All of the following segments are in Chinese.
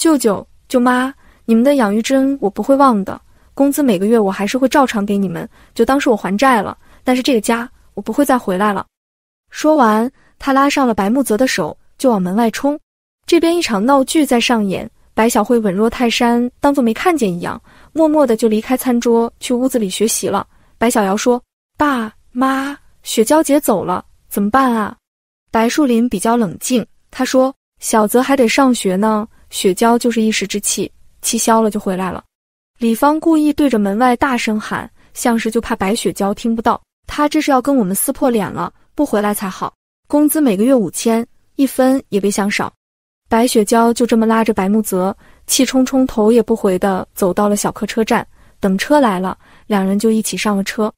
舅舅、舅妈，你们的养育之恩我不会忘的。工资每个月我还是会照常给你们，就当是我还债了。但是这个家我不会再回来了。说完，他拉上了白木泽的手就往门外冲。这边一场闹剧在上演，白小慧稳若泰山，当作没看见一样，默默的就离开餐桌，去屋子里学习了。白小瑶说：“爸妈，雪娇姐走了，怎么办啊？”白树林比较冷静，他说：“小泽还得上学呢。”雪娇就是一时之气，气消了就回来了。李芳故意对着门外大声喊，像是就怕白雪娇听不到。她这是要跟我们撕破脸了，不回来才好。工资每个月五千，一分也别想少。白雪娇就这么拉着白木泽，气冲冲、头也不回的走到了小客车站。等车来了，两人就一起上了车。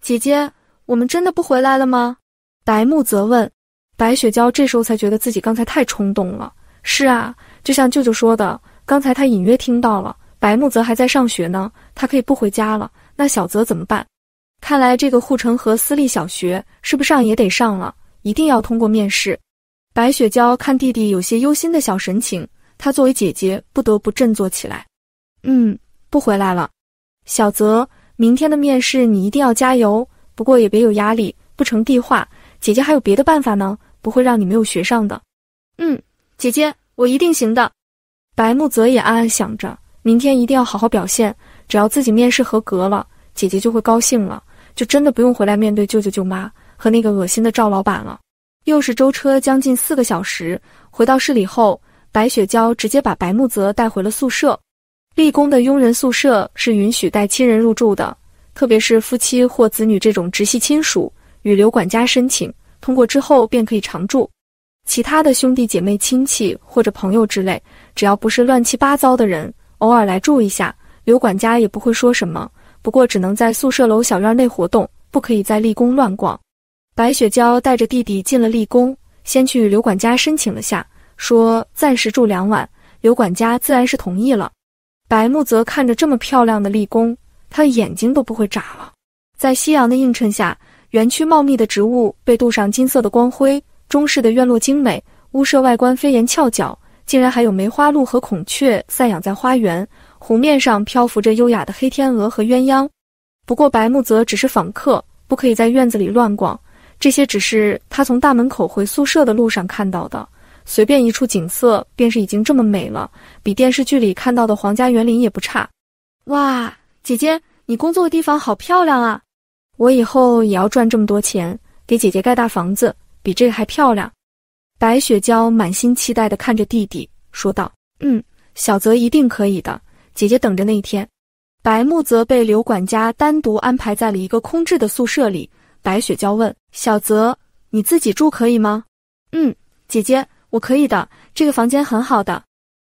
姐姐，我们真的不回来了吗？白木泽问。白雪娇这时候才觉得自己刚才太冲动了。是啊，就像舅舅说的，刚才他隐约听到了。白木泽还在上学呢，他可以不回家了。那小泽怎么办？看来这个护城河私立小学是不是上也得上了，一定要通过面试。白雪娇看弟弟有些忧心的小神情，她作为姐姐不得不振作起来。嗯，不回来了。小泽，明天的面试你一定要加油，不过也别有压力，不成地话，姐姐还有别的办法呢，不会让你没有学上的。嗯。姐姐，我一定行的。白木泽也暗暗想着，明天一定要好好表现。只要自己面试合格了，姐姐就会高兴了，就真的不用回来面对舅舅、舅妈和那个恶心的赵老板了。又是舟车将近四个小时，回到市里后，白雪娇直接把白木泽带回了宿舍。立功的佣人宿舍是允许带亲人入住的，特别是夫妻或子女这种直系亲属，与刘管家申请通过之后便可以常住。其他的兄弟姐妹、亲戚或者朋友之类，只要不是乱七八糟的人，偶尔来住一下，刘管家也不会说什么。不过只能在宿舍楼小院内活动，不可以在立功乱逛。白雪娇带着弟弟进了立功，先去刘管家申请了下，说暂时住两晚，刘管家自然是同意了。白木泽看着这么漂亮的立功，他眼睛都不会眨了。在夕阳的映衬下，园区茂密的植物被镀上金色的光辉。中式的院落精美，屋舍外观飞檐翘角，竟然还有梅花鹿和孔雀散养在花园，湖面上漂浮着优雅的黑天鹅和鸳鸯。不过白木泽只是访客，不可以在院子里乱逛。这些只是他从大门口回宿舍的路上看到的，随便一处景色便是已经这么美了，比电视剧里看到的皇家园林也不差。哇，姐姐，你工作的地方好漂亮啊！我以后也要赚这么多钱，给姐姐盖大房子。比这个还漂亮，白雪娇满心期待的看着弟弟说道：“嗯，小泽一定可以的，姐姐等着那一天。”白木泽被刘管家单独安排在了一个空置的宿舍里。白雪娇问：“小泽，你自己住可以吗？”“嗯，姐姐，我可以的，这个房间很好的。”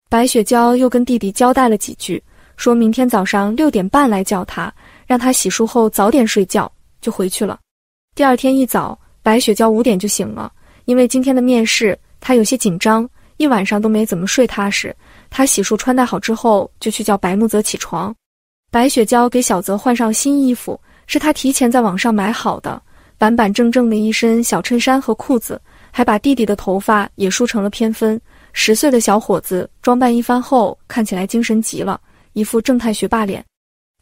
白雪娇又跟弟弟交代了几句，说明天早上六点半来叫他，让他洗漱后早点睡觉，就回去了。第二天一早。白雪娇五点就醒了，因为今天的面试，她有些紧张，一晚上都没怎么睡踏实。她洗漱穿戴好之后，就去叫白木泽起床。白雪娇给小泽换上新衣服，是她提前在网上买好的，板板正正的一身小衬衫和裤子，还把弟弟的头发也梳成了偏分。十岁的小伙子装扮一番后，看起来精神极了，一副正太学霸脸。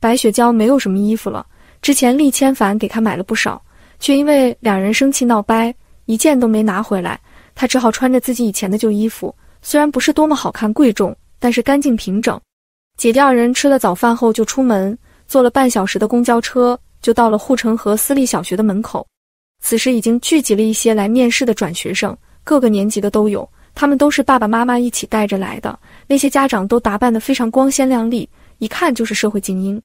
白雪娇没有什么衣服了，之前厉千凡给她买了不少。却因为两人生气闹掰，一件都没拿回来。他只好穿着自己以前的旧衣服，虽然不是多么好看、贵重，但是干净平整。姐弟二人吃了早饭后就出门，坐了半小时的公交车，就到了护城河私立小学的门口。此时已经聚集了一些来面试的转学生，各个年级的都有，他们都是爸爸妈妈一起带着来的。那些家长都打扮得非常光鲜亮丽，一看就是社会精英。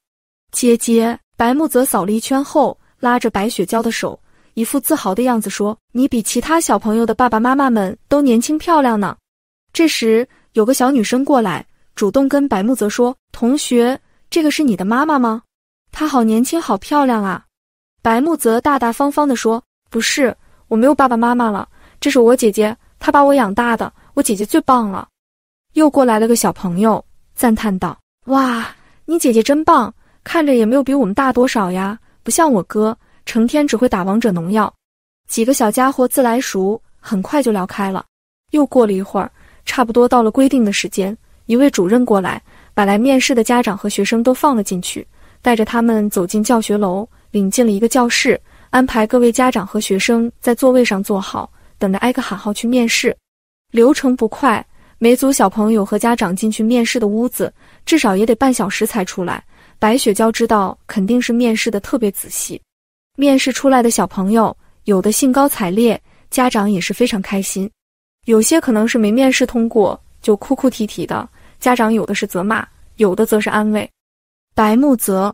姐姐白木泽扫了一圈后。拉着白雪娇的手，一副自豪的样子说：“你比其他小朋友的爸爸妈妈们都年轻漂亮呢。”这时，有个小女生过来，主动跟白木泽说：“同学，这个是你的妈妈吗？她好年轻，好漂亮啊！”白木泽大大方方的说：“不是，我没有爸爸妈妈了，这是我姐姐，她把我养大的，我姐姐最棒了。”又过来了个小朋友，赞叹道：“哇，你姐姐真棒，看着也没有比我们大多少呀。”不像我哥，成天只会打王者农药。几个小家伙自来熟，很快就聊开了。又过了一会儿，差不多到了规定的时间，一位主任过来，把来面试的家长和学生都放了进去，带着他们走进教学楼，领进了一个教室，安排各位家长和学生在座位上坐好，等着挨个喊号去面试。流程不快，每组小朋友和家长进去面试的屋子，至少也得半小时才出来。白雪娇知道肯定是面试的特别仔细，面试出来的小朋友有的兴高采烈，家长也是非常开心；有些可能是没面试通过就哭哭啼啼的，家长有的是责骂，有的则是安慰。白木泽，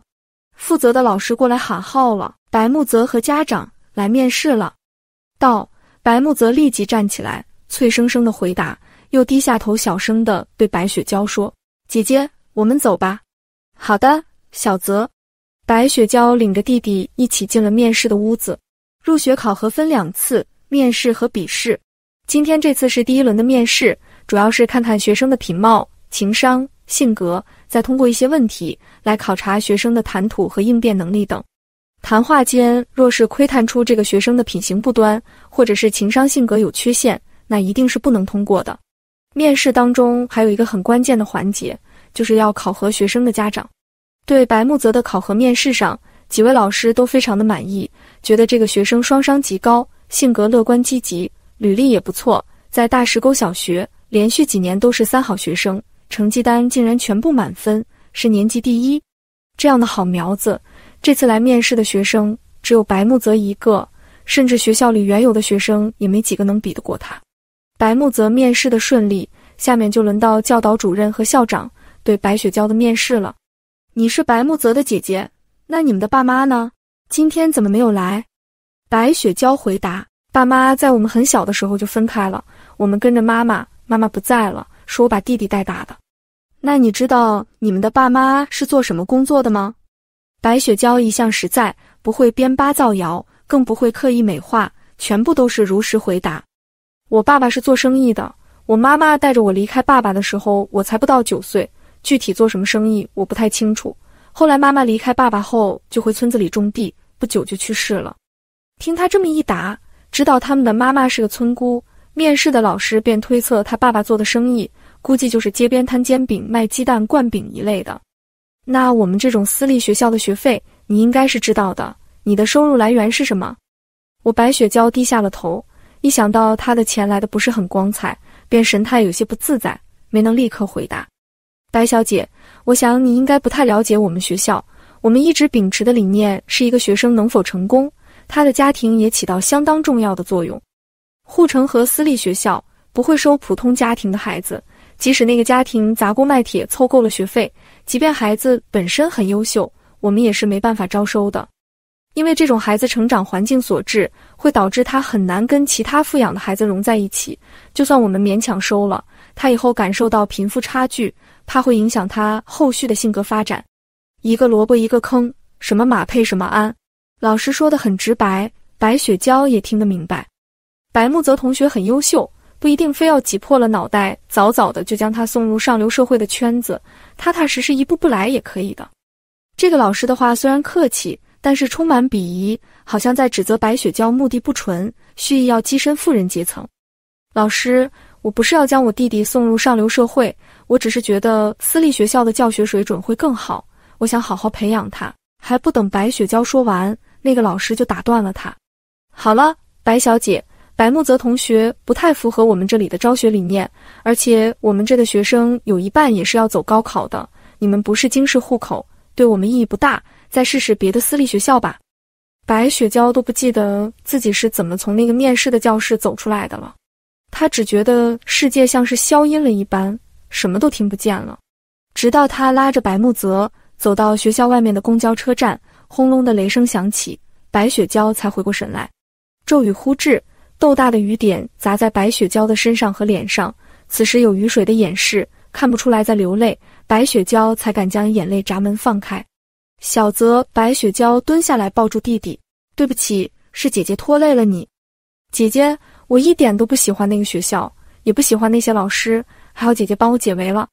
负责的老师过来喊号了，白木泽和家长来面试了。到，白木泽立即站起来，脆生生的回答，又低下头小声的对白雪娇说：“姐姐，我们走吧。”好的。小泽，白雪娇领着弟弟一起进了面试的屋子。入学考核分两次，面试和笔试。今天这次是第一轮的面试，主要是看看学生的品貌、情商、性格，再通过一些问题来考察学生的谈吐和应变能力等。谈话间，若是窥探出这个学生的品行不端，或者是情商、性格有缺陷，那一定是不能通过的。面试当中还有一个很关键的环节，就是要考核学生的家长。对白木泽的考核面试上，几位老师都非常的满意，觉得这个学生双商极高，性格乐观积极，履历也不错，在大石沟小学连续几年都是三好学生，成绩单竟然全部满分，是年级第一。这样的好苗子，这次来面试的学生只有白木泽一个，甚至学校里原有的学生也没几个能比得过他。白木泽面试的顺利，下面就轮到教导主任和校长对白雪娇的面试了。你是白木泽的姐姐，那你们的爸妈呢？今天怎么没有来？白雪娇回答：“爸妈在我们很小的时候就分开了，我们跟着妈妈。妈妈不在了，是我把弟弟带大的。那你知道你们的爸妈是做什么工作的吗？”白雪娇一向实在，不会编八造谣，更不会刻意美化，全部都是如实回答。我爸爸是做生意的，我妈妈带着我离开爸爸的时候，我才不到九岁。具体做什么生意我不太清楚。后来妈妈离开爸爸后，就回村子里种地，不久就去世了。听他这么一答，知道他们的妈妈是个村姑。面试的老师便推测他爸爸做的生意，估计就是街边摊煎饼、卖鸡蛋灌饼一类的。那我们这种私立学校的学费，你应该是知道的。你的收入来源是什么？我白雪娇低下了头，一想到他的钱来的不是很光彩，便神态有些不自在，没能立刻回答。白小姐，我想你应该不太了解我们学校。我们一直秉持的理念是一个学生能否成功，他的家庭也起到相当重要的作用。护城河私立学校不会收普通家庭的孩子，即使那个家庭砸锅卖铁凑够了学费，即便孩子本身很优秀，我们也是没办法招收的。因为这种孩子成长环境所致，会导致他很难跟其他富养的孩子融在一起。就算我们勉强收了，他以后感受到贫富差距。怕会影响他后续的性格发展。一个萝卜一个坑，什么马配什么鞍。老师说的很直白，白雪娇也听得明白。白木泽同学很优秀，不一定非要挤破了脑袋，早早的就将他送入上流社会的圈子。踏踏实实，一步步来也可以的。这个老师的话虽然客气，但是充满鄙夷，好像在指责白雪娇目的不纯，蓄意要跻身富人阶层。老师，我不是要将我弟弟送入上流社会。我只是觉得私立学校的教学水准会更好，我想好好培养他。还不等白雪娇说完，那个老师就打断了他。好了，白小姐，白木泽同学不太符合我们这里的招学理念，而且我们这的学生有一半也是要走高考的，你们不是京市户口，对我们意义不大。再试试别的私立学校吧。白雪娇都不记得自己是怎么从那个面试的教室走出来的了，她只觉得世界像是消音了一般。什么都听不见了，直到他拉着白木泽走到学校外面的公交车站，轰隆的雷声响起，白雪娇才回过神来。骤雨忽至，豆大的雨点砸在白雪娇的身上和脸上。此时有雨水的掩饰，看不出来在流泪。白雪娇才敢将眼泪闸门放开。小泽，白雪娇蹲下来抱住弟弟：“对不起，是姐姐拖累了你。姐姐，我一点都不喜欢那个学校，也不喜欢那些老师。”还好姐姐帮我解围了，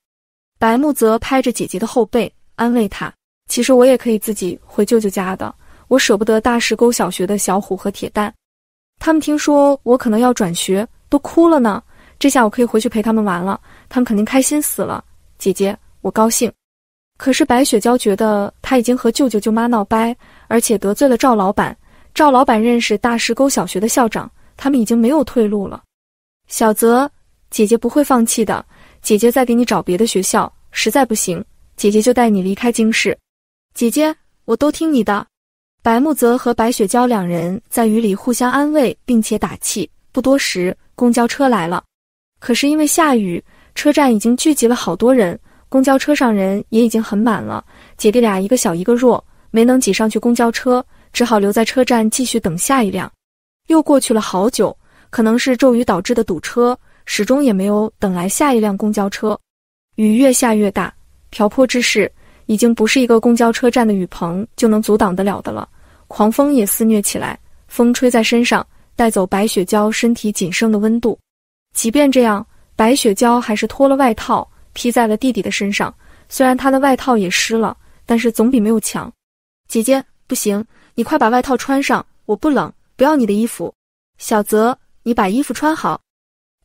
白木泽拍着姐姐的后背安慰她。其实我也可以自己回舅舅家的，我舍不得大石沟小学的小虎和铁蛋，他们听说我可能要转学，都哭了呢。这下我可以回去陪他们玩了，他们肯定开心死了。姐姐，我高兴。可是白雪娇觉得她已经和舅舅舅妈闹掰，而且得罪了赵老板。赵老板认识大石沟小学的校长，他们已经没有退路了。小泽，姐姐不会放弃的。姐姐再给你找别的学校，实在不行，姐姐就带你离开京市。姐姐，我都听你的。白木泽和白雪娇两人在雨里互相安慰，并且打气。不多时，公交车来了，可是因为下雨，车站已经聚集了好多人，公交车上人也已经很满了。姐弟俩一个小一个弱，没能挤上去公交车，只好留在车站继续等下一辆。又过去了好久，可能是骤雨导致的堵车。始终也没有等来下一辆公交车，雨越下越大，瓢泼之势已经不是一个公交车站的雨棚就能阻挡得了的了。狂风也肆虐起来，风吹在身上，带走白雪娇身体仅剩的温度。即便这样，白雪娇还是脱了外套披在了弟弟的身上。虽然她的外套也湿了，但是总比没有强。姐姐，不行，你快把外套穿上，我不冷，不要你的衣服。小泽，你把衣服穿好。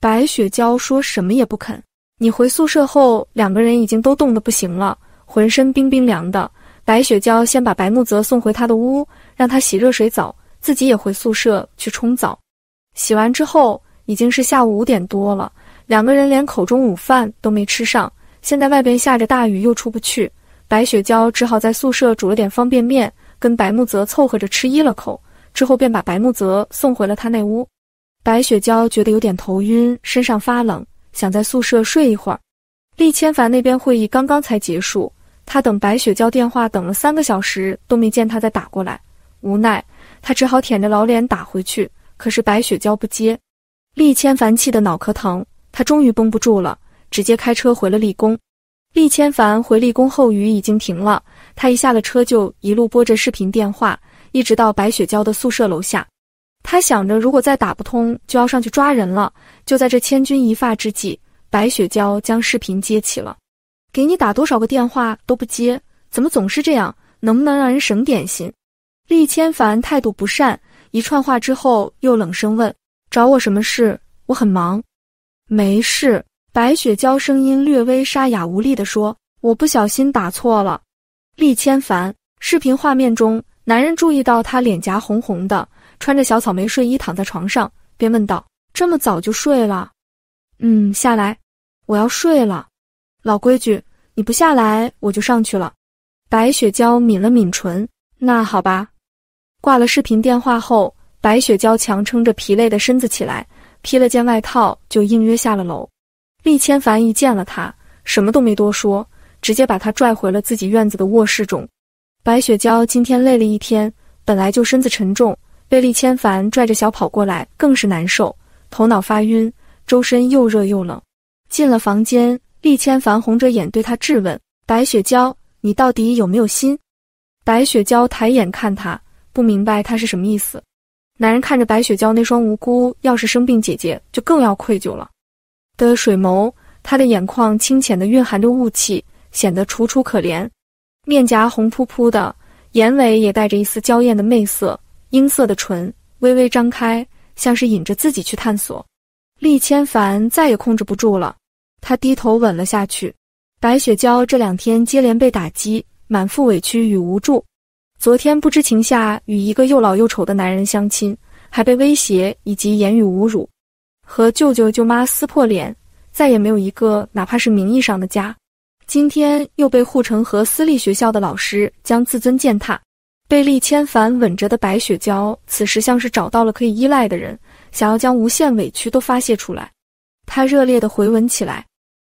白雪娇说什么也不肯。你回宿舍后，两个人已经都冻得不行了，浑身冰冰凉的。白雪娇先把白木泽送回他的屋，让他洗热水澡，自己也回宿舍去冲澡。洗完之后，已经是下午五点多了，两个人连口中午饭都没吃上。现在外边下着大雨，又出不去，白雪娇只好在宿舍煮了点方便面，跟白木泽凑合着吃了口，之后便把白木泽送回了他那屋。白雪娇觉得有点头晕，身上发冷，想在宿舍睡一会儿。厉千凡那边会议刚刚才结束，他等白雪娇电话等了三个小时，都没见她再打过来，无奈他只好舔着老脸打回去，可是白雪娇不接。厉千凡气得脑壳疼，他终于绷不住了，直接开车回了立功。厉千凡回立功后，雨已经停了，他一下了车就一路拨着视频电话，一直到白雪娇的宿舍楼下。他想着，如果再打不通，就要上去抓人了。就在这千钧一发之际，白雪娇将视频接起了。给你打多少个电话都不接，怎么总是这样？能不能让人省点心？厉千凡态度不善，一串话之后，又冷声问：“找我什么事？我很忙。”“没事。”白雪娇声音略微沙哑无力地说：“我不小心打错了。”厉千凡视频画面中，男人注意到她脸颊红红的。穿着小草莓睡衣躺在床上，便问道：“这么早就睡了？”“嗯，下来，我要睡了。老规矩，你不下来，我就上去了。”白雪娇抿了抿唇：“那好吧。”挂了视频电话后，白雪娇强撑着疲累的身子起来，披了件外套就应约下了楼。厉千凡一见了他，什么都没多说，直接把他拽回了自己院子的卧室中。白雪娇今天累了一天，本来就身子沉重。被厉千凡拽着小跑过来，更是难受，头脑发晕，周身又热又冷。进了房间，厉千凡红着眼对他质问：“白雪娇，你到底有没有心？”白雪娇抬眼看他，不明白他是什么意思。男人看着白雪娇那双无辜，要是生病，姐姐就更要愧疚了的水眸。他的眼眶清浅的蕴含着雾气，显得楚楚可怜，面颊红扑扑的，眼尾也带着一丝娇艳的媚色。樱色的唇微微张开，像是引着自己去探索。厉千凡再也控制不住了，他低头吻了下去。白雪娇这两天接连被打击，满腹委屈与无助。昨天不知情下与一个又老又丑的男人相亲，还被威胁以及言语侮辱，和舅舅舅妈撕破脸，再也没有一个哪怕是名义上的家。今天又被护城河私立学校的老师将自尊践踏。被厉千凡吻着的白雪娇，此时像是找到了可以依赖的人，想要将无限委屈都发泄出来。她热烈的回吻起来。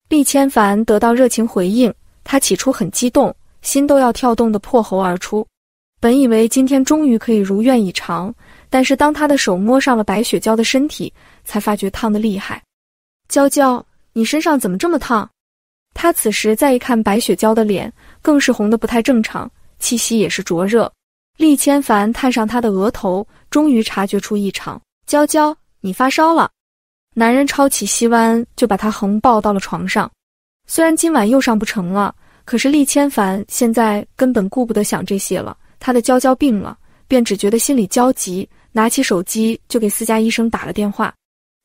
厉千凡得到热情回应，他起初很激动，心都要跳动的破喉而出。本以为今天终于可以如愿以偿，但是当他的手摸上了白雪娇的身体，才发觉烫的厉害。娇娇，你身上怎么这么烫？他此时再一看白雪娇的脸，更是红的不太正常，气息也是灼热。厉千凡探上他的额头，终于察觉出异常。娇娇，你发烧了。男人抄起膝弯，就把他横抱到了床上。虽然今晚又上不成了，可是厉千凡现在根本顾不得想这些了。他的娇娇病了，便只觉得心里焦急，拿起手机就给私家医生打了电话。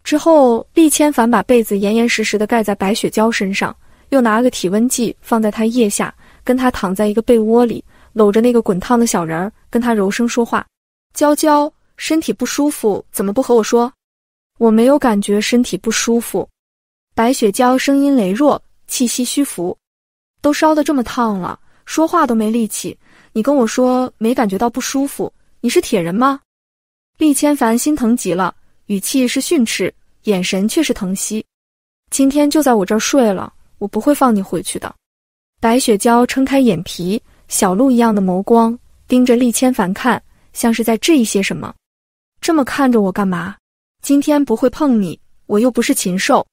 之后，厉千凡把被子严严实实的盖在白雪娇身上，又拿了个体温计放在她腋下，跟她躺在一个被窝里。搂着那个滚烫的小人儿，跟他柔声说话。娇娇，身体不舒服，怎么不和我说？我没有感觉身体不舒服。白雪娇声音羸弱，气息虚浮，都烧得这么烫了，说话都没力气。你跟我说没感觉到不舒服，你是铁人吗？厉千凡心疼极了，语气是训斥，眼神却是疼惜。今天就在我这儿睡了，我不会放你回去的。白雪娇撑开眼皮。小鹿一样的眸光盯着厉千凡看，像是在质疑些什么。这么看着我干嘛？今天不会碰你，我又不是禽兽。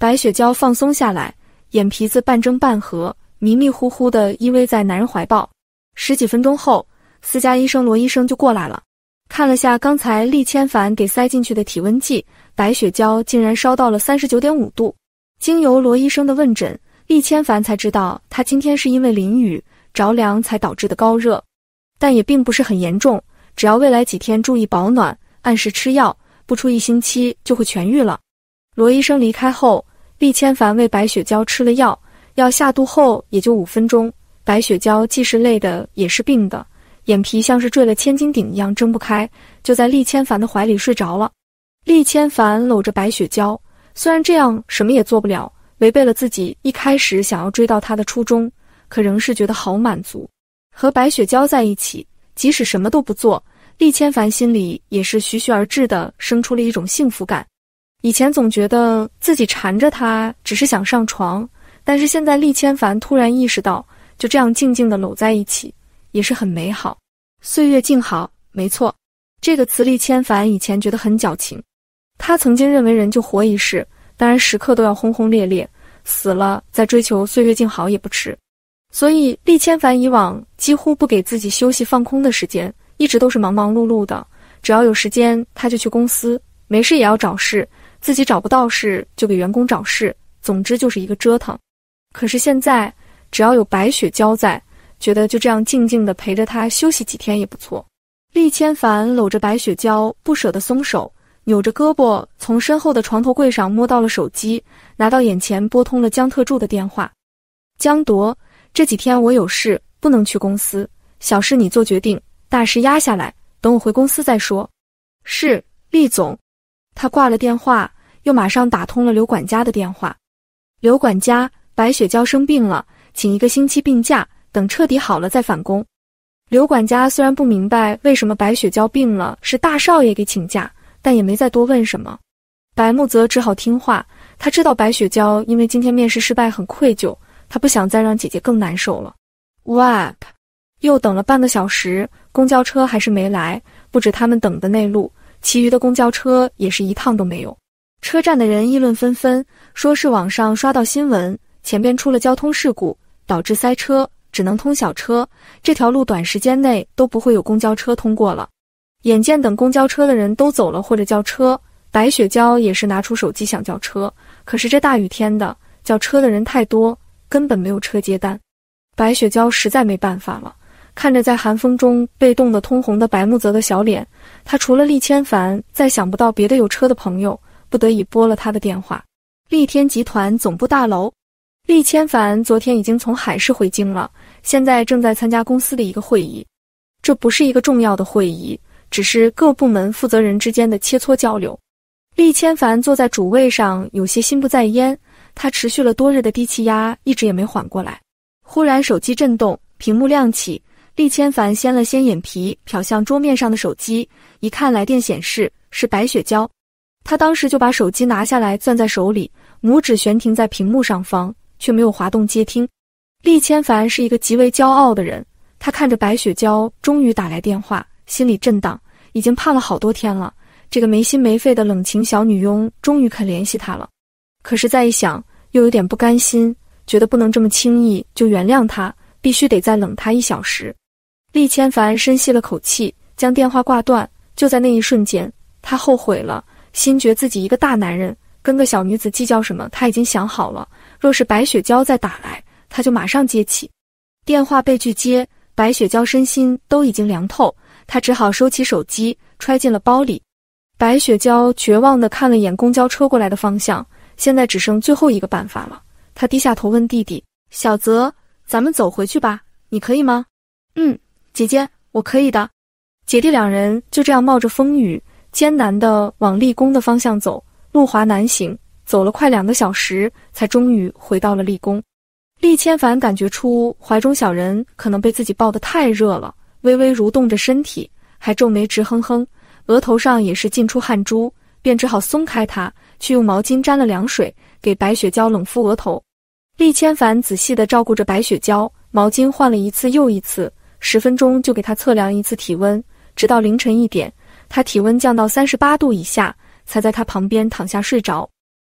白雪娇放松下来，眼皮子半睁半合，迷迷糊糊地依偎在男人怀抱。十几分钟后，私家医生罗医生就过来了，看了下刚才厉千凡给塞进去的体温计，白雪娇竟然烧到了三十九点五度。经由罗医生的问诊，厉千凡才知道他今天是因为淋雨。着凉才导致的高热，但也并不是很严重。只要未来几天注意保暖，按时吃药，不出一星期就会痊愈了。罗医生离开后，厉千凡为白雪娇吃了药，药下肚后也就五分钟，白雪娇既是累的，也是病的，眼皮像是坠了千斤顶一样睁不开，就在厉千凡的怀里睡着了。厉千凡搂着白雪娇，虽然这样什么也做不了，违背了自己一开始想要追到她的初衷。可仍是觉得好满足，和白雪娇在一起，即使什么都不做，厉千凡心里也是徐徐而至的生出了一种幸福感。以前总觉得自己缠着他只是想上床，但是现在厉千凡突然意识到，就这样静静的搂在一起，也是很美好。岁月静好，没错，这个词厉千凡以前觉得很矫情。他曾经认为人就活一世，当然时刻都要轰轰烈烈，死了再追求岁月静好也不迟。所以，厉千凡以往几乎不给自己休息放空的时间，一直都是忙忙碌碌的。只要有时间，他就去公司；没事也要找事，自己找不到事就给员工找事，总之就是一个折腾。可是现在，只要有白雪娇在，觉得就这样静静的陪着他休息几天也不错。厉千凡搂着白雪娇，不舍得松手，扭着胳膊从身后的床头柜上摸到了手机，拿到眼前拨通了江特助的电话，江铎。这几天我有事不能去公司，小事你做决定，大事压下来，等我回公司再说。是，厉总。他挂了电话，又马上打通了刘管家的电话。刘管家，白雪娇生病了，请一个星期病假，等彻底好了再返工。刘管家虽然不明白为什么白雪娇病了是大少爷给请假，但也没再多问什么。白木泽只好听话，他知道白雪娇因为今天面试失败很愧疚。他不想再让姐姐更难受了。哇！又等了半个小时，公交车还是没来。不止他们等的那路，其余的公交车也是一趟都没有。车站的人议论纷纷，说是网上刷到新闻，前边出了交通事故，导致塞车，只能通小车。这条路短时间内都不会有公交车通过了。眼见等公交车的人都走了或者叫车，白雪娇也是拿出手机想叫车，可是这大雨天的，叫车的人太多。根本没有车接单，白雪娇实在没办法了，看着在寒风中被冻得通红的白木泽的小脸，她除了厉千凡，再想不到别的有车的朋友，不得已拨了他的电话。力天集团总部大楼，厉千凡昨天已经从海市回京了，现在正在参加公司的一个会议。这不是一个重要的会议，只是各部门负责人之间的切磋交流。厉千凡坐在主位上，有些心不在焉。他持续了多日的低气压一直也没缓过来。忽然手机震动，屏幕亮起，厉千凡掀了掀眼皮，瞟向桌面上的手机，一看来电显示是白雪娇。他当时就把手机拿下来攥在手里，拇指悬停在屏幕上方，却没有滑动接听。厉千凡是一个极为骄傲的人，他看着白雪娇终于打来电话，心里震荡。已经盼了好多天了，这个没心没肺的冷情小女佣终于肯联系他了。可是再一想，又有点不甘心，觉得不能这么轻易就原谅他，必须得再冷他一小时。厉千凡深吸了口气，将电话挂断。就在那一瞬间，他后悔了，心觉自己一个大男人跟个小女子计较什么。他已经想好了，若是白雪娇再打来，他就马上接起。电话被拒接，白雪娇身心都已经凉透，她只好收起手机，揣进了包里。白雪娇绝望地看了眼公交车过来的方向。现在只剩最后一个办法了。他低下头问弟弟：“小泽，咱们走回去吧？你可以吗？”“嗯，姐姐，我可以的。”姐弟两人就这样冒着风雨，艰难的往立功的方向走，路滑难行，走了快两个小时，才终于回到了立功。厉千凡感觉出怀中小人可能被自己抱得太热了，微微蠕动着身体，还皱眉直哼哼，额头上也是浸出汗珠，便只好松开他。去用毛巾沾了凉水给白雪娇冷敷额头，厉千凡仔细地照顾着白雪娇，毛巾换了一次又一次，十分钟就给她测量一次体温，直到凌晨一点，她体温降到三十八度以下，才在她旁边躺下睡着。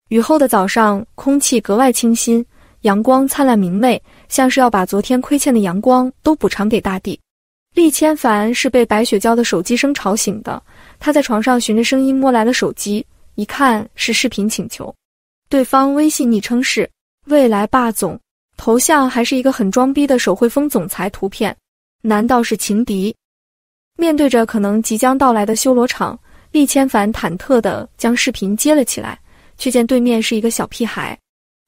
雨后的早上，空气格外清新，阳光灿烂明媚，像是要把昨天亏欠的阳光都补偿给大地。厉千凡是被白雪娇的手机声吵醒的，他在床上循着声音摸来了手机。一看是视频请求，对方微信昵称是“未来霸总”，头像还是一个很装逼的手绘风总裁图片。难道是情敌？面对着可能即将到来的修罗场，厉千凡忐忑的将视频接了起来，却见对面是一个小屁孩。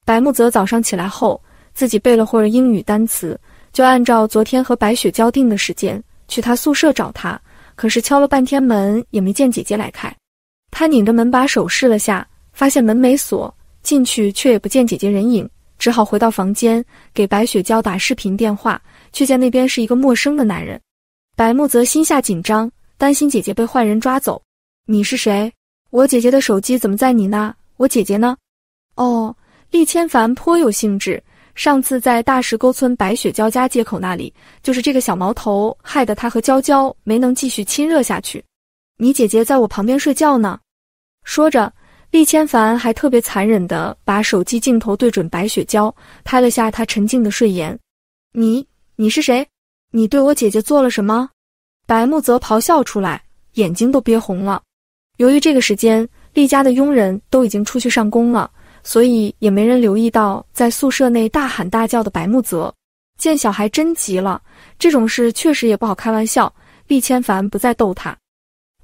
白木泽早上起来后，自己背了会英语单词，就按照昨天和白雪交定的时间去他宿舍找他，可是敲了半天门也没见姐姐来开。他拧着门把手试了下，发现门没锁，进去却也不见姐姐人影，只好回到房间给白雪娇打视频电话，却见那边是一个陌生的男人。白木泽心下紧张，担心姐姐被坏人抓走。你是谁？我姐姐的手机怎么在你那？我姐姐呢？哦，厉千凡颇有兴致。上次在大石沟村白雪娇家街口那里，就是这个小毛头害得他和娇娇没能继续亲热下去。你姐姐在我旁边睡觉呢，说着，厉千凡还特别残忍的把手机镜头对准白雪娇，拍了下她沉静的睡颜。你，你是谁？你对我姐姐做了什么？白木泽咆哮出来，眼睛都憋红了。由于这个时间，厉家的佣人都已经出去上工了，所以也没人留意到在宿舍内大喊大叫的白木泽。见小孩真急了，这种事确实也不好开玩笑。厉千凡不再逗他。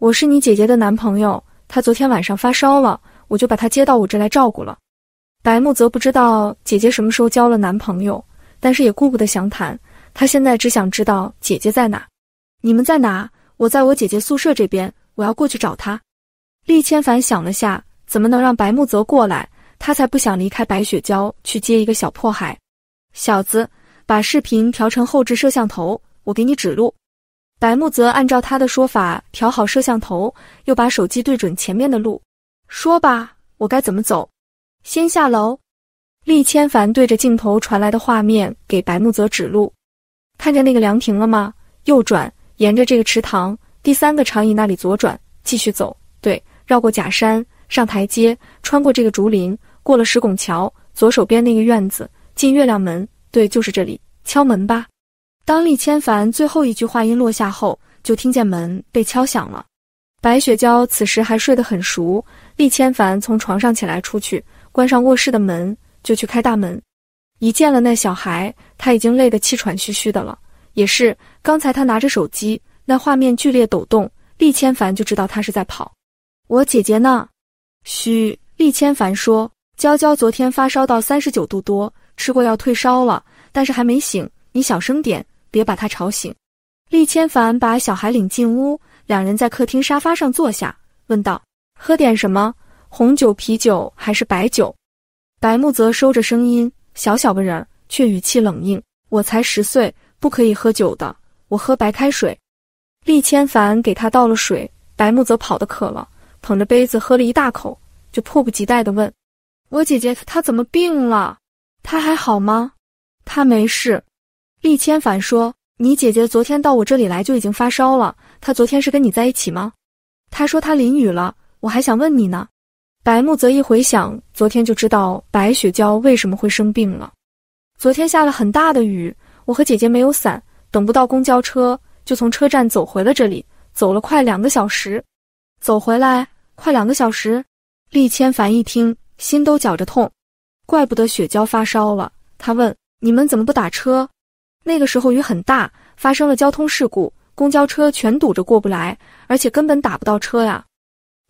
我是你姐姐的男朋友，她昨天晚上发烧了，我就把她接到我这来照顾了。白木泽不知道姐姐什么时候交了男朋友，但是也顾不得详谈，他现在只想知道姐姐在哪。你们在哪？我在我姐姐宿舍这边，我要过去找她。厉千凡想了下，怎么能让白木泽过来？他才不想离开白雪娇去接一个小破孩。小子，把视频调成后置摄像头，我给你指路。白木泽按照他的说法调好摄像头，又把手机对准前面的路，说吧，我该怎么走？先下楼。厉千凡对着镜头传来的画面给白木泽指路，看见那个凉亭了吗？右转，沿着这个池塘第三个长椅那里左转，继续走。对，绕过假山上台阶，穿过这个竹林，过了石拱桥，左手边那个院子，进月亮门。对，就是这里，敲门吧。当厉千凡最后一句话音落下后，就听见门被敲响了。白雪娇此时还睡得很熟。厉千凡从床上起来，出去关上卧室的门，就去开大门。一见了那小孩，他已经累得气喘吁吁的了。也是，刚才他拿着手机，那画面剧烈抖动，厉千凡就知道他是在跑。我姐姐呢？嘘，厉千凡说，娇娇昨天发烧到三十九度多，吃过药退烧了，但是还没醒。你小声点。别把他吵醒。厉千凡把小孩领进屋，两人在客厅沙发上坐下，问道：“喝点什么？红酒、啤酒还是白酒？”白木泽收着声音，小小个人儿却语气冷硬：“我才十岁，不可以喝酒的。我喝白开水。”厉千凡给他倒了水，白木泽跑得渴了，捧着杯子喝了一大口，就迫不及待的问：“我姐姐她怎么病了？她还好吗？她没事。”厉千凡说：“你姐姐昨天到我这里来就已经发烧了。她昨天是跟你在一起吗？她说她淋雨了。我还想问你呢。”白木泽一回想昨天，就知道白雪娇为什么会生病了。昨天下了很大的雨，我和姐姐没有伞，等不到公交车，就从车站走回了这里，走了快两个小时。走回来快两个小时。厉千凡一听，心都绞着痛，怪不得雪娇发烧了。他问：“你们怎么不打车？”那个时候雨很大，发生了交通事故，公交车全堵着过不来，而且根本打不到车呀。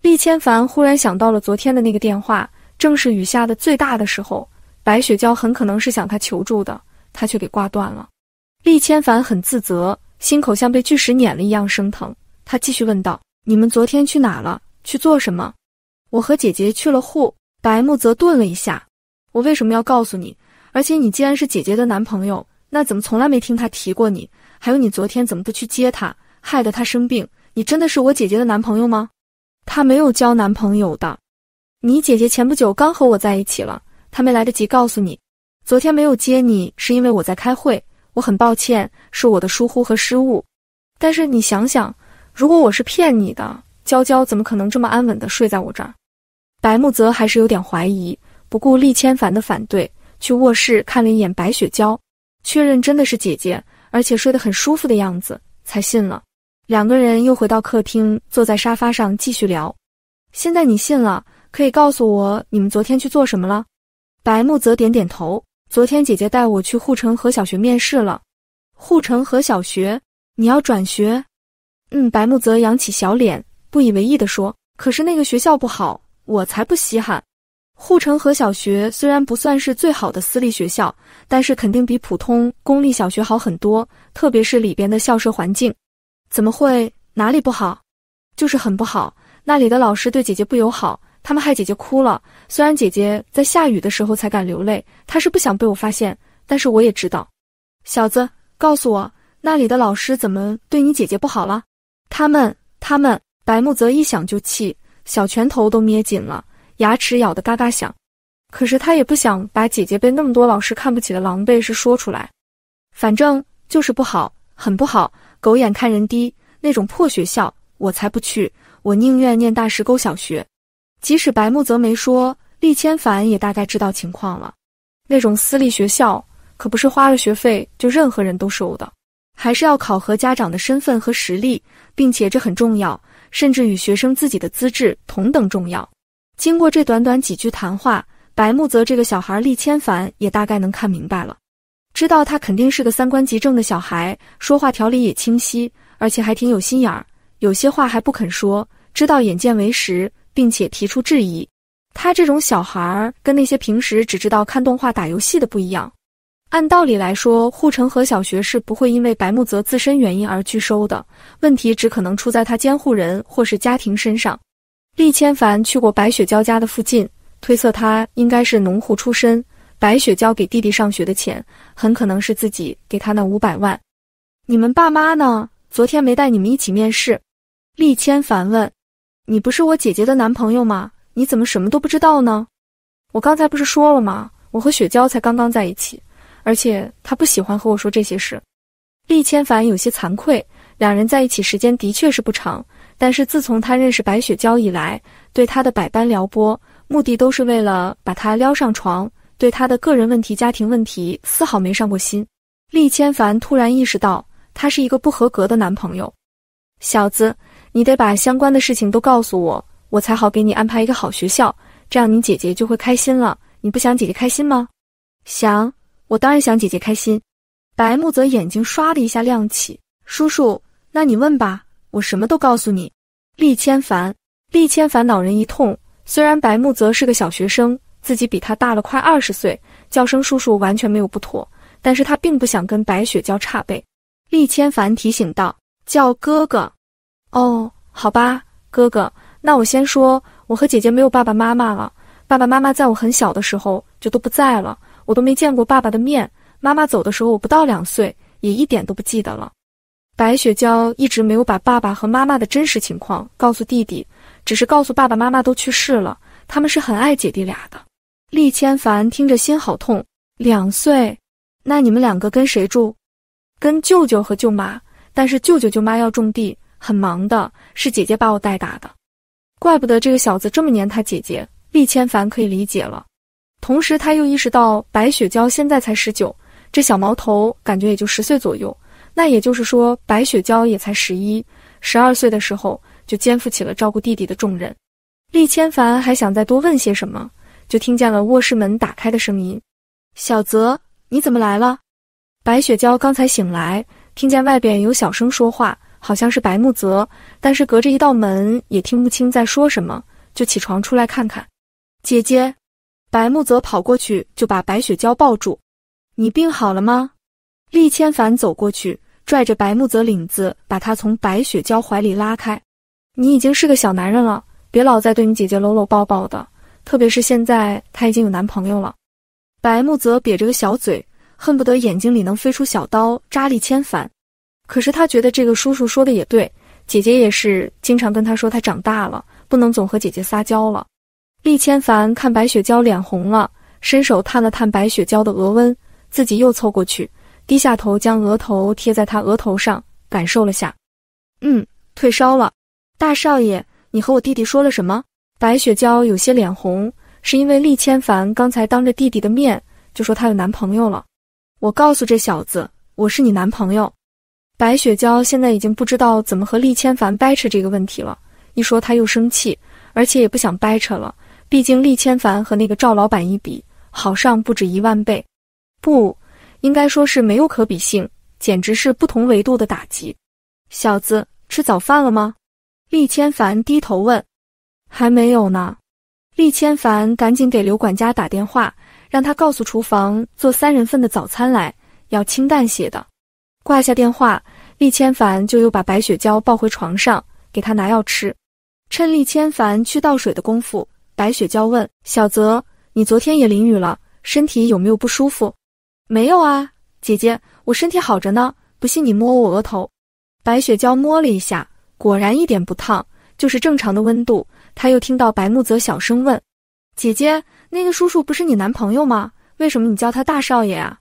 厉千凡忽然想到了昨天的那个电话，正是雨下的最大的时候，白雪娇很可能是向他求助的，他却给挂断了。厉千凡很自责，心口像被巨石碾了一样生疼。他继续问道：“你们昨天去哪了？去做什么？”我和姐姐去了户白木泽。顿了一下，我为什么要告诉你？而且你既然是姐姐的男朋友。那怎么从来没听他提过你？还有你昨天怎么不去接他，害得他生病？你真的是我姐姐的男朋友吗？他没有交男朋友的。你姐姐前不久刚和我在一起了，她没来得及告诉你。昨天没有接你是因为我在开会，我很抱歉，是我的疏忽和失误。但是你想想，如果我是骗你的，娇娇怎么可能这么安稳的睡在我这儿？白木泽还是有点怀疑，不顾厉千凡的反对，去卧室看了一眼白雪娇。确认真的是姐姐，而且睡得很舒服的样子，才信了。两个人又回到客厅，坐在沙发上继续聊。现在你信了，可以告诉我你们昨天去做什么了？白木泽点点头。昨天姐姐带我去护城河小学面试了。护城河小学？你要转学？嗯，白木泽扬起小脸，不以为意地说：“可是那个学校不好，我才不稀罕。”护城河小学虽然不算是最好的私立学校，但是肯定比普通公立小学好很多，特别是里边的校舍环境。怎么会？哪里不好？就是很不好。那里的老师对姐姐不友好，他们害姐姐哭了。虽然姐姐在下雨的时候才敢流泪，她是不想被我发现，但是我也知道。小子，告诉我，那里的老师怎么对你姐姐不好了？他们，他们。白木泽一想就气，小拳头都捏紧了。牙齿咬得嘎嘎响，可是他也不想把姐姐被那么多老师看不起的狼狈事说出来，反正就是不好，很不好。狗眼看人低那种破学校，我才不去，我宁愿念大石沟小学。即使白木泽没说，厉千凡也大概知道情况了。那种私立学校可不是花了学费就任何人都收的，还是要考核家长的身份和实力，并且这很重要，甚至与学生自己的资质同等重要。经过这短短几句谈话，白木泽这个小孩，厉千凡也大概能看明白了，知道他肯定是个三观极正的小孩，说话条理也清晰，而且还挺有心眼儿，有些话还不肯说，知道眼见为实，并且提出质疑。他这种小孩跟那些平时只知道看动画、打游戏的不一样。按道理来说，护城河小学是不会因为白木泽自身原因而拒收的，问题只可能出在他监护人或是家庭身上。厉千凡去过白雪娇家的附近，推测他应该是农户出身。白雪娇给弟弟上学的钱，很可能是自己给他那五百万。你们爸妈呢？昨天没带你们一起面试？厉千凡问。你不是我姐姐的男朋友吗？你怎么什么都不知道呢？我刚才不是说了吗？我和雪娇才刚刚在一起，而且她不喜欢和我说这些事。厉千凡有些惭愧，两人在一起时间的确是不长。但是自从他认识白雪娇以来，对她的百般撩拨，目的都是为了把她撩上床，对她的个人问题、家庭问题丝毫没上过心。厉千凡突然意识到，他是一个不合格的男朋友。小子，你得把相关的事情都告诉我，我才好给你安排一个好学校，这样你姐姐就会开心了。你不想姐姐开心吗？想，我当然想姐姐开心。白木泽眼睛刷的一下亮起，叔叔，那你问吧。我什么都告诉你，厉千凡，厉千凡恼人一通。虽然白木泽是个小学生，自己比他大了快二十岁，叫声叔叔完全没有不妥，但是他并不想跟白雪交差辈。厉千凡提醒道：“叫哥哥。”哦，好吧，哥哥。那我先说，我和姐姐没有爸爸妈妈了，爸爸妈妈在我很小的时候就都不在了，我都没见过爸爸的面，妈妈走的时候我不到两岁，也一点都不记得了。白雪娇一直没有把爸爸和妈妈的真实情况告诉弟弟，只是告诉爸爸妈妈都去世了，他们是很爱姐弟俩的。厉千凡听着心好痛。两岁，那你们两个跟谁住？跟舅舅和舅妈，但是舅舅舅妈要种地，很忙的，是姐姐把我带大的。怪不得这个小子这么粘他姐姐，厉千凡可以理解了。同时，他又意识到白雪娇现在才十九，这小毛头感觉也就十岁左右。那也就是说，白雪娇也才十一、十二岁的时候，就肩负起了照顾弟弟的重任。厉千凡还想再多问些什么，就听见了卧室门打开的声音。小泽，你怎么来了？白雪娇刚才醒来，听见外边有小声说话，好像是白木泽，但是隔着一道门也听不清在说什么，就起床出来看看。姐姐，白木泽跑过去就把白雪娇抱住。你病好了吗？厉千凡走过去。拽着白木泽领子，把他从白雪娇怀里拉开。你已经是个小男人了，别老在对你姐姐搂搂抱抱的，特别是现在她已经有男朋友了。白木泽瘪着个小嘴，恨不得眼睛里能飞出小刀扎厉千凡。可是他觉得这个叔叔说的也对，姐姐也是经常跟他说他长大了，不能总和姐姐撒娇了。厉千凡看白雪娇脸红了，伸手探了探白雪娇的额温，自己又凑过去。低下头，将额头贴在他额头上，感受了下，嗯，退烧了。大少爷，你和我弟弟说了什么？白雪娇有些脸红，是因为厉千凡刚才当着弟弟的面就说她有男朋友了。我告诉这小子，我是你男朋友。白雪娇现在已经不知道怎么和厉千凡掰扯这个问题了，一说他又生气，而且也不想掰扯了。毕竟厉千凡和那个赵老板一比，好上不止一万倍。不。应该说是没有可比性，简直是不同维度的打击。小子，吃早饭了吗？厉千凡低头问。还没有呢。厉千凡赶紧给刘管家打电话，让他告诉厨房做三人份的早餐来，要清淡些的。挂下电话，厉千凡就又把白雪娇抱回床上，给他拿药吃。趁厉千凡去倒水的功夫，白雪娇问小泽：“你昨天也淋雨了，身体有没有不舒服？”没有啊，姐姐，我身体好着呢。不信你摸我额头。白雪娇摸了一下，果然一点不烫，就是正常的温度。她又听到白木泽小声问：“姐姐，那个叔叔不是你男朋友吗？为什么你叫他大少爷啊？”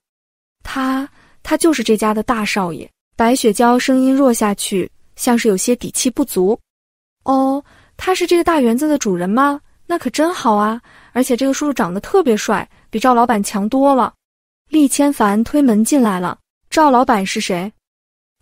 他，他就是这家的大少爷。白雪娇声音弱下去，像是有些底气不足。“哦，他是这个大园子的主人吗？那可真好啊！而且这个叔叔长得特别帅，比赵老板强多了。”厉千凡推门进来了。赵老板是谁？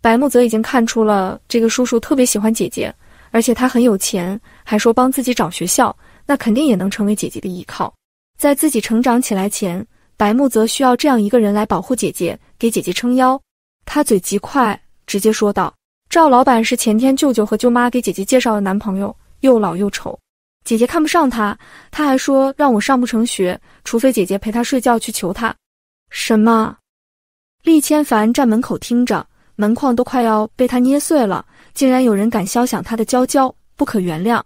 白木泽已经看出了这个叔叔特别喜欢姐姐，而且他很有钱，还说帮自己找学校，那肯定也能成为姐姐的依靠。在自己成长起来前，白木泽需要这样一个人来保护姐姐，给姐姐撑腰。他嘴极快，直接说道：“赵老板是前天舅舅和舅妈给姐姐介绍的男朋友，又老又丑，姐姐看不上他。他还说让我上不成学，除非姐姐陪他睡觉去求他。”什么？厉千凡站门口听着，门框都快要被他捏碎了，竟然有人敢敲响他的娇娇，不可原谅！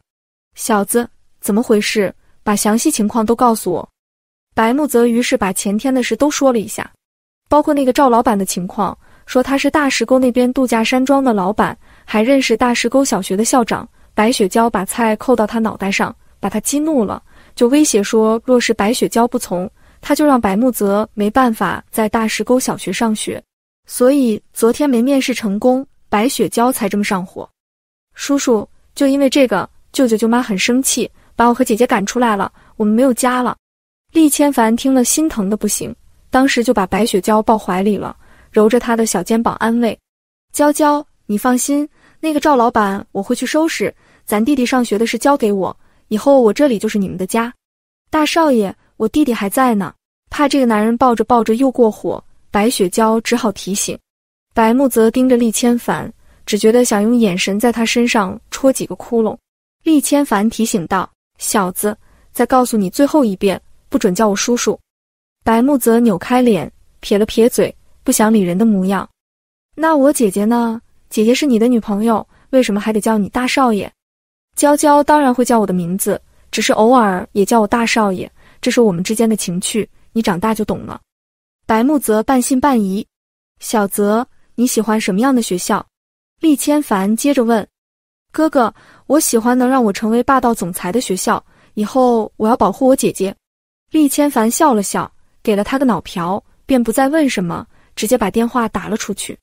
小子，怎么回事？把详细情况都告诉我。白木泽于是把前天的事都说了一下，包括那个赵老板的情况，说他是大石沟那边度假山庄的老板，还认识大石沟小学的校长白雪娇，把菜扣到他脑袋上，把他激怒了，就威胁说，若是白雪娇不从。他就让白木泽没办法在大石沟小学上学，所以昨天没面试成功，白雪娇才这么上火。叔叔，就因为这个，舅舅舅妈很生气，把我和姐姐赶出来了，我们没有家了。厉千凡听了心疼的不行，当时就把白雪娇抱怀里了，揉着她的小肩膀安慰：“娇娇，你放心，那个赵老板我会去收拾，咱弟弟上学的事交给我，以后我这里就是你们的家，大少爷。”我弟弟还在呢，怕这个男人抱着抱着又过火，白雪娇只好提醒。白木泽盯着厉千凡，只觉得想用眼神在他身上戳几个窟窿。厉千凡提醒道：“小子，再告诉你最后一遍，不准叫我叔叔。”白木泽扭开脸，撇了撇嘴，不想理人的模样。那我姐姐呢？姐姐是你的女朋友，为什么还得叫你大少爷？娇娇当然会叫我的名字，只是偶尔也叫我大少爷。这是我们之间的情趣，你长大就懂了。白木泽半信半疑。小泽，你喜欢什么样的学校？厉千凡接着问。哥哥，我喜欢能让我成为霸道总裁的学校。以后我要保护我姐姐。厉千凡笑了笑，给了他个脑瓢，便不再问什么，直接把电话打了出去。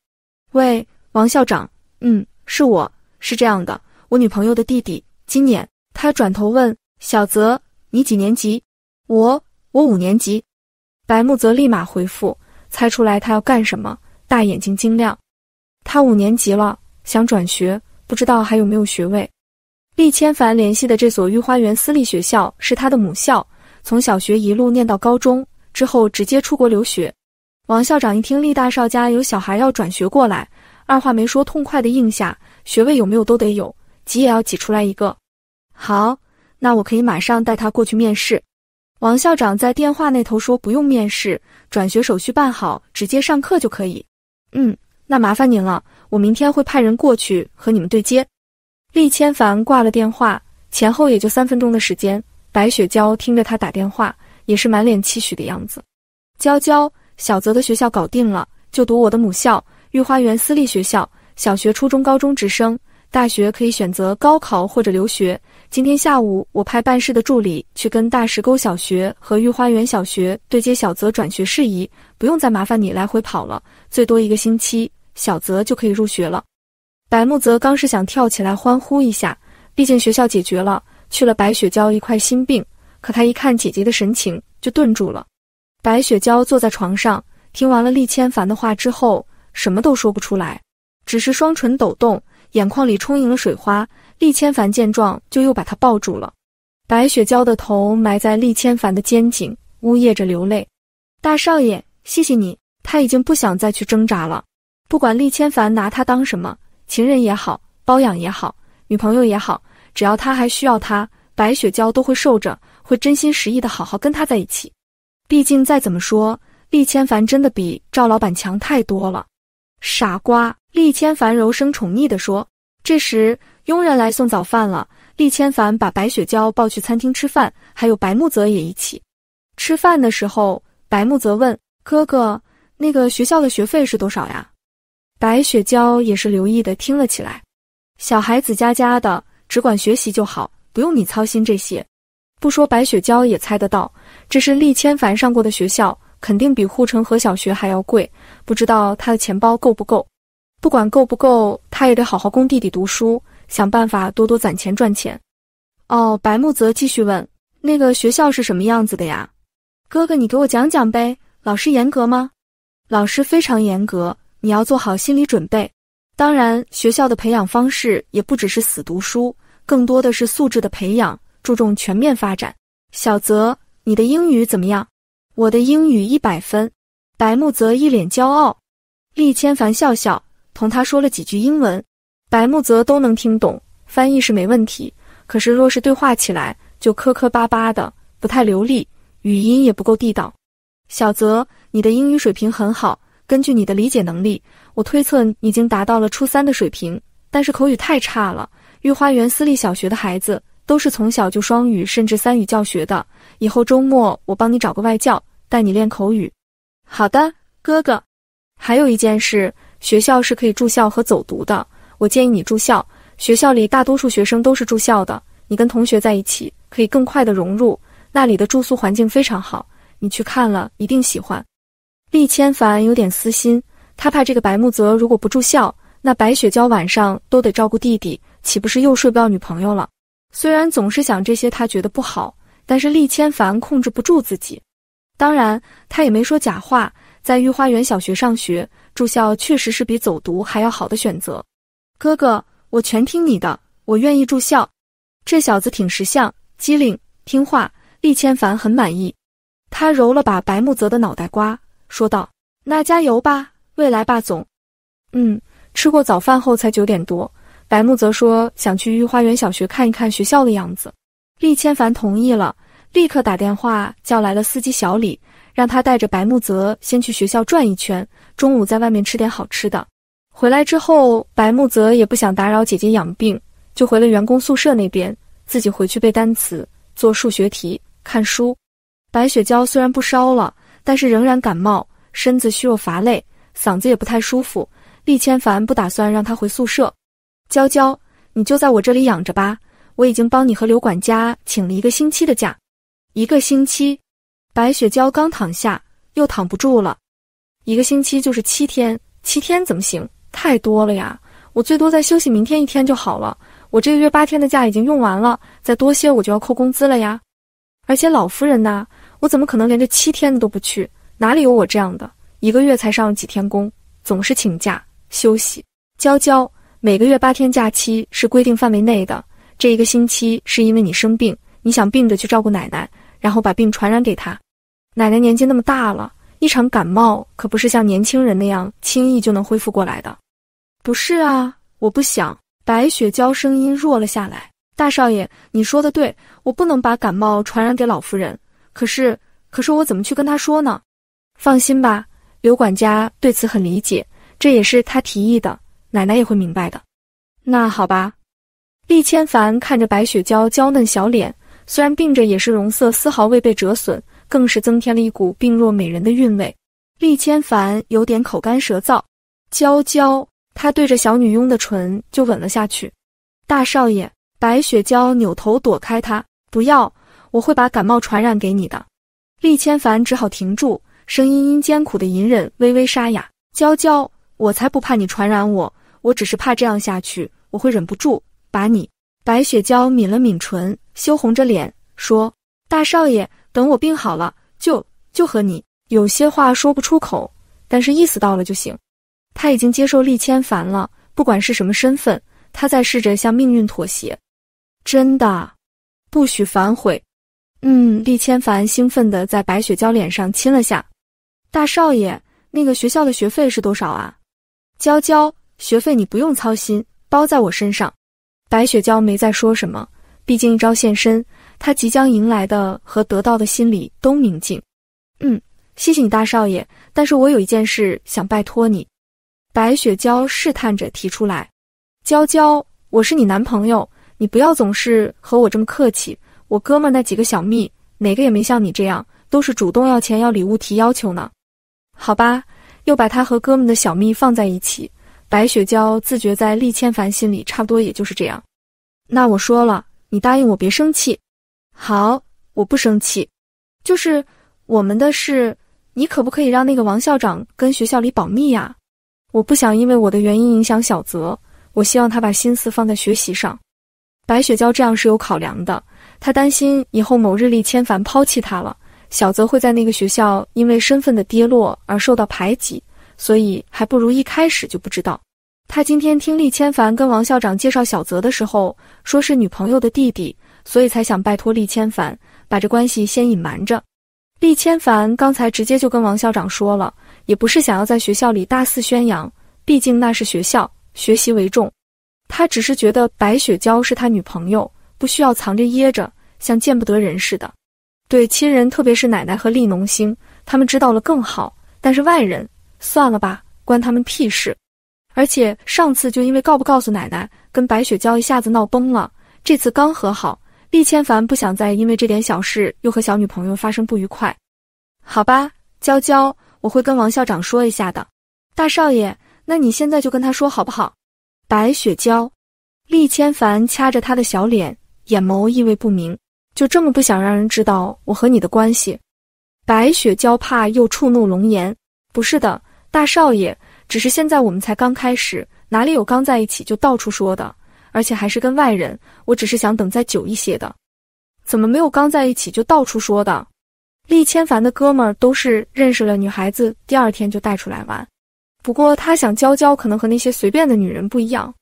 喂，王校长，嗯，是我，是这样的，我女朋友的弟弟。今年，他转头问小泽：“你几年级？”我我五年级，白木泽立马回复，猜出来他要干什么，大眼睛晶亮。他五年级了，想转学，不知道还有没有学位。厉千凡联系的这所御花园私立学校是他的母校，从小学一路念到高中，之后直接出国留学。王校长一听厉大少家有小孩要转学过来，二话没说，痛快的应下，学位有没有都得有，挤也要挤出来一个。好，那我可以马上带他过去面试。王校长在电话那头说：“不用面试，转学手续办好，直接上课就可以。”嗯，那麻烦您了，我明天会派人过去和你们对接。厉千凡挂了电话，前后也就三分钟的时间。白雪娇听着他打电话，也是满脸期许的样子。娇娇，小泽的学校搞定了，就读我的母校御花园私立学校，小学、初中、高中直升。大学可以选择高考或者留学。今天下午，我派办事的助理去跟大石沟小学和御花园小学对接小泽转学事宜，不用再麻烦你来回跑了。最多一个星期，小泽就可以入学了。白木泽刚是想跳起来欢呼一下，毕竟学校解决了，去了白雪娇一块心病。可他一看姐姐的神情，就顿住了。白雪娇坐在床上，听完了厉千凡的话之后，什么都说不出来，只是双唇抖动。眼眶里充盈了水花，厉千凡见状就又把她抱住了。白雪娇的头埋在厉千凡的肩颈，呜咽着流泪。大少爷，谢谢你。他已经不想再去挣扎了。不管厉千凡拿他当什么，情人也好，包养也好，女朋友也好，只要他还需要他，白雪娇都会受着，会真心实意的好好跟他在一起。毕竟再怎么说，厉千凡真的比赵老板强太多了。傻瓜。厉千凡柔声宠溺地说：“这时佣人来送早饭了，厉千凡把白雪娇抱去餐厅吃饭，还有白木泽也一起。吃饭的时候，白木泽问哥哥：那个学校的学费是多少呀？白雪娇也是留意的听了起来。小孩子家家的，只管学习就好，不用你操心这些。不说，白雪娇也猜得到，这是厉千凡上过的学校，肯定比护城河小学还要贵，不知道他的钱包够不够。”不管够不够，他也得好好供弟弟读书，想办法多多攒钱赚钱。哦，白木泽继续问：“那个学校是什么样子的呀？哥哥，你给我讲讲呗。老师严格吗？老师非常严格，你要做好心理准备。当然，学校的培养方式也不只是死读书，更多的是素质的培养，注重全面发展。小泽，你的英语怎么样？我的英语一百分。”白木泽一脸骄傲。厉千凡笑笑。同他说了几句英文，白木泽都能听懂，翻译是没问题。可是若是对话起来，就磕磕巴巴的，不太流利，语音也不够地道。小泽，你的英语水平很好，根据你的理解能力，我推测已经达到了初三的水平。但是口语太差了。御花园私立小学的孩子都是从小就双语甚至三语教学的，以后周末我帮你找个外教带你练口语。好的，哥哥。还有一件事。学校是可以住校和走读的，我建议你住校。学校里大多数学生都是住校的，你跟同学在一起可以更快的融入。那里的住宿环境非常好，你去看了一定喜欢。厉千凡有点私心，他怕这个白木泽如果不住校，那白雪娇晚上都得照顾弟弟，岂不是又睡不到女朋友了？虽然总是想这些，他觉得不好，但是厉千凡控制不住自己。当然，他也没说假话，在御花园小学上学。住校确实是比走读还要好的选择，哥哥，我全听你的，我愿意住校。这小子挺识相，机灵，听话，厉千凡很满意。他揉了把白木泽的脑袋瓜，说道：“那加油吧，未来霸总。”嗯，吃过早饭后才九点多，白木泽说想去御花园小学看一看学校的样子，厉千凡同意了，立刻打电话叫来了司机小李。让他带着白木泽先去学校转一圈，中午在外面吃点好吃的。回来之后，白木泽也不想打扰姐姐养病，就回了员工宿舍那边，自己回去背单词、做数学题、看书。白雪娇虽然不烧了，但是仍然感冒，身子虚弱乏累，嗓子也不太舒服。厉千凡不打算让她回宿舍，娇娇，你就在我这里养着吧，我已经帮你和刘管家请了一个星期的假，一个星期。白雪娇刚躺下，又躺不住了。一个星期就是七天，七天怎么行？太多了呀！我最多再休息明天一天就好了。我这个月八天的假已经用完了，再多些我就要扣工资了呀！而且老夫人呐，我怎么可能连这七天都不去？哪里有我这样的，一个月才上几天工，总是请假休息？娇娇，每个月八天假期是规定范围内的，这一个星期是因为你生病，你想病着去照顾奶奶，然后把病传染给她。奶奶年纪那么大了，一场感冒可不是像年轻人那样轻易就能恢复过来的。不是啊，我不想。白雪娇声音弱了下来。大少爷，你说的对，我不能把感冒传染给老夫人。可是，可是我怎么去跟她说呢？放心吧，刘管家对此很理解，这也是他提议的，奶奶也会明白的。那好吧。厉千凡看着白雪娇娇嫩小脸，虽然病着，也是容色丝毫未被折损。更是增添了一股病弱美人的韵味。厉千凡有点口干舌燥，娇娇，他对着小女佣的唇就吻了下去。大少爷，白雪娇扭头躲开他，不要，我会把感冒传染给你的。厉千凡只好停住，声音因艰苦的隐忍微微沙哑。娇娇，我才不怕你传染我，我只是怕这样下去，我会忍不住把你。白雪娇抿了抿唇，羞红着脸说：“大少爷。”等我病好了，就就和你有些话说不出口，但是意思到了就行。他已经接受厉千凡了，不管是什么身份，他在试着向命运妥协。真的，不许反悔。嗯，厉千凡兴奋的在白雪娇脸上亲了下。大少爷，那个学校的学费是多少啊？娇娇，学费你不用操心，包在我身上。白雪娇没再说什么，毕竟一招现身。他即将迎来的和得到的心里都宁静。嗯，谢谢你，大少爷。但是我有一件事想拜托你。白雪娇试探着提出来。娇娇，我是你男朋友，你不要总是和我这么客气。我哥们那几个小蜜，哪个也没像你这样，都是主动要钱要礼物提要求呢。好吧，又把他和哥们的小蜜放在一起。白雪娇自觉在厉千凡心里差不多也就是这样。那我说了，你答应我别生气。好，我不生气，就是我们的事，你可不可以让那个王校长跟学校里保密呀？我不想因为我的原因影响小泽，我希望他把心思放在学习上。白雪娇这样是有考量的，她担心以后某日立千凡抛弃他了，小泽会在那个学校因为身份的跌落而受到排挤，所以还不如一开始就不知道。他今天听厉千凡跟王校长介绍小泽的时候，说是女朋友的弟弟。所以才想拜托厉千凡把这关系先隐瞒着。厉千凡刚才直接就跟王校长说了，也不是想要在学校里大肆宣扬，毕竟那是学校，学习为重。他只是觉得白雪娇是他女朋友，不需要藏着掖着，像见不得人似的。对亲人，特别是奶奶和厉农星，他们知道了更好。但是外人，算了吧，关他们屁事。而且上次就因为告不告诉奶奶，跟白雪娇一下子闹崩了，这次刚和好。厉千凡不想再因为这点小事又和小女朋友发生不愉快，好吧，娇娇，我会跟王校长说一下的。大少爷，那你现在就跟他说好不好？白雪娇，厉千凡掐着他的小脸，眼眸意味不明，就这么不想让人知道我和你的关系？白雪娇怕又触怒龙颜，不是的，大少爷，只是现在我们才刚开始，哪里有刚在一起就到处说的？而且还是跟外人，我只是想等再久一些的。怎么没有刚在一起就到处说的？厉千凡的哥们儿都是认识了女孩子第二天就带出来玩。不过他想，娇娇可能和那些随便的女人不一样。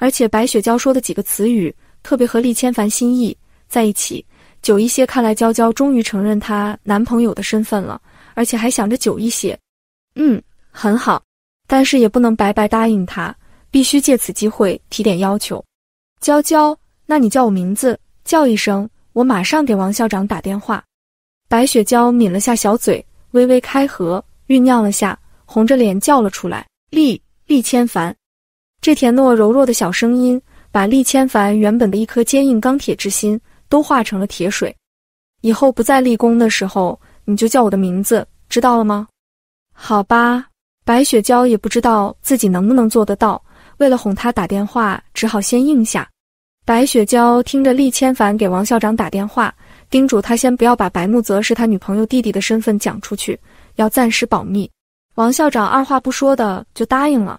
而且白雪娇说的几个词语特别合厉千凡心意。在一起久一些，看来娇娇终于承认她男朋友的身份了，而且还想着久一些。嗯，很好，但是也不能白白答应他，必须借此机会提点要求。娇娇，那你叫我名字，叫一声，我马上给王校长打电话。白雪娇抿了下小嘴，微微开合，酝酿了下，红着脸叫了出来：“厉厉千凡。”这甜糯柔弱的小声音，把厉千凡原本的一颗坚硬钢铁之心都化成了铁水。以后不再立功的时候，你就叫我的名字，知道了吗？好吧，白雪娇也不知道自己能不能做得到。为了哄他打电话，只好先应下。白雪娇听着厉千凡给王校长打电话，叮嘱他先不要把白木泽是他女朋友弟弟的身份讲出去，要暂时保密。王校长二话不说的就答应了。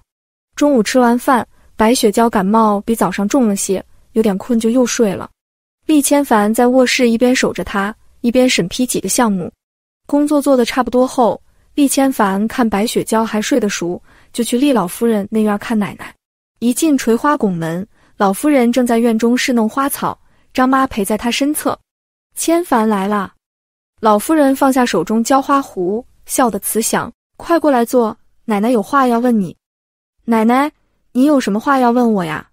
中午吃完饭，白雪娇感冒比早上重了些，有点困，就又睡了。厉千凡在卧室一边守着他，一边审批几个项目。工作做的差不多后，厉千凡看白雪娇还睡得熟，就去厉老夫人那院看奶奶。一进垂花拱门，老夫人正在院中侍弄花草，张妈陪在她身侧。千凡来了，老夫人放下手中浇花壶，笑得慈祥：“快过来坐，奶奶有话要问你。”“奶奶，你有什么话要问我呀？”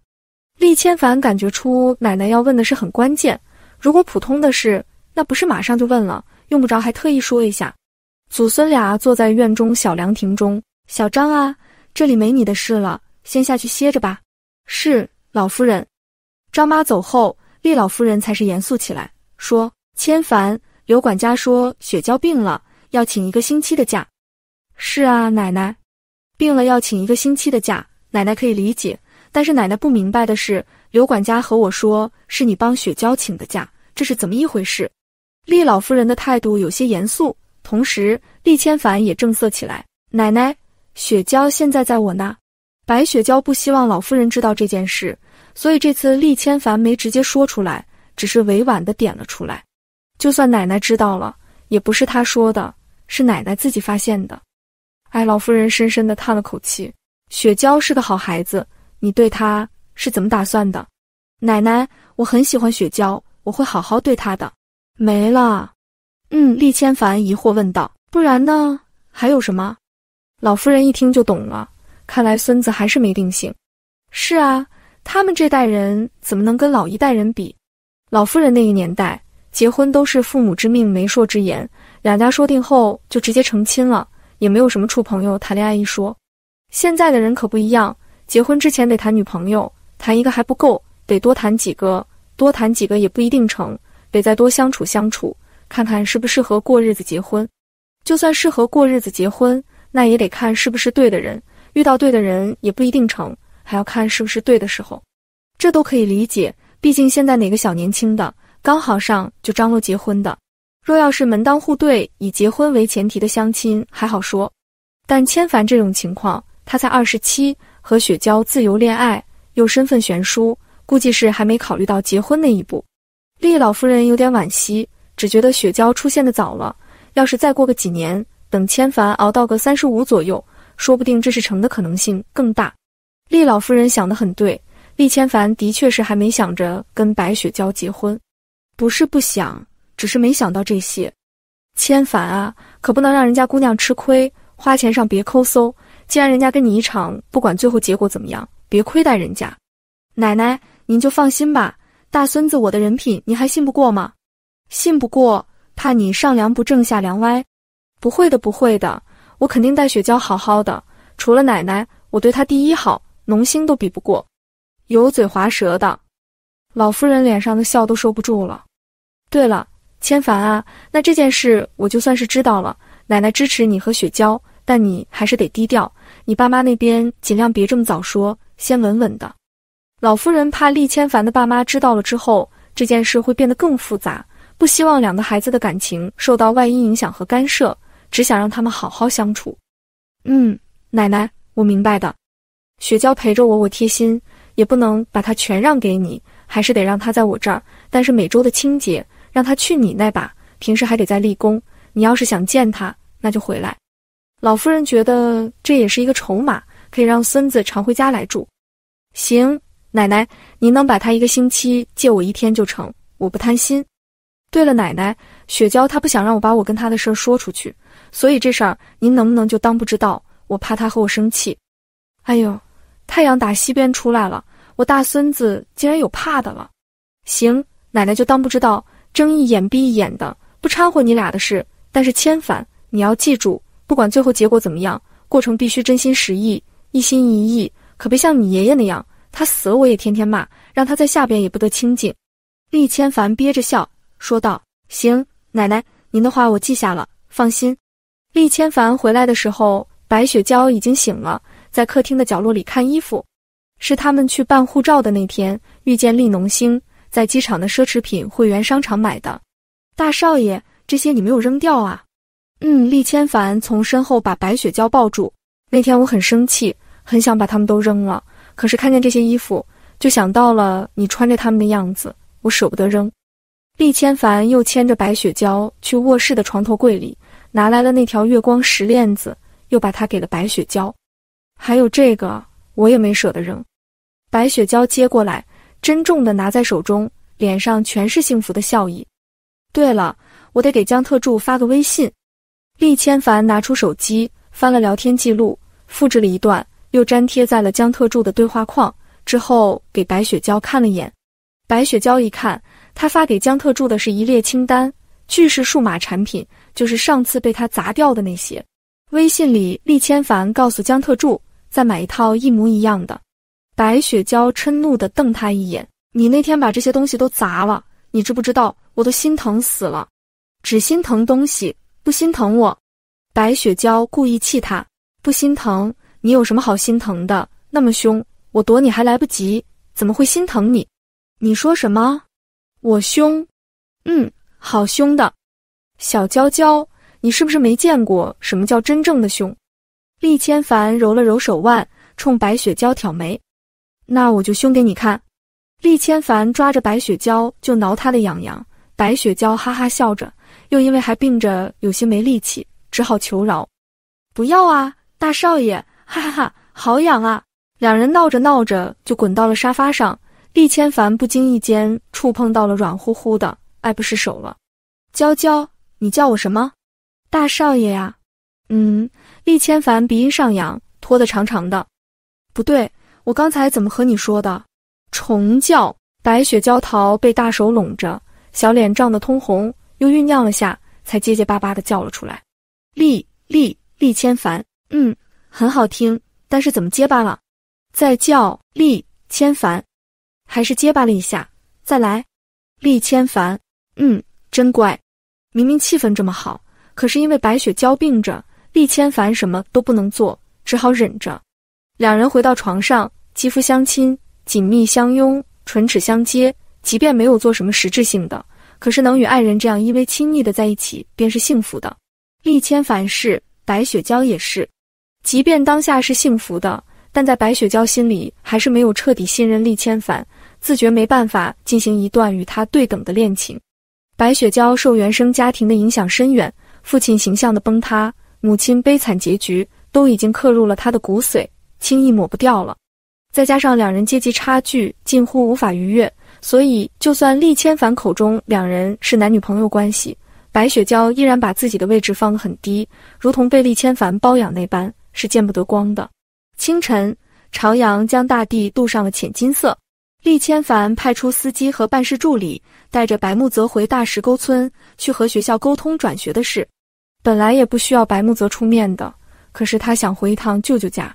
厉千凡感觉出奶奶要问的是很关键，如果普通的事，那不是马上就问了，用不着还特意说一下。祖孙俩坐在院中小凉亭中：“小张啊，这里没你的事了。”先下去歇着吧。是老夫人。张妈走后，厉老夫人才是严肃起来，说：“千凡，刘管家说雪娇病了，要请一个星期的假。”“是啊，奶奶，病了要请一个星期的假，奶奶可以理解。但是奶奶不明白的是，刘管家和我说是你帮雪娇请的假，这是怎么一回事？”厉老夫人的态度有些严肃，同时厉千凡也正色起来：“奶奶，雪娇现在在我那。”白雪娇不希望老夫人知道这件事，所以这次厉千凡没直接说出来，只是委婉的点了出来。就算奶奶知道了，也不是他说的，是奶奶自己发现的。哎，老夫人深深的叹了口气。雪娇是个好孩子，你对她是怎么打算的？奶奶，我很喜欢雪娇，我会好好对她的。没了。嗯，厉千凡疑惑问道：“不然呢？还有什么？”老夫人一听就懂了。看来孙子还是没定性。是啊，他们这代人怎么能跟老一代人比？老夫人那一年代，结婚都是父母之命、媒妁之言，两家说定后就直接成亲了，也没有什么处朋友、谈恋爱一说。现在的人可不一样，结婚之前得谈女朋友，谈一个还不够，得多谈几个，多谈几个也不一定成，得再多相处相处，看看适不适合过日子结婚。就算适合过日子结婚，那也得看是不是对的人。遇到对的人也不一定成，还要看是不是对的时候，这都可以理解。毕竟现在哪个小年轻的刚好上就张罗结婚的？若要是门当户对，以结婚为前提的相亲还好说，但千凡这种情况，他才二十七，和雪娇自由恋爱，又身份悬殊，估计是还没考虑到结婚那一步。厉老夫人有点惋惜，只觉得雪娇出现的早了，要是再过个几年，等千凡熬到个三十五左右。说不定这是成的可能性更大。厉老夫人想的很对，厉千凡的确是还没想着跟白雪娇结婚，不是不想，只是没想到这些。千凡啊，可不能让人家姑娘吃亏，花钱上别抠搜。既然人家跟你一场，不管最后结果怎么样，别亏待人家。奶奶，您就放心吧，大孙子我的人品您还信不过吗？信不过，怕你上梁不正下梁歪。不会的，不会的。我肯定待雪娇好好的，除了奶奶，我对她第一好，农星都比不过。油嘴滑舌的老夫人脸上的笑都收不住了。对了，千凡啊，那这件事我就算是知道了，奶奶支持你和雪娇，但你还是得低调，你爸妈那边尽量别这么早说，先稳稳的。老夫人怕厉千凡的爸妈知道了之后，这件事会变得更复杂，不希望两个孩子的感情受到外因影响和干涉。只想让他们好好相处。嗯，奶奶，我明白的。雪娇陪着我，我贴心，也不能把她全让给你，还是得让她在我这儿。但是每周的清洁，让她去你那吧。平时还得再立功。你要是想见她，那就回来。老夫人觉得这也是一个筹码，可以让孙子常回家来住。行，奶奶，您能把她一个星期借我一天就成，我不贪心。对了，奶奶，雪娇她不想让我把我跟她的事儿说出去。所以这事儿您能不能就当不知道？我怕他和我生气。哎呦，太阳打西边出来了，我大孙子竟然有怕的了。行，奶奶就当不知道，睁一眼闭一眼的，不掺和你俩的事。但是千凡，你要记住，不管最后结果怎么样，过程必须真心实意，一心一意。可别像你爷爷那样，他死了我也天天骂，让他在下边也不得清静。厉千凡憋着笑说道：“行，奶奶，您的话我记下了，放心。”厉千凡回来的时候，白雪娇已经醒了，在客厅的角落里看衣服。是他们去办护照的那天遇见厉农星，在机场的奢侈品会员商场买的。大少爷，这些你没有扔掉啊？嗯，厉千凡从身后把白雪娇抱住。那天我很生气，很想把他们都扔了，可是看见这些衣服，就想到了你穿着他们的样子，我舍不得扔。厉千凡又牵着白雪娇去卧室的床头柜里。拿来了那条月光石链子，又把它给了白雪娇。还有这个，我也没舍得扔。白雪娇接过来，珍重的拿在手中，脸上全是幸福的笑意。对了，我得给江特助发个微信。厉千凡拿出手机，翻了聊天记录，复制了一段，又粘贴在了江特助的对话框之后，给白雪娇看了眼。白雪娇一看，他发给江特助的是一列清单，全是数码产品。就是上次被他砸掉的那些，微信里厉千凡告诉江特助再买一套一模一样的。白雪娇嗔怒地瞪他一眼：“你那天把这些东西都砸了，你知不知道？我都心疼死了，只心疼东西，不心疼我。”白雪娇故意气他：“不心疼你有什么好心疼的？那么凶，我躲你还来不及，怎么会心疼你？你说什么？我凶？嗯，好凶的。”小娇娇，你是不是没见过什么叫真正的凶？厉千凡揉了揉手腕，冲白雪娇挑眉。那我就凶给你看。厉千凡抓着白雪娇就挠她的痒痒，白雪娇哈哈笑着，又因为还病着有些没力气，只好求饶。不要啊，大少爷！哈哈哈，好痒啊！两人闹着闹着就滚到了沙发上，厉千凡不经意间触碰到了软乎乎的，爱不释手了。娇娇。你叫我什么，大少爷呀？嗯，厉千凡鼻音上扬，拖得长长的。不对，我刚才怎么和你说的？虫叫白雪娇桃被大手拢着，小脸涨得通红，又酝酿了下，才结结巴巴的叫了出来：“厉厉厉千凡，嗯，很好听，但是怎么结巴了？再叫厉千凡，还是结巴了一下。再来，厉千凡，嗯，真乖。”明明气氛这么好，可是因为白雪娇病着，厉千凡什么都不能做，只好忍着。两人回到床上，肌肤相亲，紧密相拥，唇齿相接。即便没有做什么实质性的，可是能与爱人这样依偎亲昵的在一起，便是幸福的。厉千凡是白雪娇也是，即便当下是幸福的，但在白雪娇心里还是没有彻底信任厉千凡，自觉没办法进行一段与他对等的恋情。白雪娇受原生家庭的影响深远，父亲形象的崩塌，母亲悲惨结局，都已经刻入了她的骨髓，轻易抹不掉了。再加上两人阶级差距近乎无法逾越，所以就算厉千凡口中两人是男女朋友关系，白雪娇依然把自己的位置放得很低，如同被厉千凡包养那般，是见不得光的。清晨，朝阳将大地镀上了浅金色。厉千凡派出司机和办事助理，带着白木泽回大石沟村去和学校沟通转学的事。本来也不需要白木泽出面的，可是他想回一趟舅舅家。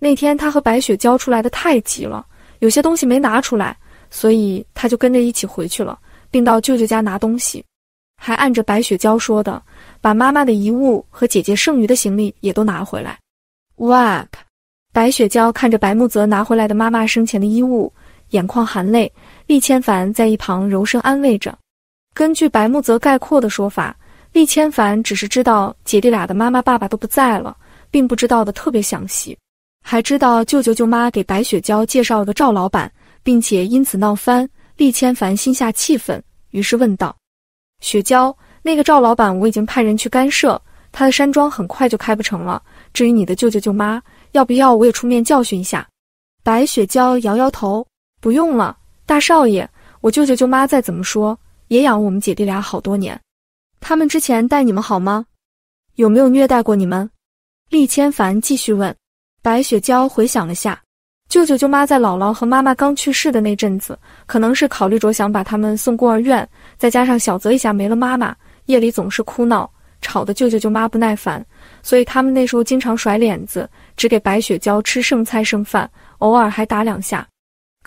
那天他和白雪娇出来的太急了，有些东西没拿出来，所以他就跟着一起回去了，并到舅舅家拿东西，还按着白雪娇说的，把妈妈的遗物和姐姐剩余的行李也都拿回来。哇！白雪娇看着白木泽拿回来的妈妈生前的衣物。眼眶含泪，厉千凡在一旁柔声安慰着。根据白木泽概括的说法，厉千凡只是知道姐弟俩的妈妈、爸爸都不在了，并不知道的特别详细。还知道舅舅、舅妈给白雪娇介绍了个赵老板，并且因此闹翻。厉千凡心下气愤，于是问道：“雪娇，那个赵老板我已经派人去干涉，他的山庄很快就开不成了。至于你的舅舅、舅妈，要不要我也出面教训一下？”白雪娇摇摇头。不用了，大少爷，我舅舅舅妈再怎么说也养我们姐弟俩好多年。他们之前待你们好吗？有没有虐待过你们？厉千凡继续问。白雪娇回想了下，舅舅舅妈在姥姥和妈妈刚去世的那阵子，可能是考虑着想把他们送孤儿院，再加上小泽一下没了妈妈，夜里总是哭闹，吵得舅舅舅妈不耐烦，所以他们那时候经常甩脸子，只给白雪娇吃剩菜剩饭，偶尔还打两下。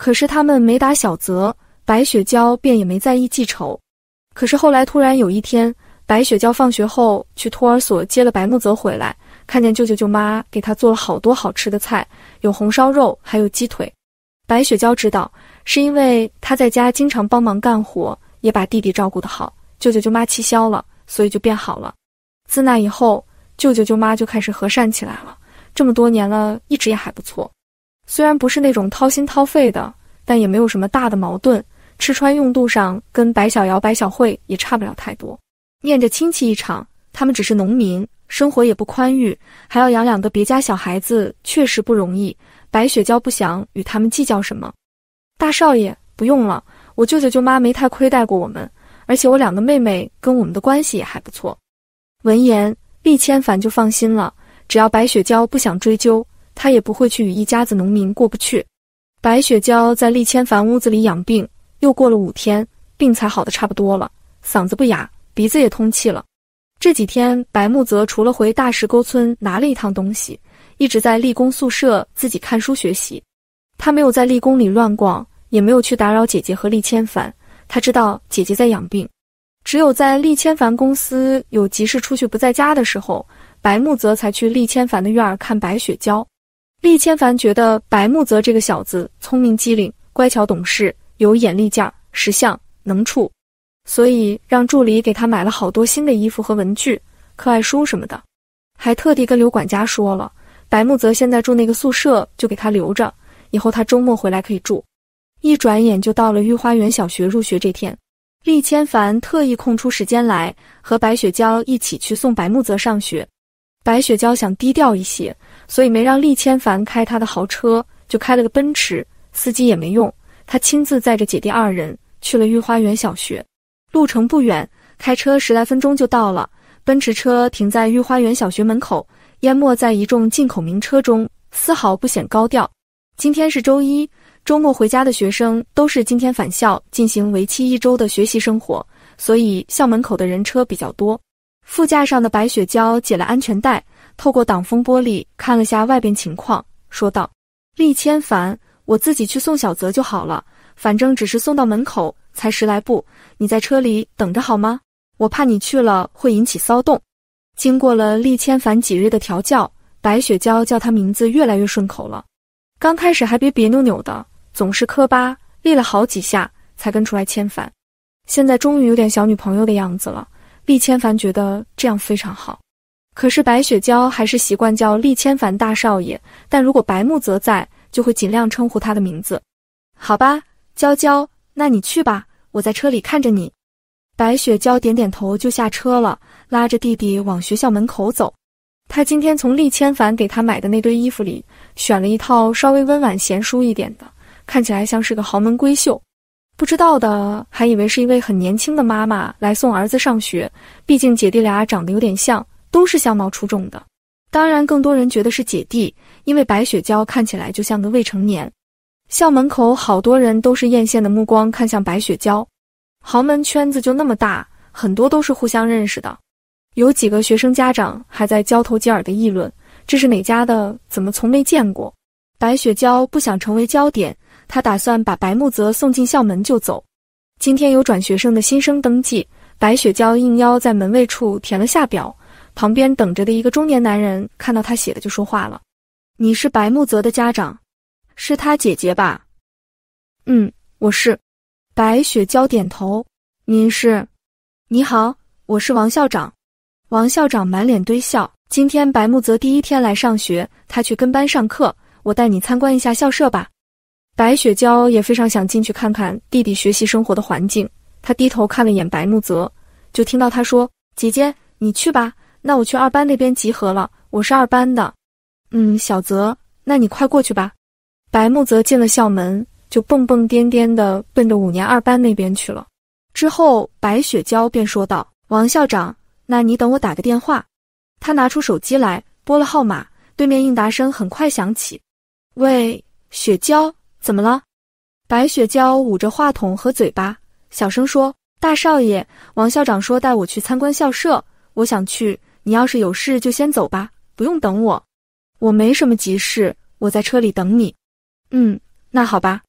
可是他们没打小泽白雪娇，便也没在意记仇。可是后来突然有一天，白雪娇放学后去托儿所接了白木泽回来，看见舅舅舅妈给他做了好多好吃的菜，有红烧肉，还有鸡腿。白雪娇知道，是因为他在家经常帮忙干活，也把弟弟照顾得好，舅舅舅妈气消了，所以就变好了。自那以后，舅舅舅妈就开始和善起来了。这么多年了，一直也还不错。虽然不是那种掏心掏肺的，但也没有什么大的矛盾。吃穿用度上跟白小瑶、白小慧也差不了太多。念着亲戚一场，他们只是农民，生活也不宽裕，还要养两个别家小孩子，确实不容易。白雪娇不想与他们计较什么。大少爷不用了，我舅舅舅妈没太亏待过我们，而且我两个妹妹跟我们的关系也还不错。闻言，厉千凡就放心了，只要白雪娇不想追究。他也不会去与一家子农民过不去。白雪娇在厉千凡屋子里养病，又过了五天，病才好的差不多了，嗓子不哑，鼻子也通气了。这几天，白木泽除了回大石沟村拿了一趟东西，一直在立功宿舍自己看书学习。他没有在立功里乱逛，也没有去打扰姐姐和厉千凡。他知道姐姐在养病，只有在厉千凡公司有急事出去不在家的时候，白木泽才去厉千凡的院儿看白雪娇。厉千凡觉得白木泽这个小子聪明机灵、乖巧懂事、有眼力劲儿、识相、能处，所以让助理给他买了好多新的衣服和文具、课外书什么的，还特地跟刘管家说了，白木泽现在住那个宿舍就给他留着，以后他周末回来可以住。一转眼就到了御花园小学入学这天，厉千凡特意空出时间来和白雪娇一起去送白木泽上学。白雪娇想低调一些。所以没让厉千凡开他的豪车，就开了个奔驰。司机也没用，他亲自载着姐弟二人去了御花园小学。路程不远，开车十来分钟就到了。奔驰车停在御花园小学门口，淹没在一众进口名车中，丝毫不显高调。今天是周一，周末回家的学生都是今天返校进行为期一周的学习生活，所以校门口的人车比较多。副驾上的白雪娇解了安全带。透过挡风玻璃看了下外边情况，说道：“厉千凡，我自己去送小泽就好了，反正只是送到门口，才十来步。你在车里等着好吗？我怕你去了会引起骚动。”经过了厉千凡几日的调教，白雪娇叫他名字越来越顺口了。刚开始还别别扭扭的，总是磕巴，立了好几下才跟出来千凡。现在终于有点小女朋友的样子了，厉千凡觉得这样非常好。可是白雪娇还是习惯叫厉千凡大少爷，但如果白木泽在，就会尽量称呼他的名字。好吧，娇娇，那你去吧，我在车里看着你。白雪娇点点头，就下车了，拉着弟弟往学校门口走。她今天从厉千凡给她买的那堆衣服里选了一套稍微温婉贤淑一点的，看起来像是个豪门闺秀，不知道的还以为是一位很年轻的妈妈来送儿子上学。毕竟姐弟俩长得有点像。都是相貌出众的，当然更多人觉得是姐弟，因为白雪娇看起来就像个未成年。校门口好多人都是艳羡的目光看向白雪娇，豪门圈子就那么大，很多都是互相认识的。有几个学生家长还在交头接耳的议论，这是哪家的？怎么从没见过？白雪娇不想成为焦点，她打算把白木泽送进校门就走。今天有转学生的新生登记，白雪娇应邀在门卫处填了下表。旁边等着的一个中年男人看到他写的就说话了：“你是白木泽的家长，是他姐姐吧？”“嗯，我是。”白雪娇点头。“您是？你好，我是王校长。”王校长满脸堆笑：“今天白木泽第一天来上学，他去跟班上课，我带你参观一下校舍吧。”白雪娇也非常想进去看看弟弟学习生活的环境，她低头看了眼白木泽，就听到他说：“姐姐，你去吧。”那我去二班那边集合了，我是二班的。嗯，小泽，那你快过去吧。白木泽进了校门，就蹦蹦颠颠的奔着五年二班那边去了。之后，白雪娇便说道：“王校长，那你等我打个电话。”他拿出手机来拨了号码，对面应答声很快响起：“喂，雪娇，怎么了？”白雪娇捂着话筒和嘴巴，小声说：“大少爷，王校长说带我去参观校舍，我想去。”你要是有事就先走吧，不用等我。我没什么急事，我在车里等你。嗯，那好吧。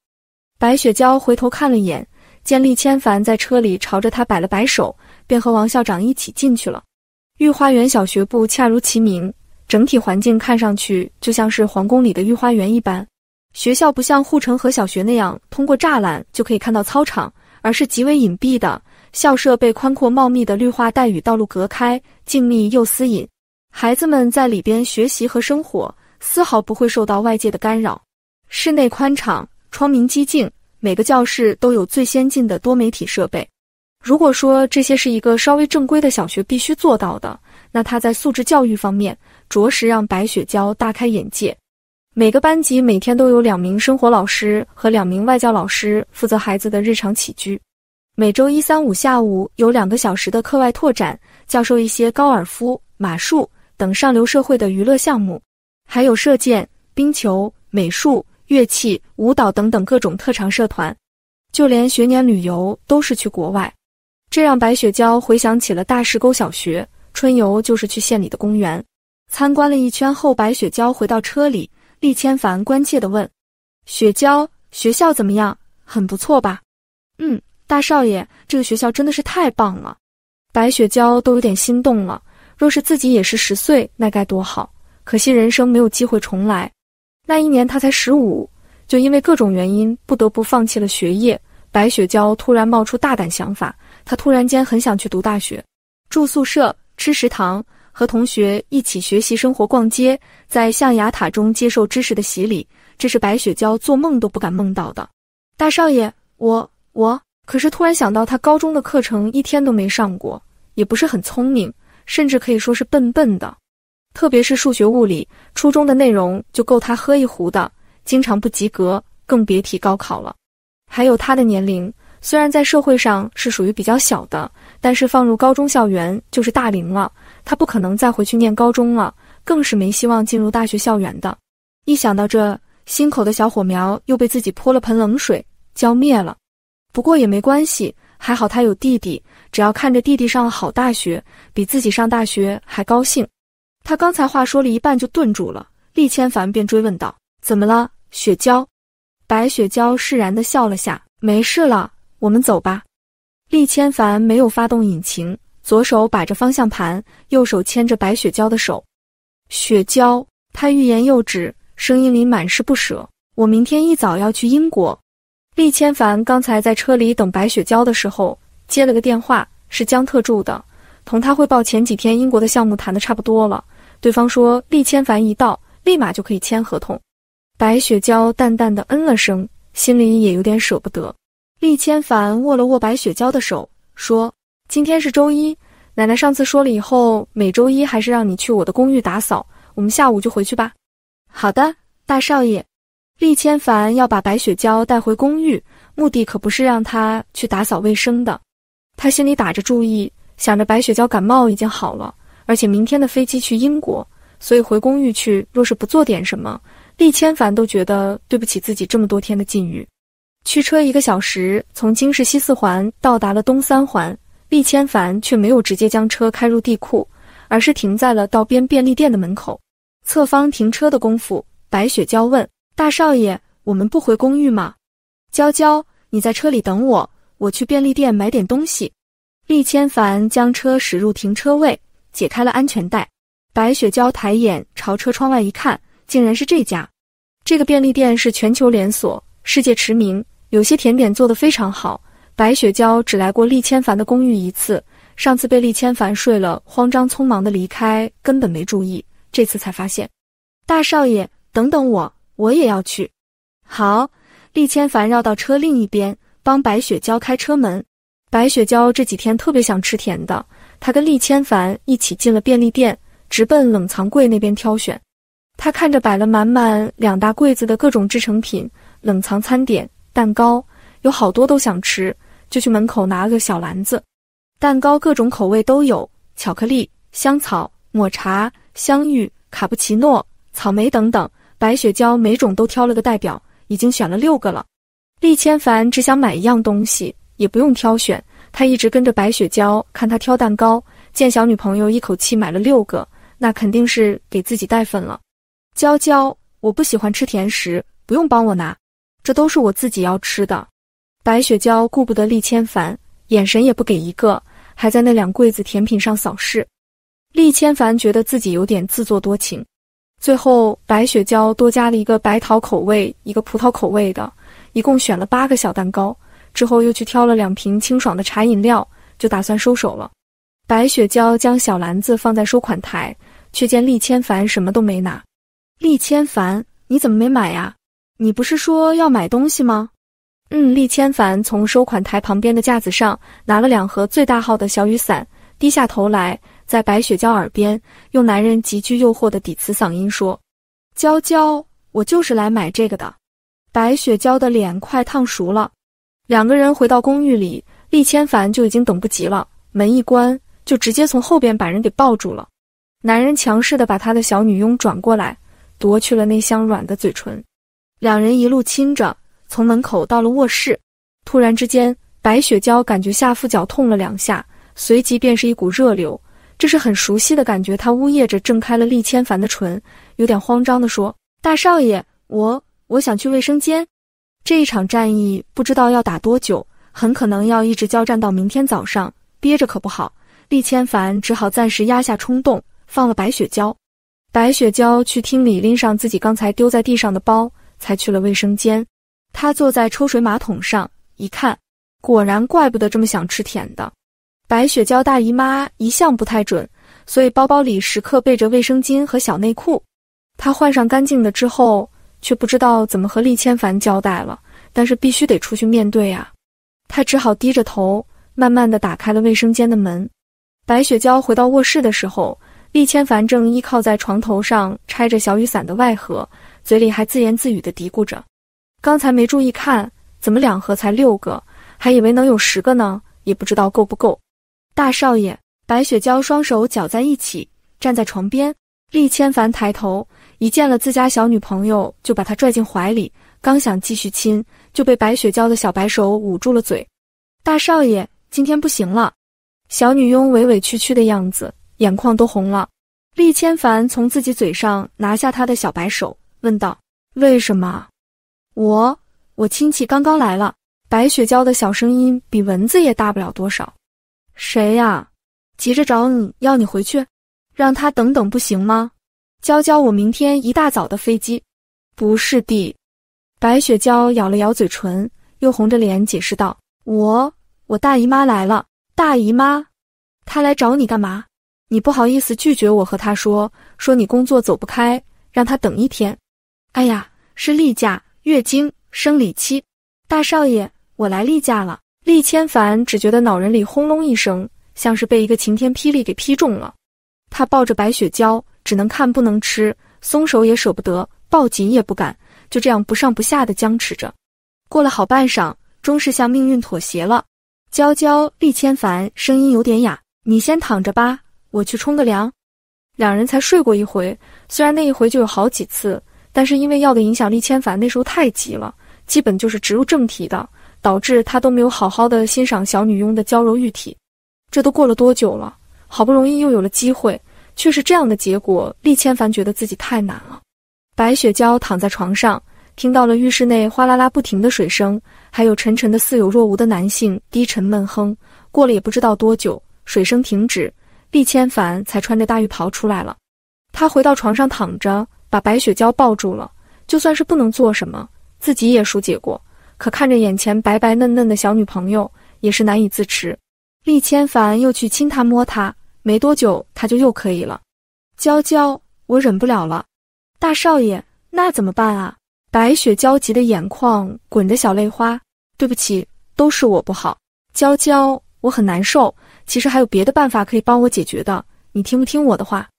白雪娇回头看了一眼，见厉千凡在车里朝着他摆了摆手，便和王校长一起进去了。御花园小学部，恰如其名，整体环境看上去就像是皇宫里的御花园一般。学校不像护城河小学那样通过栅栏就可以看到操场，而是极为隐蔽的。校舍被宽阔茂密的绿化带与道路隔开，静谧又私隐。孩子们在里边学习和生活，丝毫不会受到外界的干扰。室内宽敞，窗明几净，每个教室都有最先进的多媒体设备。如果说这些是一个稍微正规的小学必须做到的，那它在素质教育方面，着实让白雪娇大开眼界。每个班级每天都有两名生活老师和两名外教老师负责孩子的日常起居。每周一、三、五下午有两个小时的课外拓展，教授一些高尔夫、马术等上流社会的娱乐项目，还有射箭、冰球、美术、乐器、舞蹈等等各种特长社团。就连学年旅游都是去国外，这让白雪娇回想起了大石沟小学春游就是去县里的公园。参观了一圈后，白雪娇回到车里，厉千凡关切地问：“雪娇，学校怎么样？很不错吧？”“嗯。”大少爷，这个学校真的是太棒了，白雪娇都有点心动了。若是自己也是十岁，那该多好！可惜人生没有机会重来。那一年她才十五，就因为各种原因不得不放弃了学业。白雪娇突然冒出大胆想法，她突然间很想去读大学，住宿舍，吃食堂，和同学一起学习、生活、逛街，在象牙塔中接受知识的洗礼。这是白雪娇做梦都不敢梦到的。大少爷，我我。可是突然想到，他高中的课程一天都没上过，也不是很聪明，甚至可以说是笨笨的。特别是数学、物理，初中的内容就够他喝一壶的，经常不及格，更别提高考了。还有他的年龄，虽然在社会上是属于比较小的，但是放入高中校园就是大龄了。他不可能再回去念高中了，更是没希望进入大学校园的。一想到这，心口的小火苗又被自己泼了盆冷水，浇灭了。不过也没关系，还好他有弟弟，只要看着弟弟上了好大学，比自己上大学还高兴。他刚才话说了一半就顿住了，厉千凡便追问道：“怎么了，雪娇？”白雪娇释然的笑了下：“没事了，我们走吧。”厉千凡没有发动引擎，左手把着方向盘，右手牵着白雪娇的手。雪娇，他欲言又止，声音里满是不舍：“我明天一早要去英国。”厉千凡刚才在车里等白雪娇的时候，接了个电话，是姜特助的，同他汇报前几天英国的项目谈的差不多了。对方说，厉千凡一到，立马就可以签合同。白雪娇淡淡的嗯了声，心里也有点舍不得。厉千凡握了握白雪娇的手，说：“今天是周一，奶奶上次说了，以后每周一还是让你去我的公寓打扫。我们下午就回去吧。”“好的，大少爷。”厉千凡要把白雪娇带回公寓，目的可不是让她去打扫卫生的。他心里打着注意，想着白雪娇感冒已经好了，而且明天的飞机去英国，所以回公寓去，若是不做点什么，厉千凡都觉得对不起自己这么多天的禁欲。驱车一个小时，从京市西四环到达了东三环，厉千凡却没有直接将车开入地库，而是停在了道边便利店的门口。侧方停车的功夫，白雪娇问。大少爷，我们不回公寓吗？娇娇，你在车里等我，我去便利店买点东西。厉千凡将车驶入停车位，解开了安全带。白雪娇抬眼朝车窗外一看，竟然是这家。这个便利店是全球连锁，世界驰名，有些甜点做的非常好。白雪娇只来过厉千凡的公寓一次，上次被厉千凡睡了，慌张匆忙的离开，根本没注意。这次才发现，大少爷，等等我。我也要去，好。厉千凡绕到车另一边，帮白雪娇开车门。白雪娇这几天特别想吃甜的，她跟厉千凡一起进了便利店，直奔冷藏柜那边挑选。她看着摆了满满两大柜子的各种制成品、冷藏餐点、蛋糕，有好多都想吃，就去门口拿了个小篮子。蛋糕各种口味都有，巧克力、香草、抹茶、香芋、卡布奇诺、草莓等等。白雪娇每种都挑了个代表，已经选了六个了。厉千凡只想买一样东西，也不用挑选。他一直跟着白雪娇，看她挑蛋糕。见小女朋友一口气买了六个，那肯定是给自己带份了。娇娇，我不喜欢吃甜食，不用帮我拿，这都是我自己要吃的。白雪娇顾不得厉千凡，眼神也不给一个，还在那两柜子甜品上扫视。厉千凡觉得自己有点自作多情。最后，白雪娇多加了一个白桃口味，一个葡萄口味的，一共选了八个小蛋糕。之后又去挑了两瓶清爽的茶饮料，就打算收手了。白雪娇将小篮子放在收款台，却见厉千凡什么都没拿。厉千凡，你怎么没买呀？你不是说要买东西吗？嗯，厉千凡从收款台旁边的架子上拿了两盒最大号的小雨伞，低下头来。在白雪娇耳边用男人极具诱惑的抵沉嗓音说：“娇娇，我就是来买这个的。”白雪娇的脸快烫熟了。两个人回到公寓里，厉千凡就已经等不及了。门一关，就直接从后边把人给抱住了。男人强势的把他的小女佣转过来，夺去了那香软的嘴唇。两人一路亲着，从门口到了卧室。突然之间，白雪娇感觉下腹脚痛了两下，随即便是一股热流。这是很熟悉的感觉，他呜咽着挣开了厉千凡的唇，有点慌张的说：“大少爷，我我想去卫生间。”这一场战役不知道要打多久，很可能要一直交战到明天早上，憋着可不好。厉千凡只好暂时压下冲动，放了白雪娇。白雪娇去厅里拎上自己刚才丢在地上的包，才去了卫生间。他坐在抽水马桶上，一看，果然怪不得这么想吃甜的。白雪娇大姨妈一向不太准，所以包包里时刻备着卫生巾和小内裤。她换上干净的之后，却不知道怎么和厉千凡交代了。但是必须得出去面对啊，她只好低着头，慢慢的打开了卫生间的门。白雪娇回到卧室的时候，厉千凡正依靠在床头上拆着小雨伞的外盒，嘴里还自言自语的嘀咕着：“刚才没注意看，怎么两盒才六个？还以为能有十个呢，也不知道够不够。”大少爷，白雪娇双手搅在一起，站在床边。厉千凡抬头，一见了自家小女朋友，就把她拽进怀里。刚想继续亲，就被白雪娇的小白手捂住了嘴。大少爷，今天不行了。小女佣委委屈屈的样子，眼眶都红了。厉千凡从自己嘴上拿下她的小白手，问道：“为什么？”“我……我亲戚刚刚来了。”白雪娇的小声音比蚊子也大不了多少。谁呀？急着找你要你回去，让他等等不行吗？娇娇，我明天一大早的飞机，不是的。白雪娇咬了咬嘴唇，又红着脸解释道：“我，我大姨妈来了。大姨妈，她来找你干嘛？你不好意思拒绝，我和她说说你工作走不开，让她等一天。哎呀，是例假、月经、生理期。大少爷，我来例假了。”厉千凡只觉得脑仁里轰隆一声，像是被一个晴天霹雳给劈中了。他抱着白雪娇，只能看不能吃，松手也舍不得，抱紧也不敢，就这样不上不下的僵持着。过了好半晌，终是向命运妥协了。娇娇，厉千凡声音有点哑：“你先躺着吧，我去冲个凉。”两人才睡过一回，虽然那一回就有好几次，但是因为药的影响，厉千凡那时候太急了，基本就是直入正题的。导致他都没有好好的欣赏小女佣的娇柔玉体，这都过了多久了？好不容易又有了机会，却是这样的结果。厉千凡觉得自己太难了。白雪娇躺在床上，听到了浴室内哗啦啦不停的水声，还有沉沉的似有若无的男性低沉闷哼。过了也不知道多久，水声停止，厉千凡才穿着大浴袍出来了。他回到床上躺着，把白雪娇抱住了。就算是不能做什么，自己也疏解过。可看着眼前白白嫩嫩的小女朋友，也是难以自持。厉千凡又去亲她摸她，没多久她就又可以了。娇娇，我忍不了了，大少爷，那怎么办啊？白雪焦急的眼眶滚着小泪花，对不起，都是我不好。娇娇，我很难受。其实还有别的办法可以帮我解决的，你听不听我的话？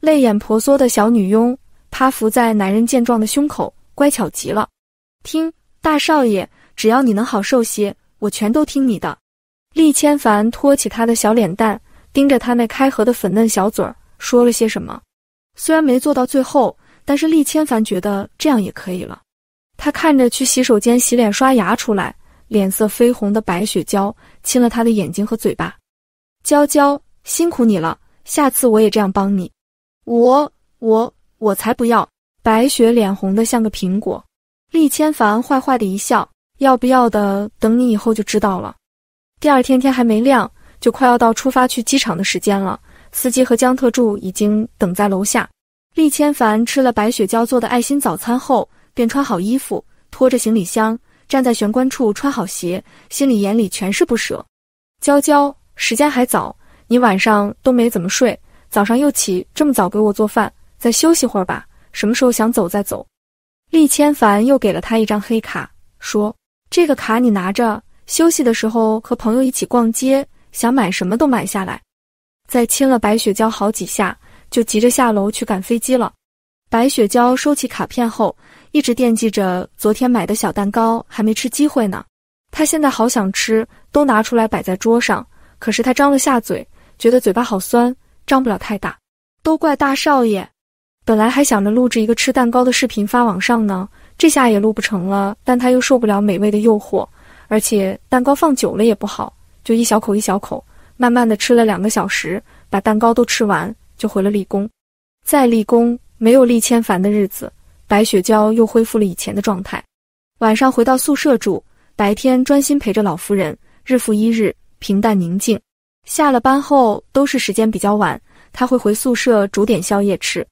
泪眼婆娑的小女佣趴伏在男人健壮的胸口，乖巧极了，听。大少爷，只要你能好受些，我全都听你的。厉千凡托起他的小脸蛋，盯着他那开合的粉嫩小嘴儿，说了些什么。虽然没做到最后，但是厉千凡觉得这样也可以了。他看着去洗手间洗脸刷牙出来，脸色绯红的白雪娇，亲了他的眼睛和嘴巴。娇娇，辛苦你了，下次我也这样帮你。我我我才不要！白雪脸红的像个苹果。厉千凡坏坏的一笑：“要不要的？等你以后就知道了。”第二天天还没亮，就快要到出发去机场的时间了。司机和江特助已经等在楼下。厉千凡吃了白雪娇做的爱心早餐后，便穿好衣服，拖着行李箱，站在玄关处穿好鞋，心里眼里全是不舍。娇娇，时间还早，你晚上都没怎么睡，早上又起这么早给我做饭，再休息会儿吧。什么时候想走再走。厉千凡又给了他一张黑卡，说：“这个卡你拿着，休息的时候和朋友一起逛街，想买什么都买下来。”再亲了白雪娇好几下，就急着下楼去赶飞机了。白雪娇收起卡片后，一直惦记着昨天买的小蛋糕，还没吃机会呢。她现在好想吃，都拿出来摆在桌上，可是她张了下嘴，觉得嘴巴好酸，张不了太大，都怪大少爷。本来还想着录制一个吃蛋糕的视频发网上呢，这下也录不成了。但他又受不了美味的诱惑，而且蛋糕放久了也不好，就一小口一小口，慢慢的吃了两个小时，把蛋糕都吃完，就回了立功。在立功没有立千凡的日子，白雪娇又恢复了以前的状态，晚上回到宿舍住，白天专心陪着老夫人，日复一日，平淡宁静。下了班后都是时间比较晚，他会回宿舍煮点宵夜吃。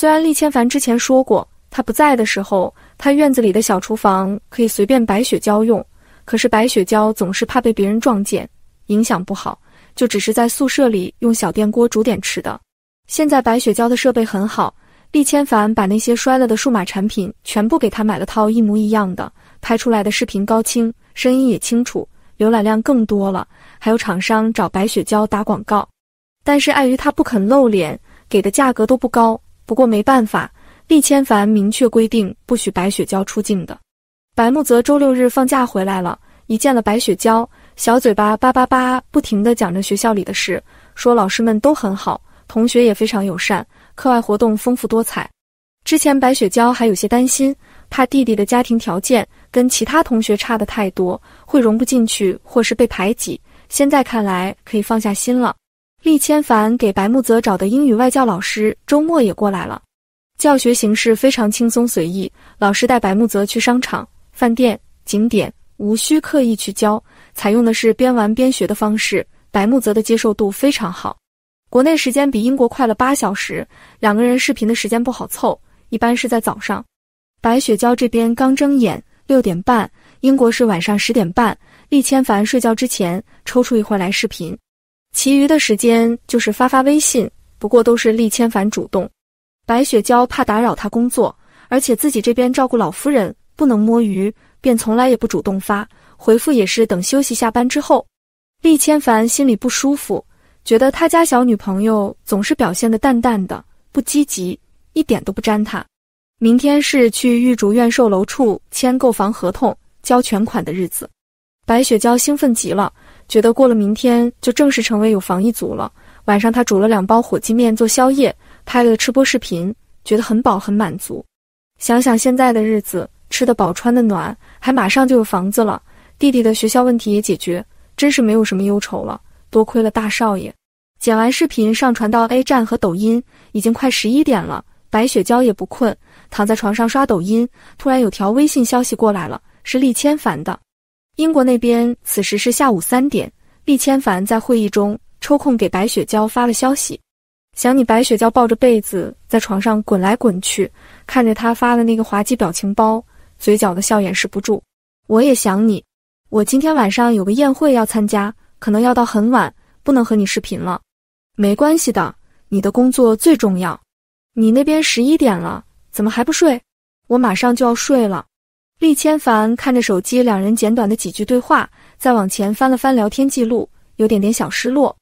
虽然厉千凡之前说过，他不在的时候，他院子里的小厨房可以随便白雪娇用，可是白雪娇总是怕被别人撞见，影响不好，就只是在宿舍里用小电锅煮点吃的。现在白雪娇的设备很好，厉千凡把那些摔了的数码产品全部给她买了套一模一样的，拍出来的视频高清，声音也清楚，浏览量更多了。还有厂商找白雪娇打广告，但是碍于她不肯露脸，给的价格都不高。不过没办法，厉千凡明确规定不许白雪娇出镜的。白木泽周六日放假回来了，一见了白雪娇，小嘴巴叭叭叭不停的讲着学校里的事，说老师们都很好，同学也非常友善，课外活动丰富多彩。之前白雪娇还有些担心，怕弟弟的家庭条件跟其他同学差的太多，会融不进去或是被排挤。现在看来可以放下心了。厉千凡给白木泽找的英语外教老师周末也过来了，教学形式非常轻松随意，老师带白木泽去商场、饭店、景点，无需刻意去教，采用的是边玩边学的方式。白木泽的接受度非常好。国内时间比英国快了八小时，两个人视频的时间不好凑，一般是在早上。白雪娇这边刚睁眼六点半，英国是晚上十点半，厉千凡睡觉之前抽出一会儿来视频。其余的时间就是发发微信，不过都是厉千凡主动。白雪娇怕打扰他工作，而且自己这边照顾老夫人不能摸鱼，便从来也不主动发回复，也是等休息下班之后。厉千凡心里不舒服，觉得他家小女朋友总是表现的淡淡的，不积极，一点都不沾他。明天是去玉竹苑售楼处签购房合同、交全款的日子，白雪娇兴奋极了。觉得过了明天就正式成为有房一族了。晚上他煮了两包火鸡面做宵夜，拍了个吃播视频，觉得很饱很满足。想想现在的日子，吃得饱穿的暖，还马上就有房子了，弟弟的学校问题也解决，真是没有什么忧愁了。多亏了大少爷。剪完视频上传到 A 站和抖音，已经快十一点了。白雪娇也不困，躺在床上刷抖音，突然有条微信消息过来了，是厉千凡的。英国那边此时是下午三点，厉千凡在会议中抽空给白雪娇发了消息，想你。白雪娇抱着被子在床上滚来滚去，看着他发的那个滑稽表情包，嘴角的笑掩饰不住。我也想你，我今天晚上有个宴会要参加，可能要到很晚，不能和你视频了。没关系的，你的工作最重要。你那边十一点了，怎么还不睡？我马上就要睡了。厉千凡看着手机，两人简短的几句对话，再往前翻了翻聊天记录，有点点小失落。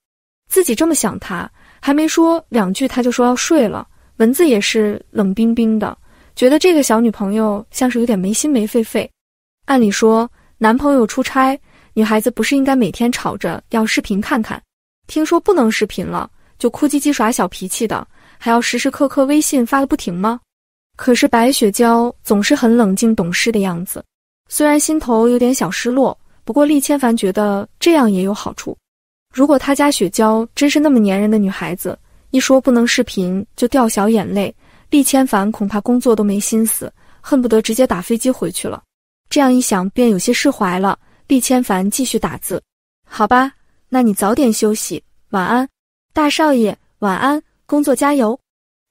自己这么想他，还没说两句，他就说要睡了，文字也是冷冰冰的，觉得这个小女朋友像是有点没心没肺肺。按理说，男朋友出差，女孩子不是应该每天吵着要视频看看？听说不能视频了，就哭唧唧耍小脾气的，还要时时刻刻微信发个不停吗？可是白雪娇总是很冷静懂事的样子，虽然心头有点小失落，不过厉千凡觉得这样也有好处。如果他家雪娇真是那么粘人的女孩子，一说不能视频就掉小眼泪，厉千凡恐怕工作都没心思，恨不得直接打飞机回去了。这样一想便有些释怀了。厉千凡继续打字，好吧，那你早点休息，晚安，大少爷，晚安，工作加油。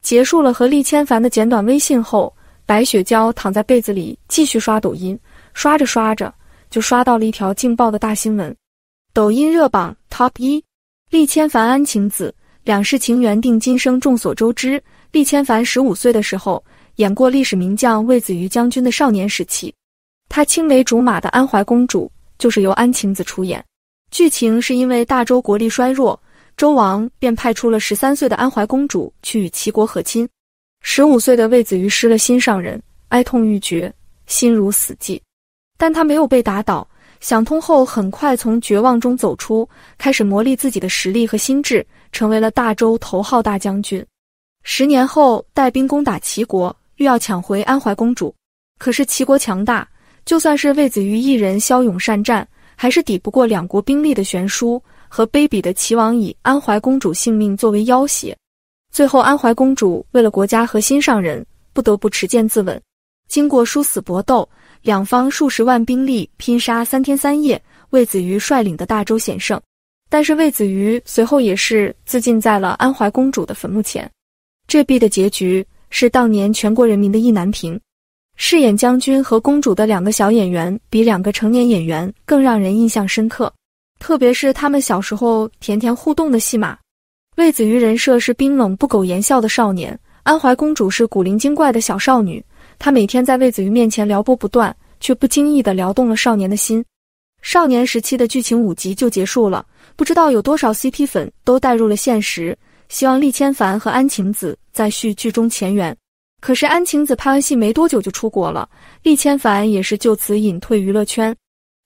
结束了和厉千凡的简短微信后，白雪娇躺在被子里继续刷抖音，刷着刷着就刷到了一条劲爆的大新闻。抖音热榜 top 一，厉千凡安晴子两世情缘定今生，众所周知，厉千凡十五岁的时候演过历史名将魏子瑜将军的少年时期，他青梅竹马的安怀公主就是由安晴子出演。剧情是因为大周国力衰弱。周王便派出了十三岁的安怀公主去与齐国和亲。十五岁的卫子于失了心上人，哀痛欲绝，心如死寂。但他没有被打倒，想通后很快从绝望中走出，开始磨砺自己的实力和心智，成为了大周头号大将军。十年后，带兵攻打齐国，欲要抢回安怀公主。可是齐国强大，就算是卫子于一人骁勇善战，还是抵不过两国兵力的悬殊。和卑鄙的齐王以安怀公主性命作为要挟，最后安怀公主为了国家和心上人，不得不持剑自刎。经过殊死搏斗，两方数十万兵力拼杀三天三夜，卫子于率领的大周险胜。但是卫子于随后也是自尽在了安怀公主的坟墓前。这毕的结局是当年全国人民的意难平。饰演将军和公主的两个小演员比两个成年演员更让人印象深刻。特别是他们小时候甜甜互动的戏码，魏子瑜人设是冰冷不苟言笑的少年，安怀公主是古灵精怪的小少女。她每天在魏子瑜面前撩拨不断，却不经意的撩动了少年的心。少年时期的剧情五集就结束了，不知道有多少 CP 粉都带入了现实，希望厉千凡和安晴子再续剧中前缘。可是安晴子拍完戏没多久就出国了，厉千凡也是就此隐退娱乐圈。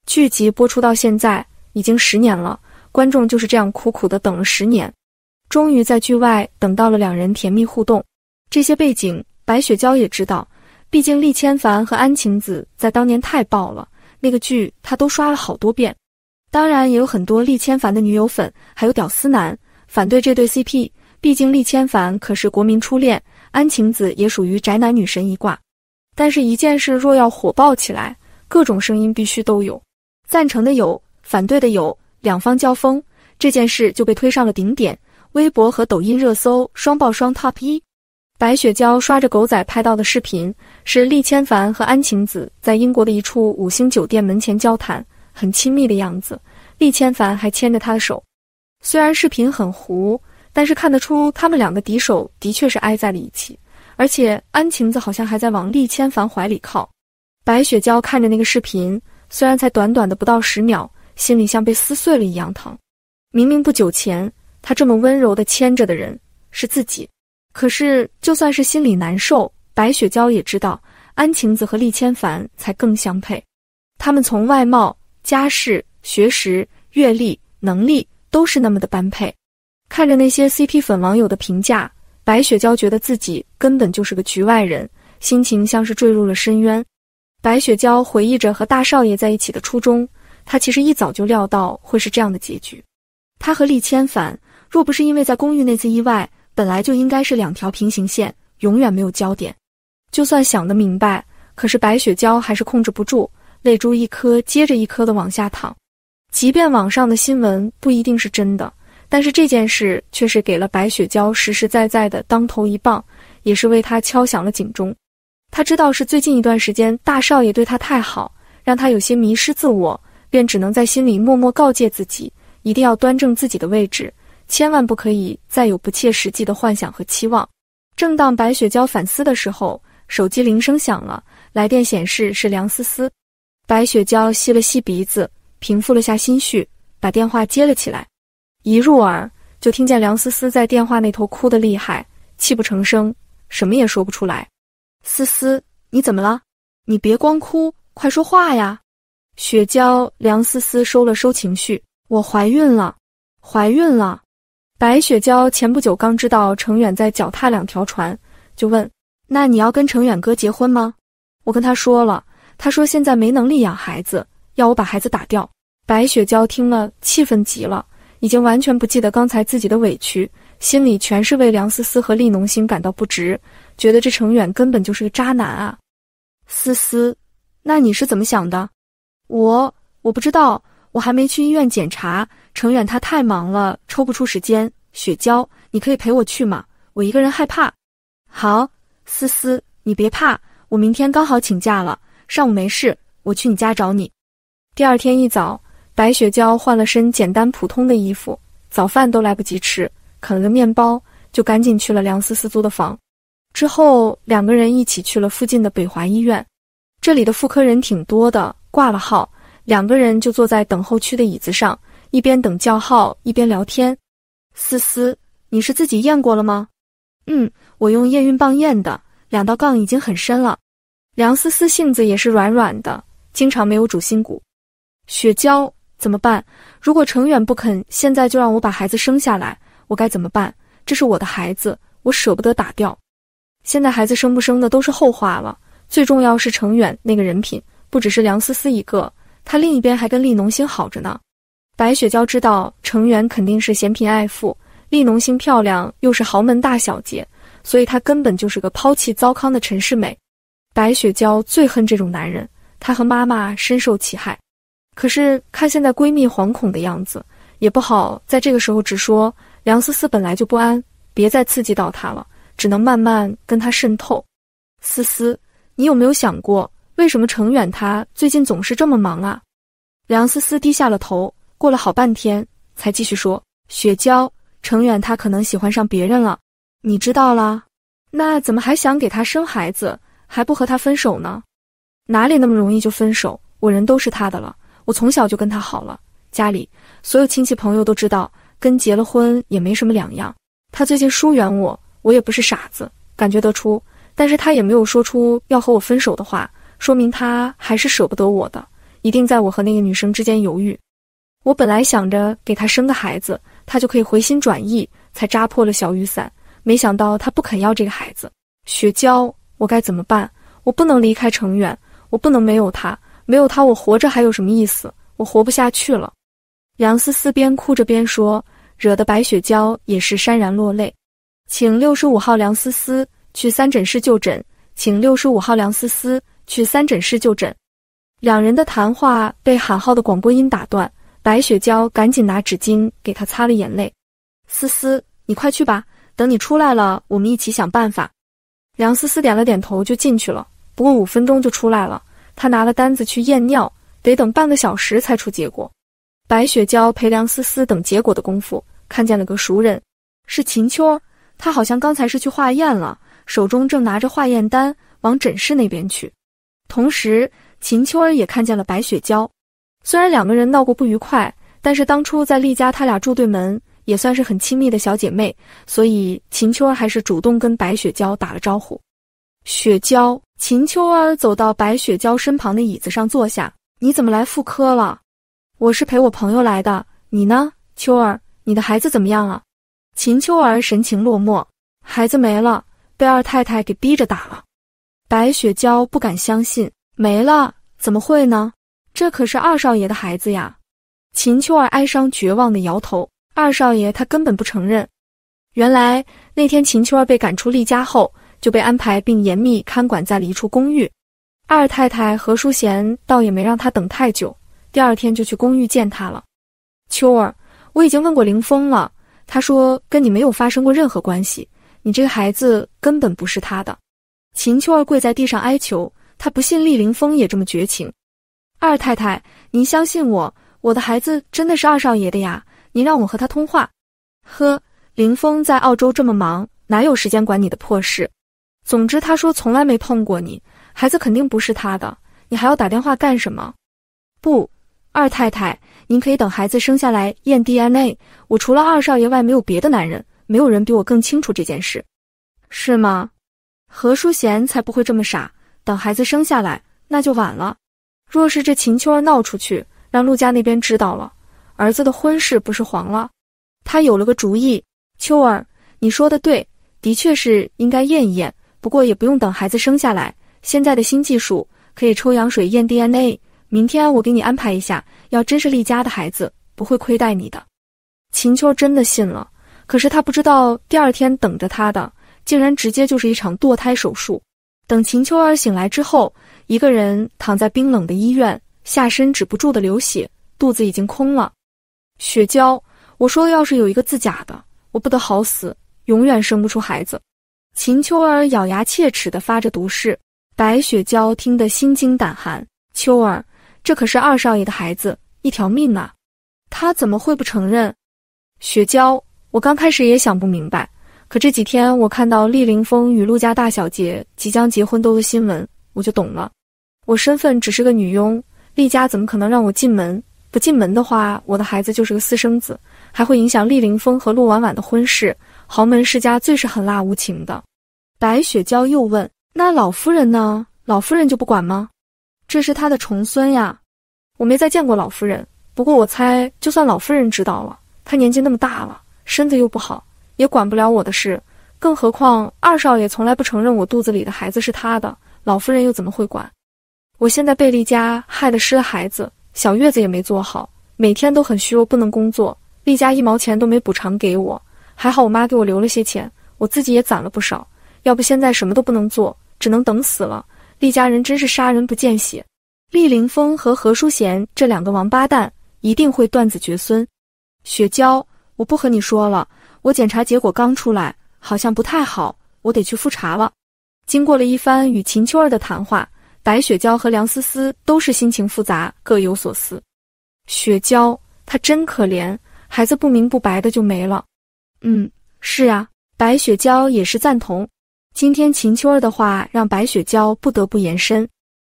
剧集播出到现在。已经十年了，观众就是这样苦苦的等了十年，终于在剧外等到了两人甜蜜互动。这些背景白雪娇也知道，毕竟厉千凡和安晴子在当年太爆了，那个剧她都刷了好多遍。当然，也有很多厉千凡的女友粉还有屌丝男反对这对 CP，毕竟厉千凡可是国民初恋，安晴子也属于宅男女神一挂。但是，一件事若要火爆起来，各种声音必须都有，赞成的有。反对的有两方交锋这件事就被推上了顶点，微博和抖音热搜双爆双 top 一。白雪娇刷着狗仔拍到的视频，是厉千凡和安晴子在英国的一处五星酒店门前交谈，很亲密的样子。厉千凡还牵着她的手，虽然视频很糊，但是看得出他们两个敌手的确是挨在了一起，而且安晴子好像还在往厉千凡怀里靠。白雪娇看着那个视频，虽然才短短的不到十秒。心里像被撕碎了一样疼，明明不久前他这么温柔的牵着的人是自己，可是就算是心里难受，白雪娇也知道安晴子和厉千凡才更相配。他们从外貌、家世、学识、阅历、能力都是那么的般配。看着那些 CP 粉网友的评价，白雪娇觉得自己根本就是个局外人，心情像是坠入了深渊。白雪娇回忆着和大少爷在一起的初衷。他其实一早就料到会是这样的结局。他和厉千凡若不是因为在公寓那次意外，本来就应该是两条平行线，永远没有交点。就算想得明白，可是白雪娇还是控制不住，泪珠一颗接着一颗的往下淌。即便网上的新闻不一定是真的，但是这件事却是给了白雪娇实实在在的当头一棒，也是为她敲响了警钟。他知道是最近一段时间大少爷对她太好，让他有些迷失自我。便只能在心里默默告诫自己，一定要端正自己的位置，千万不可以再有不切实际的幻想和期望。正当白雪娇反思的时候，手机铃声响了，来电显示是梁思思。白雪娇吸了吸鼻子，平复了下心绪，把电话接了起来。一入耳，就听见梁思思在电话那头哭得厉害，泣不成声，什么也说不出来。思思，你怎么了？你别光哭，快说话呀！雪娇梁思思收了收情绪，我怀孕了，怀孕了。白雪娇前不久刚知道程远在脚踏两条船，就问：“那你要跟程远哥结婚吗？”我跟他说了，他说现在没能力养孩子，要我把孩子打掉。白雪娇听了，气愤极了，已经完全不记得刚才自己的委屈，心里全是为梁思思和丽农心感到不值，觉得这程远根本就是个渣男啊！思思，那你是怎么想的？我我不知道，我还没去医院检查。程远他太忙了，抽不出时间。雪娇，你可以陪我去吗？我一个人害怕。好，思思，你别怕，我明天刚好请假了，上午没事，我去你家找你。第二天一早，白雪娇换了身简单普通的衣服，早饭都来不及吃，啃了个面包，就赶紧去了梁思思租的房。之后，两个人一起去了附近的北华医院。这里的妇科人挺多的，挂了号，两个人就坐在等候区的椅子上，一边等叫号，一边聊天。思思，你是自己验过了吗？嗯，我用验孕棒验的，两道杠已经很深了。梁思思性子也是软软的，经常没有主心骨。雪娇怎么办？如果程远不肯，现在就让我把孩子生下来，我该怎么办？这是我的孩子，我舍不得打掉。现在孩子生不生的都是后话了。最重要是程远那个人品，不只是梁思思一个，他另一边还跟厉农星好着呢。白雪娇知道程远肯定是嫌贫爱富，厉农星漂亮又是豪门大小姐，所以她根本就是个抛弃糟糠的陈世美。白雪娇最恨这种男人，她和妈妈深受其害。可是看现在闺蜜惶恐的样子，也不好在这个时候直说。梁思思本来就不安，别再刺激到她了，只能慢慢跟她渗透。思思。你有没有想过，为什么程远他最近总是这么忙啊？梁思思低下了头，过了好半天才继续说：“雪娇，程远他可能喜欢上别人了，你知道啦？那怎么还想给他生孩子，还不和他分手呢？哪里那么容易就分手？我人都是他的了，我从小就跟他好了，家里所有亲戚朋友都知道，跟结了婚也没什么两样。他最近疏远我，我也不是傻子，感觉得出。”但是他也没有说出要和我分手的话，说明他还是舍不得我的，一定在我和那个女生之间犹豫。我本来想着给他生个孩子，他就可以回心转意，才扎破了小雨伞。没想到他不肯要这个孩子，雪娇，我该怎么办？我不能离开程远，我不能没有他，没有他我活着还有什么意思？我活不下去了。梁思思边哭着边说，惹得白雪娇也是潸然落泪。请六十五号梁思思。去三诊室就诊，请六十五号梁思思去三诊室就诊。两人的谈话被喊号的广播音打断，白雪娇赶紧拿纸巾给她擦了眼泪。思思，你快去吧，等你出来了，我们一起想办法。梁思思点了点头，就进去了。不过五分钟就出来了，她拿了单子去验尿，得等半个小时才出结果。白雪娇陪梁思思等结果的功夫，看见了个熟人，是秦秋儿。她好像刚才是去化验了。手中正拿着化验单往诊室那边去，同时秦秋儿也看见了白雪娇。虽然两个人闹过不愉快，但是当初在丽家，他俩住对门，也算是很亲密的小姐妹，所以秦秋儿还是主动跟白雪娇打了招呼。雪娇，秦秋儿走到白雪娇身旁的椅子上坐下：“你怎么来妇科了？我是陪我朋友来的。你呢，秋儿？你的孩子怎么样了？”秦秋儿神情落寞：“孩子没了。”被二太太给逼着打了，白雪娇不敢相信，没了？怎么会呢？这可是二少爷的孩子呀！秦秋儿哀伤绝望的摇头。二少爷他根本不承认。原来那天秦秋儿被赶出厉家后，就被安排并严密看管在了一处公寓。二太太何淑贤倒也没让他等太久，第二天就去公寓见他了。秋儿，我已经问过林峰了，他说跟你没有发生过任何关系。你这个孩子根本不是他的，秦秋儿跪在地上哀求，他不信厉林风也这么绝情。二太太，您相信我，我的孩子真的是二少爷的呀。您让我和他通话。呵，林风在澳洲这么忙，哪有时间管你的破事？总之，他说从来没碰过你，孩子肯定不是他的。你还要打电话干什么？不，二太太，您可以等孩子生下来验 DNA。我除了二少爷外，没有别的男人。没有人比我更清楚这件事，是吗？何淑贤才不会这么傻，等孩子生下来那就晚了。若是这秦秋儿闹出去，让陆家那边知道了，儿子的婚事不是黄了？他有了个主意，秋儿，你说的对，的确是应该验一验。不过也不用等孩子生下来，现在的新技术可以抽羊水验 DNA。明天我给你安排一下。要真是厉家的孩子，不会亏待你的。秦秋真的信了。可是他不知道，第二天等着他的竟然直接就是一场堕胎手术。等秦秋儿醒来之后，一个人躺在冰冷的医院，下身止不住的流血，肚子已经空了。雪娇，我说要是有一个字假的，我不得好死，永远生不出孩子。秦秋儿咬牙切齿的发着毒誓。白雪娇听得心惊胆寒。秋儿，这可是二少爷的孩子，一条命啊！他怎么会不承认？雪娇。我刚开始也想不明白，可这几天我看到厉凌风与陆家大小姐即将结婚都的新闻，我就懂了。我身份只是个女佣，厉家怎么可能让我进门？不进门的话，我的孩子就是个私生子，还会影响厉凌风和陆婉婉的婚事。豪门世家最是狠辣无情的。白雪娇又问：“那老夫人呢？老夫人就不管吗？”这是她的重孙呀，我没再见过老夫人。不过我猜，就算老夫人知道了，她年纪那么大了。身子又不好，也管不了我的事。更何况二少爷从来不承认我肚子里的孩子是他的，老夫人又怎么会管？我现在被厉家害得失了孩子，小月子也没做好，每天都很虚弱，不能工作。厉家一毛钱都没补偿给我，还好我妈给我留了些钱，我自己也攒了不少。要不现在什么都不能做，只能等死了。厉家人真是杀人不见血，厉凌峰和何淑贤这两个王八蛋一定会断子绝孙。雪娇。我不和你说了，我检查结果刚出来，好像不太好，我得去复查了。经过了一番与秦秋儿的谈话，白雪娇和梁思思都是心情复杂，各有所思。雪娇，她真可怜，孩子不明不白的就没了。嗯，是啊，白雪娇也是赞同。今天秦秋儿的话让白雪娇不得不延伸，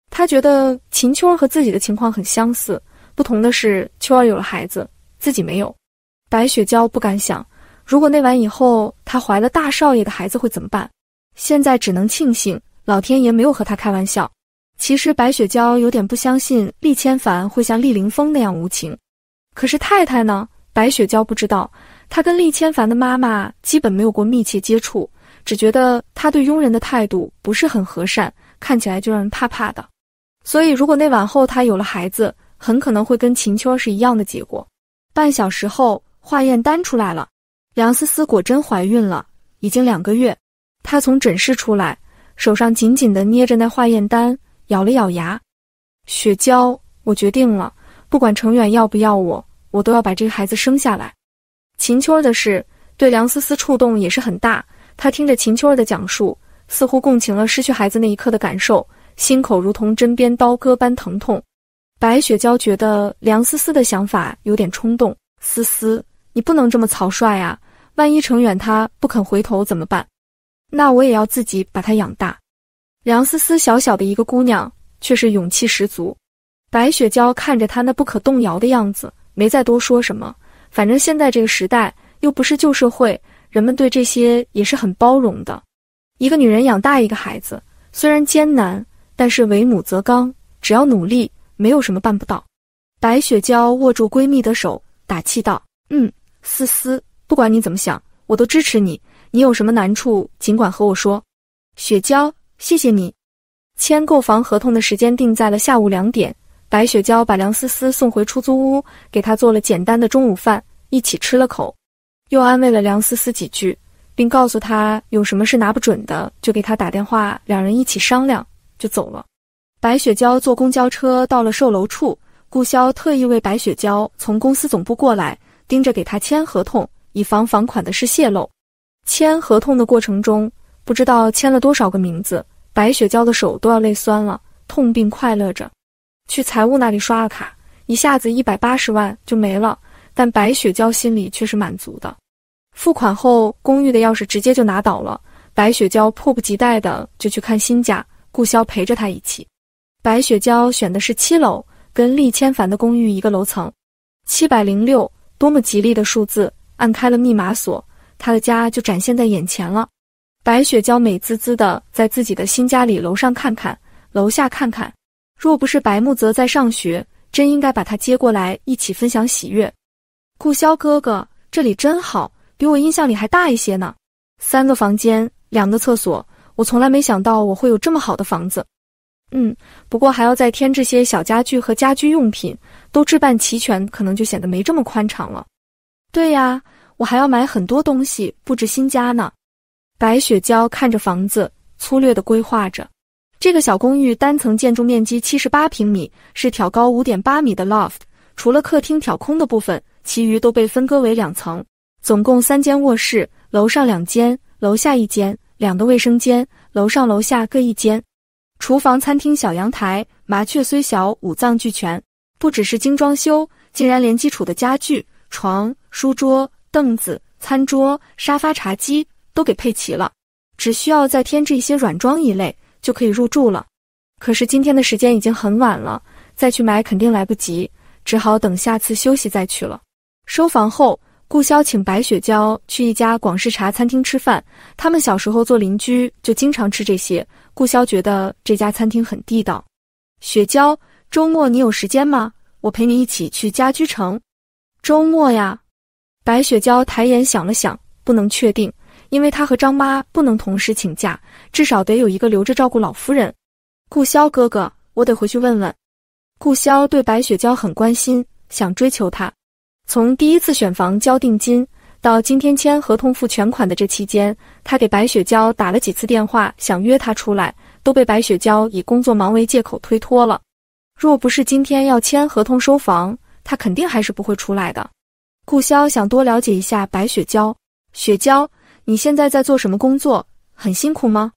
她觉得秦秋儿和自己的情况很相似，不同的是秋儿有了孩子，自己没有。白雪娇不敢想，如果那晚以后她怀了大少爷的孩子会怎么办？现在只能庆幸老天爷没有和她开玩笑。其实白雪娇有点不相信厉千凡会像厉凌风那样无情。可是太太呢？白雪娇不知道，她跟厉千凡的妈妈基本没有过密切接触，只觉得他对佣人的态度不是很和善，看起来就让人怕怕的。所以如果那晚后她有了孩子，很可能会跟秦秋儿是一样的结果。半小时后。化验单出来了，梁思思果真怀孕了，已经两个月。她从诊室出来，手上紧紧的捏着那化验单，咬了咬牙。雪娇，我决定了，不管程远要不要我，我都要把这个孩子生下来。秦秋儿的事对梁思思触动也是很大，她听着秦秋儿的讲述，似乎共情了失去孩子那一刻的感受，心口如同针尖刀割般疼痛。白雪娇觉得梁思思的想法有点冲动，思思。你不能这么草率啊！万一程远他不肯回头怎么办？那我也要自己把他养大。梁思思小小的一个姑娘，却是勇气十足。白雪娇看着她那不可动摇的样子，没再多说什么。反正现在这个时代又不是旧社会，人们对这些也是很包容的。一个女人养大一个孩子，虽然艰难，但是为母则刚，只要努力，没有什么办不到。白雪娇握住闺蜜的手，打气道：“嗯。”思思，不管你怎么想，我都支持你。你有什么难处，尽管和我说。雪娇，谢谢你。签购房合同的时间定在了下午两点。白雪娇把梁思思送回出租屋，给她做了简单的中午饭，一起吃了口，又安慰了梁思思几句，并告诉她有什么事拿不准的就给她打电话，两人一起商量，就走了。白雪娇坐公交车到了售楼处，顾潇特意为白雪娇从公司总部过来。盯着给他签合同，以防房款的事泄露。签合同的过程中，不知道签了多少个名字，白雪娇的手都要累酸了，痛并快乐着。去财务那里刷了卡，一下子一百八十万就没了，但白雪娇心里却是满足的。付款后，公寓的钥匙直接就拿到了，白雪娇迫不及待的就去看新家，顾霄陪着她一起。白雪娇选的是七楼，跟厉千凡的公寓一个楼层，七百零六。多么吉利的数字！按开了密码锁，他的家就展现在眼前了。白雪娇美滋滋的在自己的新家里，楼上看看，楼下看看。若不是白木泽在上学，真应该把他接过来一起分享喜悦。顾霄哥哥，这里真好，比我印象里还大一些呢。三个房间，两个厕所，我从来没想到我会有这么好的房子。嗯，不过还要再添置些小家具和家居用品，都置办齐全，可能就显得没这么宽敞了。对呀，我还要买很多东西布置新家呢。白雪娇看着房子，粗略的规划着。这个小公寓单层建筑面积七十八平米，是挑高五点八米的 loft，除了客厅挑空的部分，其余都被分割为两层，总共三间卧室，楼上两间，楼下一间，两个卫生间，楼上楼下各一间。厨房、餐厅、小阳台，麻雀虽小，五脏俱全。不只是精装修，竟然连基础的家具、床、书桌、凳子、餐桌、沙发、茶几都给配齐了，只需要再添置一些软装一类，就可以入住了。可是今天的时间已经很晚了，再去买肯定来不及，只好等下次休息再去了。收房后。顾潇请白雪娇去一家广式茶餐厅吃饭，他们小时候做邻居就经常吃这些。顾潇觉得这家餐厅很地道。雪娇，周末你有时间吗？我陪你一起去家居城。周末呀？白雪娇抬眼想了想，不能确定，因为她和张妈不能同时请假，至少得有一个留着照顾老夫人。顾潇哥哥，我得回去问问。顾潇对白雪娇很关心，想追求她。从第一次选房交定金到今天签合同付全款的这期间，他给白雪娇打了几次电话，想约她出来，都被白雪娇以工作忙为借口推脱了。若不是今天要签合同收房，他肯定还是不会出来的。顾潇想多了解一下白雪娇。雪娇，你现在在做什么工作？很辛苦吗？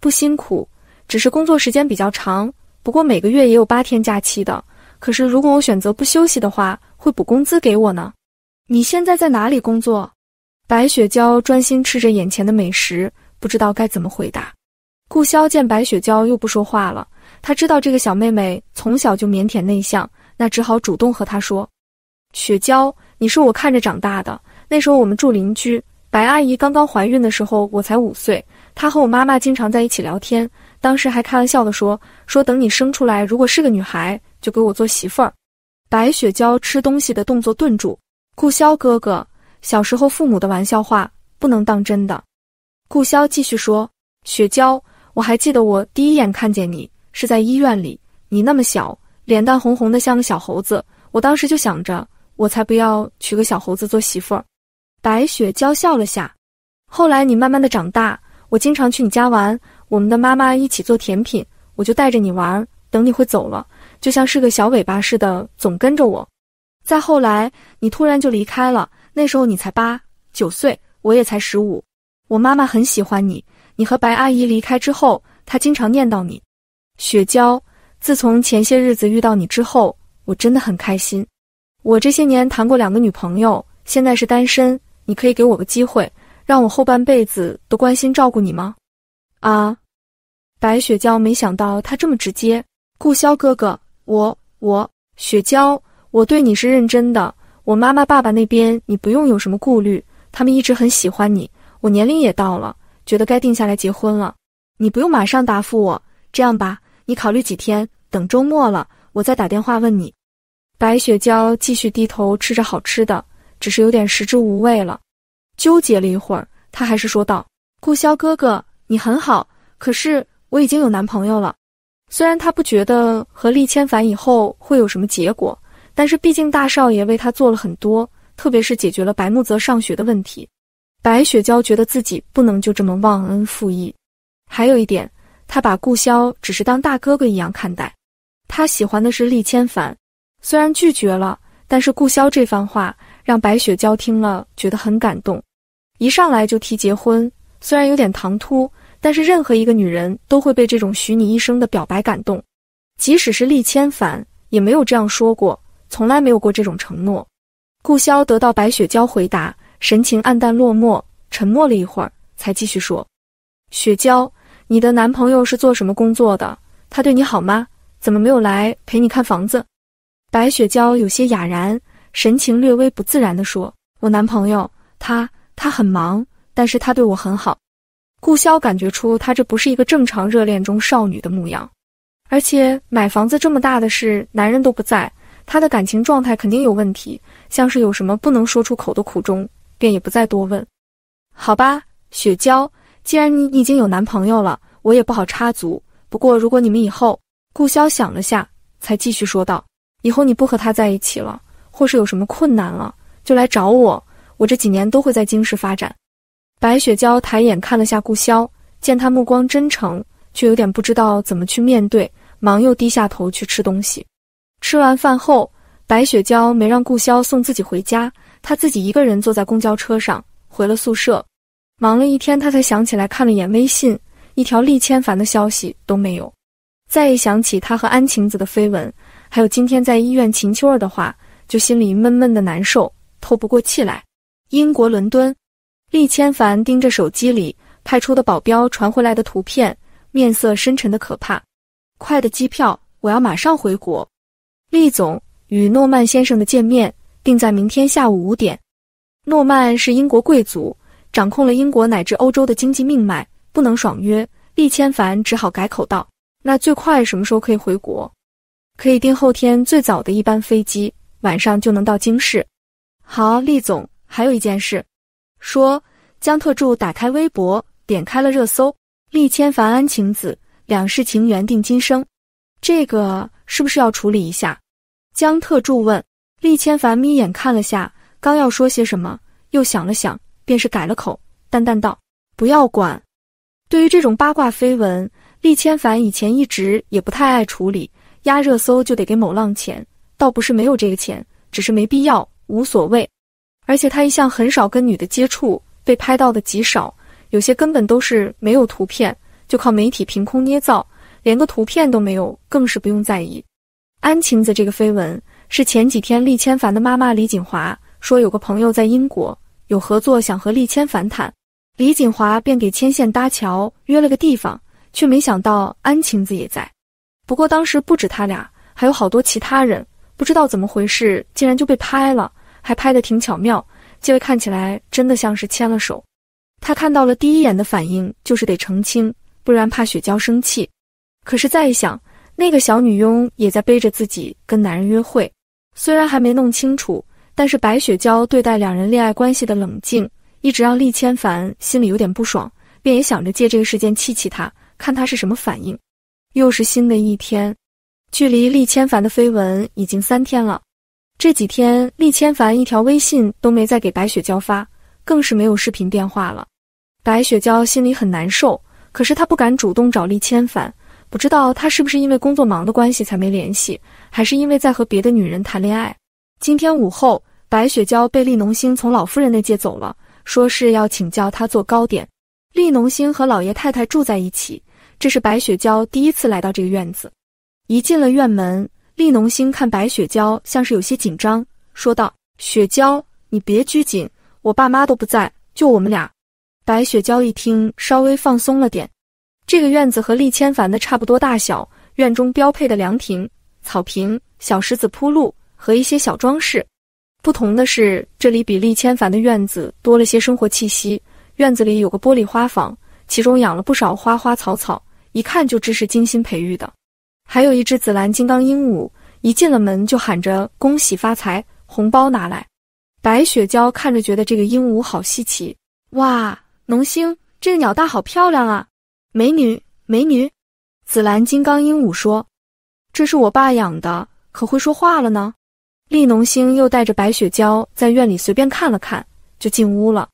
不辛苦，只是工作时间比较长，不过每个月也有八天假期的。可是，如果我选择不休息的话，会补工资给我呢。你现在在哪里工作？白雪娇专心吃着眼前的美食，不知道该怎么回答。顾霄见白雪娇又不说话了，他知道这个小妹妹从小就腼腆内向，那只好主动和她说：“雪娇，你是我看着长大的。那时候我们住邻居，白阿姨刚刚怀孕的时候，我才五岁。她和我妈妈经常在一起聊天，当时还开玩笑的说，说等你生出来，如果是个女孩。”就给我做媳妇儿。白雪娇吃东西的动作顿住。顾霄哥哥，小时候父母的玩笑话不能当真的。顾霄继续说：“雪娇，我还记得我第一眼看见你是在医院里，你那么小，脸蛋红红的像个小猴子。我当时就想着，我才不要娶个小猴子做媳妇儿。”白雪娇笑了下。后来你慢慢的长大，我经常去你家玩，我们的妈妈一起做甜品，我就带着你玩，等你会走了。就像是个小尾巴似的，总跟着我。再后来，你突然就离开了。那时候你才八九岁，我也才十五。我妈妈很喜欢你。你和白阿姨离开之后，她经常念叨你。雪娇，自从前些日子遇到你之后，我真的很开心。我这些年谈过两个女朋友，现在是单身。你可以给我个机会，让我后半辈子都关心照顾你吗？啊，白雪娇没想到他这么直接，顾霄哥哥。我我雪娇，我对你是认真的。我妈妈爸爸那边你不用有什么顾虑，他们一直很喜欢你。我年龄也到了，觉得该定下来结婚了。你不用马上答复我，这样吧，你考虑几天，等周末了我再打电话问你。白雪娇继续低头吃着好吃的，只是有点食之无味了。纠结了一会儿，她还是说道：“顾霄哥哥，你很好，可是我已经有男朋友了。”虽然他不觉得和厉千凡以后会有什么结果，但是毕竟大少爷为他做了很多，特别是解决了白木泽上学的问题，白雪娇觉得自己不能就这么忘恩负义。还有一点，他把顾霄只是当大哥哥一样看待，他喜欢的是厉千凡，虽然拒绝了，但是顾霄这番话让白雪娇听了觉得很感动。一上来就提结婚，虽然有点唐突。但是任何一个女人都会被这种许你一生的表白感动，即使是厉千凡也没有这样说过，从来没有过这种承诺。顾霄得到白雪娇回答，神情黯淡落寞，沉默了一会儿，才继续说：“雪娇，你的男朋友是做什么工作的？他对你好吗？怎么没有来陪你看房子？”白雪娇有些哑然，神情略微不自然地说：“我男朋友，他他很忙，但是他对我很好。”顾霄感觉出她这不是一个正常热恋中少女的模样，而且买房子这么大的事，男人都不在，她的感情状态肯定有问题，像是有什么不能说出口的苦衷，便也不再多问。好吧，雪娇，既然你已经有男朋友了，我也不好插足。不过如果你们以后……顾霄想了下，才继续说道：“以后你不和他在一起了，或是有什么困难了，就来找我，我这几年都会在京市发展。”白雪娇抬眼看了下顾霄，见他目光真诚，却有点不知道怎么去面对，忙又低下头去吃东西。吃完饭后，白雪娇没让顾霄送自己回家，她自己一个人坐在公交车上回了宿舍。忙了一天，她才想起来看了眼微信，一条厉千凡的消息都没有。再一想起他和安晴子的绯闻，还有今天在医院秦秋儿的话，就心里闷闷的难受，透不过气来。英国伦敦。厉千凡盯着手机里派出的保镖传回来的图片，面色深沉的可怕。快的机票，我要马上回国。厉总与诺曼先生的见面定在明天下午五点。诺曼是英国贵族，掌控了英国乃至欧洲的经济命脉，不能爽约。厉千凡只好改口道：“那最快什么时候可以回国？可以定后天最早的一班飞机，晚上就能到京市。”好，厉总，还有一件事。说，江特助打开微博，点开了热搜，厉千凡安晴子两世情缘定今生，这个是不是要处理一下？江特助问。厉千凡眯眼看了下，刚要说些什么，又想了想，便是改了口，淡淡道：“不要管。”对于这种八卦绯闻，厉千凡以前一直也不太爱处理，压热搜就得给某浪钱，倒不是没有这个钱，只是没必要，无所谓。而且他一向很少跟女的接触，被拍到的极少，有些根本都是没有图片，就靠媒体凭空捏造，连个图片都没有，更是不用在意。安晴子这个绯闻是前几天厉千凡的妈妈李锦华说，有个朋友在英国有合作，想和厉千凡谈，李锦华便给牵线搭桥，约了个地方，却没想到安晴子也在。不过当时不止他俩，还有好多其他人，不知道怎么回事，竟然就被拍了。还拍的挺巧妙，这位看起来真的像是牵了手。他看到了第一眼的反应就是得澄清，不然怕雪娇生气。可是再一想，那个小女佣也在背着自己跟男人约会，虽然还没弄清楚，但是白雪娇对待两人恋爱关系的冷静，一直让厉千凡心里有点不爽，便也想着借这个事件气气他，看他是什么反应。又是新的一天，距离厉千凡的绯闻已经三天了。这几天，厉千凡一条微信都没再给白雪娇发，更是没有视频电话了。白雪娇心里很难受，可是她不敢主动找厉千凡，不知道他是不是因为工作忙的关系才没联系，还是因为在和别的女人谈恋爱。今天午后，白雪娇被厉农兴从老夫人那借走了，说是要请教他做糕点。厉农兴和老爷太太住在一起，这是白雪娇第一次来到这个院子。一进了院门。厉农星看白雪娇像是有些紧张，说道：“雪娇，你别拘谨，我爸妈都不在，就我们俩。”白雪娇一听，稍微放松了点。这个院子和厉千凡的差不多大小，院中标配的凉亭、草坪、小石子铺路和一些小装饰。不同的是，这里比厉千凡的院子多了些生活气息。院子里有个玻璃花房，其中养了不少花花草草，一看就知是精心培育的。还有一只紫蓝金刚鹦鹉，一进了门就喊着“恭喜发财，红包拿来”。白雪娇看着觉得这个鹦鹉好稀奇，哇，农星，这个鸟大好漂亮啊！美女，美女，紫蓝金刚鹦鹉说：“这是我爸养的，可会说话了呢。”厉农星又带着白雪娇在院里随便看了看，就进屋了。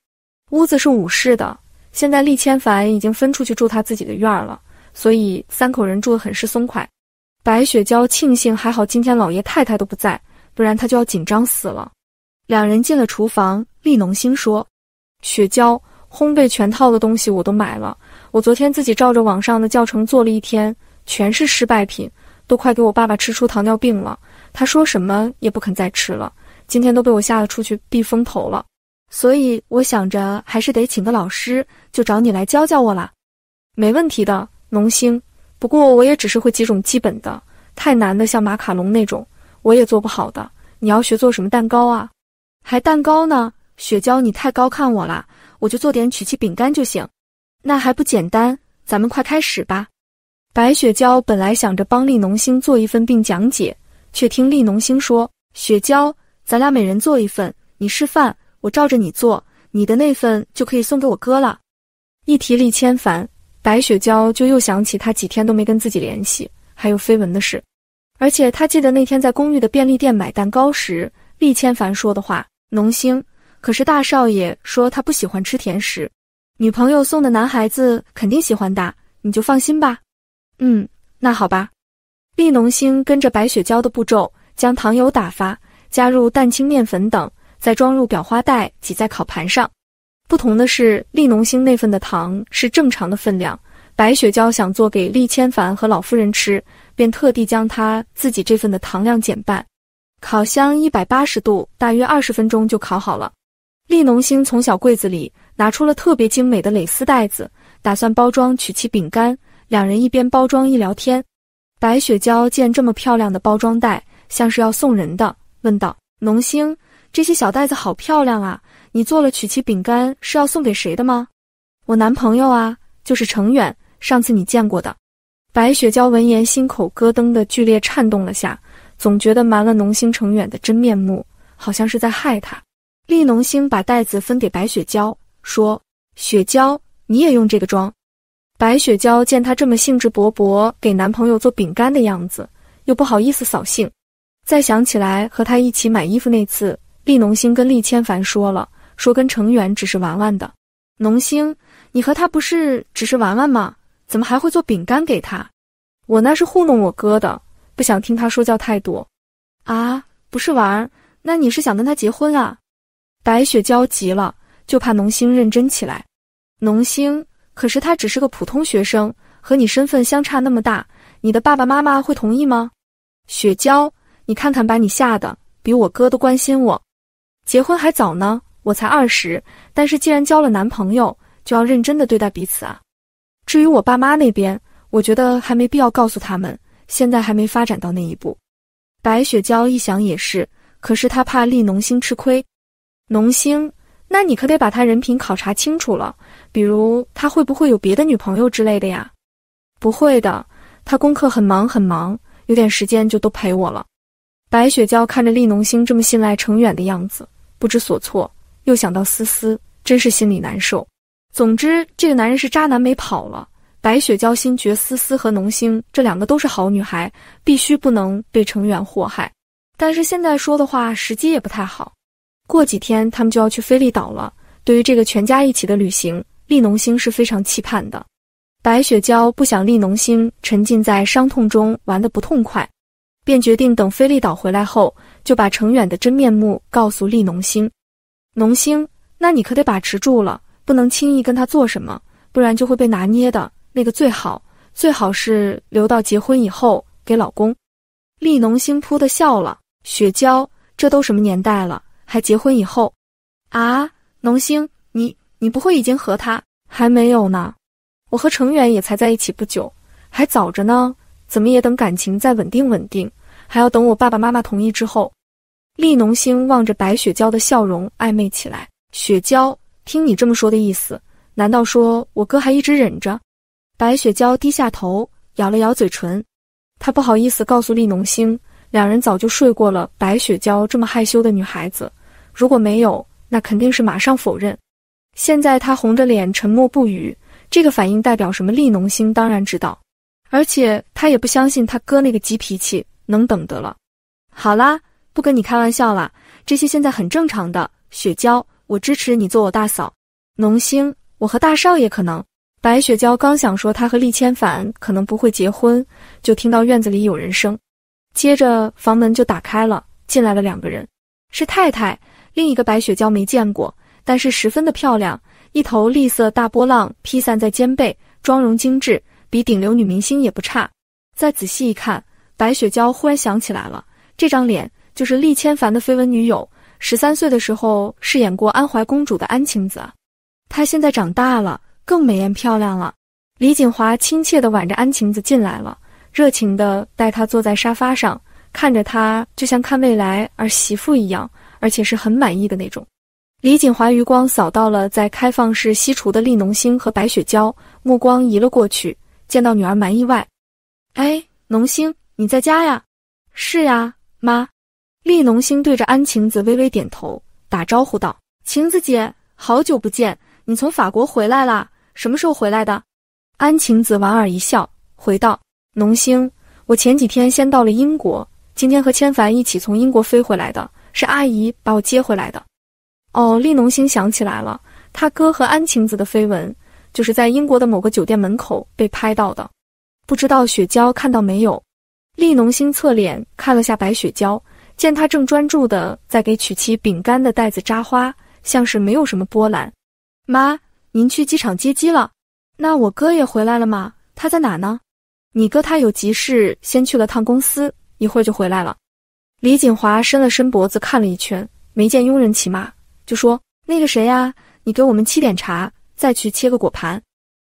屋子是武士的，现在厉千凡已经分出去住他自己的院了，所以三口人住的很是松快。白雪娇庆幸还好今天老爷太太都不在，不然她就要紧张死了。两人进了厨房，厉农星说：“雪娇，烘焙全套的东西我都买了，我昨天自己照着网上的教程做了一天，全是失败品，都快给我爸爸吃出糖尿病了。他说什么也不肯再吃了，今天都被我吓得出去避风头了。所以我想着还是得请个老师，就找你来教教我啦。没问题的，农星。”不过我也只是会几种基本的，太难的像马卡龙那种我也做不好的。你要学做什么蛋糕啊？还蛋糕呢？雪娇，你太高看我了，我就做点曲奇饼干就行。那还不简单，咱们快开始吧。白雪娇本来想着帮丽农星做一份并讲解，却听丽农星说：“雪娇，咱俩每人做一份，你示范，我照着你做，你的那份就可以送给我哥了。”一提厉千凡。白雪娇就又想起他几天都没跟自己联系，还有绯闻的事，而且她记得那天在公寓的便利店买蛋糕时，厉千凡说的话。农星，可是大少爷说他不喜欢吃甜食，女朋友送的男孩子肯定喜欢的，你就放心吧。嗯，那好吧。厉农星跟着白雪娇的步骤，将糖油打发，加入蛋清、面粉等，再装入裱花袋，挤在烤盘上。不同的是，利农星那份的糖是正常的分量。白雪娇想做给利千凡和老夫人吃，便特地将他自己这份的糖量减半。烤箱一百八十度，大约二十分钟就烤好了。利农星从小柜子里拿出了特别精美的蕾丝袋子，打算包装曲奇饼干。两人一边包装一聊天。白雪娇见这么漂亮的包装袋，像是要送人的，问道：“农星，这些小袋子好漂亮啊。”你做了曲奇饼干是要送给谁的吗？我男朋友啊，就是程远，上次你见过的。白雪娇闻言，心口咯噔的剧烈颤动了下，总觉得瞒了农星程远的真面目，好像是在害他。厉农星把袋子分给白雪娇，说：“雪娇，你也用这个装。”白雪娇见他这么兴致勃勃给男朋友做饼干的样子，又不好意思扫兴。再想起来和他一起买衣服那次，厉农星跟厉千凡说了。说跟程远只是玩玩的，农星，你和他不是只是玩玩吗？怎么还会做饼干给他？我那是糊弄我哥的，不想听他说教太多。啊，不是玩儿，那你是想跟他结婚啊？白雪娇急了，就怕农星认真起来。农星，可是他只是个普通学生，和你身份相差那么大，你的爸爸妈妈会同意吗？雪娇，你看看把你吓的，比我哥都关心我，结婚还早呢。我才二十，但是既然交了男朋友，就要认真的对待彼此啊。至于我爸妈那边，我觉得还没必要告诉他们，现在还没发展到那一步。白雪娇一想也是，可是她怕厉农星吃亏。农星，那你可得把他人品考察清楚了，比如他会不会有别的女朋友之类的呀？不会的，他功课很忙很忙，有点时间就都陪我了。白雪娇看着厉农星这么信赖程远的样子，不知所措。又想到思思，真是心里难受。总之，这个男人是渣男，没跑了。白雪娇心觉思思和农星这两个都是好女孩，必须不能被程远祸害。但是现在说的话时机也不太好，过几天他们就要去菲利岛了。对于这个全家一起的旅行，利农星是非常期盼的。白雪娇不想利农星沉浸在伤痛中玩得不痛快，便决定等菲利岛回来后，就把程远的真面目告诉利农星。农兴，那你可得把持住了，不能轻易跟他做什么，不然就会被拿捏的。那个最好，最好是留到结婚以后给老公。厉农兴扑的笑了，雪娇，这都什么年代了，还结婚以后啊？农兴，你你不会已经和他还没有呢？我和程远也才在一起不久，还早着呢，怎么也等感情再稳定稳定，还要等我爸爸妈妈同意之后。利农星望着白雪娇的笑容暧昧起来。雪娇，听你这么说的意思，难道说我哥还一直忍着？白雪娇低下头，咬了咬嘴唇。她不好意思告诉利农星，两人早就睡过了。白雪娇这么害羞的女孩子，如果没有，那肯定是马上否认。现在她红着脸沉默不语，这个反应代表什么？利农星当然知道，而且他也不相信他哥那个急脾气能等得了。好啦。不跟你开玩笑了，这些现在很正常的。雪娇，我支持你做我大嫂。农星，我和大少爷可能。白雪娇刚想说她和厉千反可能不会结婚，就听到院子里有人声，接着房门就打开了，进来了两个人，是太太。另一个白雪娇没见过，但是十分的漂亮，一头栗色大波浪披散在肩背，妆容精致，比顶流女明星也不差。再仔细一看，白雪娇忽然想起来了，这张脸。就是厉千凡的绯闻女友，十三岁的时候饰演过安怀公主的安晴子，她现在长大了，更美艳漂亮了。李锦华亲切的挽着安晴子进来了，热情的带她坐在沙发上，看着她就像看未来儿媳妇一样，而且是很满意的那种。李锦华余光扫到了在开放式西厨的厉农星和白雪娇，目光移了过去，见到女儿蛮意外，哎，农星，你在家呀？是呀，妈。利农星对着安晴子微微点头打招呼道：“晴子姐，好久不见，你从法国回来了？什么时候回来的？”安晴子莞尔一笑，回道：“农星，我前几天先到了英国，今天和千凡一起从英国飞回来的，是阿姨把我接回来的。”哦，利农星想起来了，他哥和安晴子的绯闻就是在英国的某个酒店门口被拍到的，不知道雪娇看到没有？利农星侧脸看了下白雪娇。见他正专注的在给曲奇饼干的袋子扎花，像是没有什么波澜。妈，您去机场接机了？那我哥也回来了吗？他在哪呢？你哥他有急事，先去了趟公司，一会儿就回来了。李锦华伸了伸脖子，看了一圈，没见佣人骑马，就说：“那个谁呀？你给我们沏点茶，再去切个果盘。”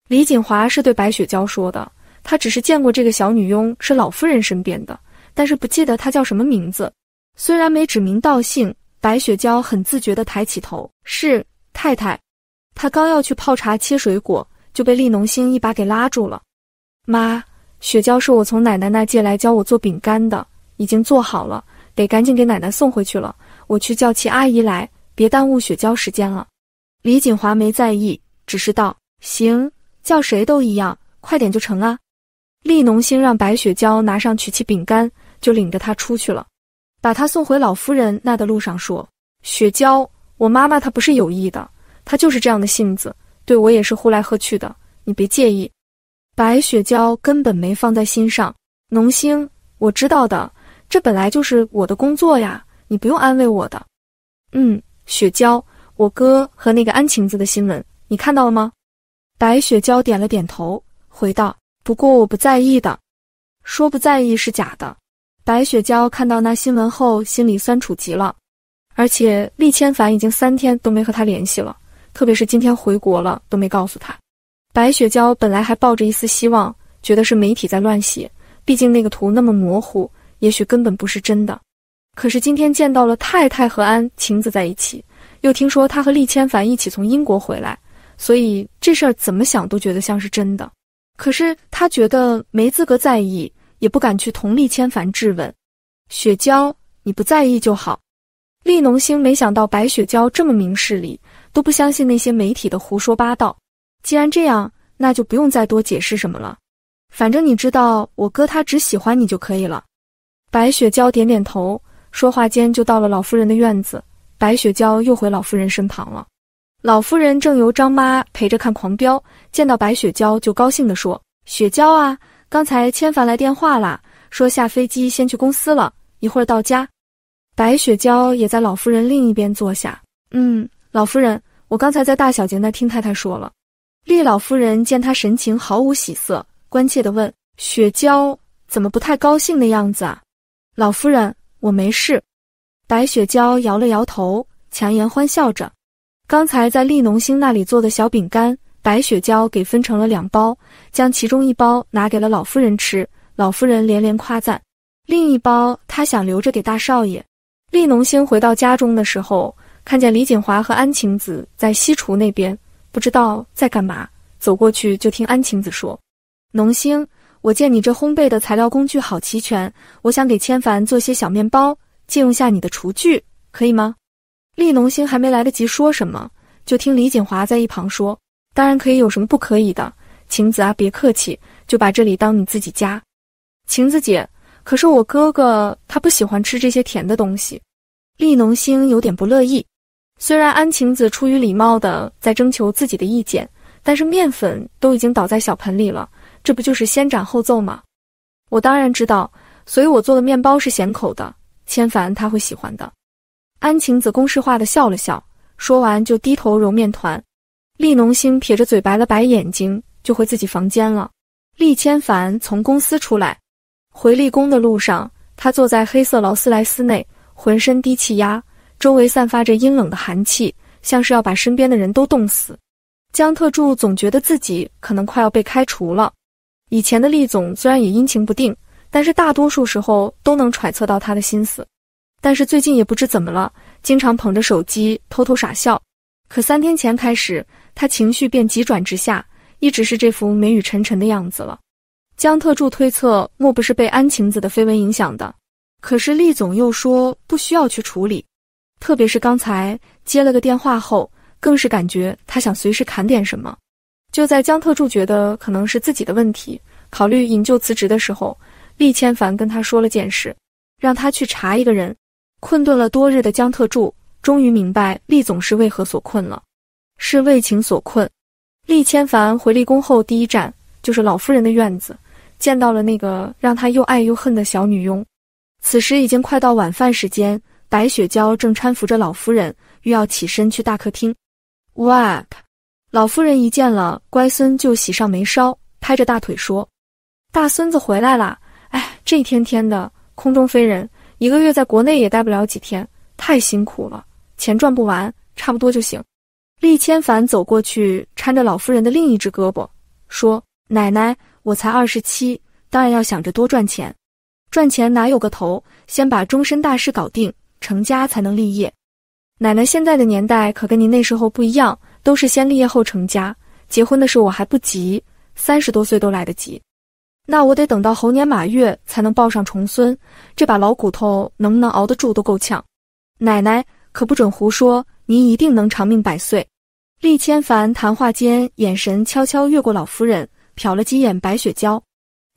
李锦华是对白雪娇说的，他只是见过这个小女佣是老夫人身边的，但是不记得她叫什么名字。虽然没指名道姓，白雪娇很自觉地抬起头。是太太，她刚要去泡茶切水果，就被厉农星一把给拉住了。妈，雪娇是我从奶奶那借来教我做饼干的，已经做好了，得赶紧给奶奶送回去了。我去叫齐阿姨来，别耽误雪娇时间了。李锦华没在意，只是道：“行，叫谁都一样，快点就成啊。”厉农星让白雪娇拿上曲奇饼干，就领着她出去了。把她送回老夫人那的路上，说：“雪娇，我妈妈她不是有意的，她就是这样的性子，对我也是呼来喝去的，你别介意。”白雪娇根本没放在心上。农星，我知道的，这本来就是我的工作呀，你不用安慰我的。嗯，雪娇，我哥和那个安晴子的新闻，你看到了吗？白雪娇点了点头，回道：“不过我不在意的，说不在意是假的。”白雪娇看到那新闻后，心里酸楚极了。而且厉千凡已经三天都没和他联系了，特别是今天回国了都没告诉他。白雪娇本来还抱着一丝希望，觉得是媒体在乱写，毕竟那个图那么模糊，也许根本不是真的。可是今天见到了太太和安晴子在一起，又听说他和厉千凡一起从英国回来，所以这事儿怎么想都觉得像是真的。可是他觉得没资格在意。也不敢去同厉千凡质问，雪娇，你不在意就好。厉农星没想到白雪娇这么明事理，都不相信那些媒体的胡说八道。既然这样，那就不用再多解释什么了，反正你知道我哥他只喜欢你就可以了。白雪娇点点头，说话间就到了老夫人的院子。白雪娇又回老夫人身旁了。老夫人正由张妈陪着看狂飙，见到白雪娇就高兴的说：“雪娇啊。”刚才千凡来电话了，说下飞机先去公司了，一会儿到家。白雪娇也在老夫人另一边坐下。嗯，老夫人，我刚才在大小姐那听太太说了。厉老夫人见她神情毫无喜色，关切的问：“雪娇，怎么不太高兴的样子啊？”老夫人，我没事。白雪娇摇了摇头，强颜欢笑着：“刚才在厉农兴那里做的小饼干。”白雪娇给分成了两包，将其中一包拿给了老夫人吃，老夫人连连夸赞。另一包她想留着给大少爷。利农星回到家中的时候，看见李锦华和安晴子在西厨那边，不知道在干嘛。走过去就听安晴子说：“农星，我见你这烘焙的材料工具好齐全，我想给千凡做些小面包，借用下你的厨具，可以吗？”利农星还没来得及说什么，就听李锦华在一旁说。当然可以，有什么不可以的？晴子啊，别客气，就把这里当你自己家。晴子姐，可是我哥哥他不喜欢吃这些甜的东西。利农星有点不乐意。虽然安晴子出于礼貌的在征求自己的意见，但是面粉都已经倒在小盆里了，这不就是先斩后奏吗？我当然知道，所以我做的面包是咸口的，千凡他会喜欢的。安晴子公式化的笑了笑，说完就低头揉面团。厉农星撇着嘴，白了白眼睛，就回自己房间了。厉千凡从公司出来，回厉宫的路上，他坐在黑色劳斯莱斯内，浑身低气压，周围散发着阴冷的寒气，像是要把身边的人都冻死。江特助总觉得自己可能快要被开除了。以前的厉总虽然也阴晴不定，但是大多数时候都能揣测到他的心思，但是最近也不知怎么了，经常捧着手机偷偷傻笑。可三天前开始。他情绪便急转直下，一直是这副眉宇沉沉的样子了。江特助推测，莫不是被安晴子的绯闻影响的？可是厉总又说不需要去处理，特别是刚才接了个电话后，更是感觉他想随时砍点什么。就在江特助觉得可能是自己的问题，考虑引咎辞职的时候，厉千凡跟他说了件事，让他去查一个人。困顿了多日的江特助终于明白厉总是为何所困了。是为情所困。厉千凡回厉宫后，第一站就是老夫人的院子，见到了那个让他又爱又恨的小女佣。此时已经快到晚饭时间，白雪娇正搀扶着老夫人，欲要起身去大客厅。哇！老夫人一见了乖孙，就喜上眉梢，拍着大腿说：“大孙子回来了！哎，这一天天的空中飞人，一个月在国内也待不了几天，太辛苦了，钱赚不完，差不多就行。”厉千凡走过去，搀着老夫人的另一只胳膊，说：“奶奶，我才二十七，当然要想着多赚钱。赚钱哪有个头？先把终身大事搞定，成家才能立业。奶奶现在的年代可跟您那时候不一样，都是先立业后成家。结婚的事我还不急，三十多岁都来得及。那我得等到猴年马月才能抱上重孙，这把老骨头能不能熬得住都够呛。奶奶可不准胡说。”您一定能长命百岁。厉千凡谈话间，眼神悄悄越过老夫人，瞟了几眼白雪娇。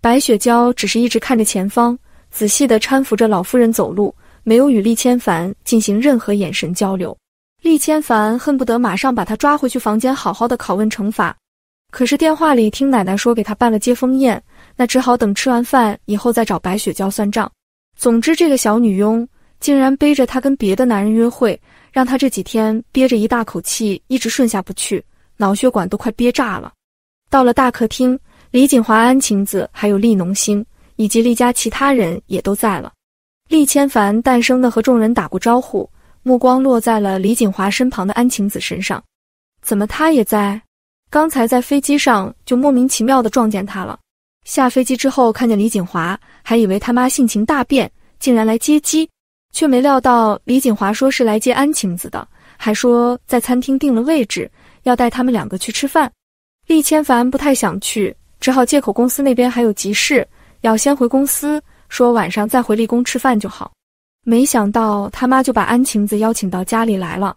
白雪娇只是一直看着前方，仔细地搀扶着老夫人走路，没有与厉千凡进行任何眼神交流。厉千凡恨不得马上把她抓回去房间，好好的拷问惩罚。可是电话里听奶奶说给她办了接风宴，那只好等吃完饭以后再找白雪娇算账。总之，这个小女佣竟然背着她跟别的男人约会。让他这几天憋着一大口气，一直顺下不去，脑血管都快憋炸了。到了大客厅，李锦华、安晴子还有厉农星以及厉家其他人也都在了。厉千凡淡声的和众人打过招呼，目光落在了李锦华身旁的安晴子身上。怎么他也在？刚才在飞机上就莫名其妙的撞见他了。下飞机之后看见李锦华，还以为他妈性情大变，竟然来接机。却没料到，李锦华说是来接安晴子的，还说在餐厅定了位置，要带他们两个去吃饭。厉千凡不太想去，只好借口公司那边还有急事，要先回公司，说晚上再回立功吃饭就好。没想到他妈就把安晴子邀请到家里来了。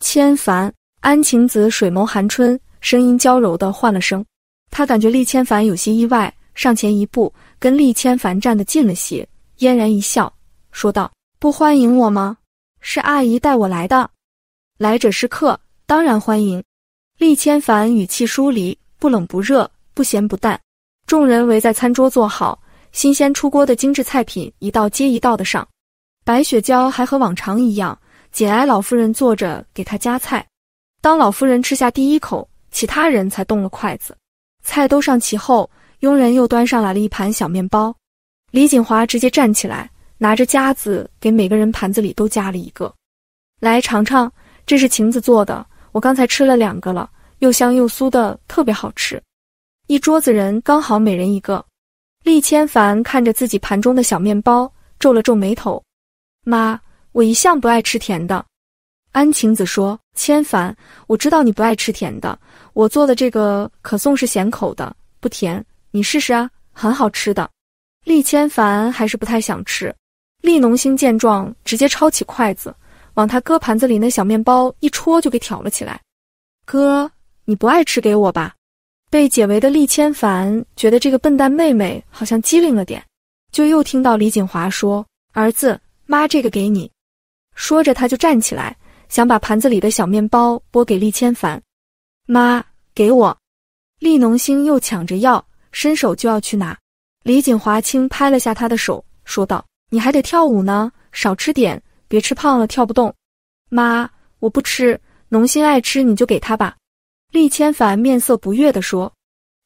千凡，安晴子水眸含春，声音娇柔的唤了声，他感觉厉千凡有些意外，上前一步，跟厉千凡站得近了些，嫣然一笑，说道。不欢迎我吗？是阿姨带我来的，来者是客，当然欢迎。厉千凡语气疏离，不冷不热，不咸不淡。众人围在餐桌坐好，新鲜出锅的精致菜品一道接一道的上。白雪娇还和往常一样，紧挨老夫人坐着给她夹菜。当老夫人吃下第一口，其他人才动了筷子。菜都上齐后，佣人又端上来了一盘小面包。李锦华直接站起来。拿着夹子给每个人盘子里都夹了一个，来尝尝，这是晴子做的。我刚才吃了两个了，又香又酥的，特别好吃。一桌子人刚好每人一个。厉千凡看着自己盘中的小面包，皱了皱眉头。妈，我一向不爱吃甜的。安晴子说：“千凡，我知道你不爱吃甜的，我做的这个可颂是咸口的，不甜，你试试啊，很好吃的。”厉千凡还是不太想吃。厉农星见状，直接抄起筷子，往他哥盘子里那小面包一戳，就给挑了起来。哥，你不爱吃，给我吧。被解围的厉千凡觉得这个笨蛋妹妹好像机灵了点，就又听到李锦华说：“儿子，妈这个给你。”说着，他就站起来，想把盘子里的小面包拨给厉千凡。妈，给我！厉农星又抢着要，伸手就要去拿。李锦华轻拍了下他的手，说道。你还得跳舞呢，少吃点，别吃胖了跳不动。妈，我不吃，农心爱吃你就给他吧。厉千凡面色不悦的说。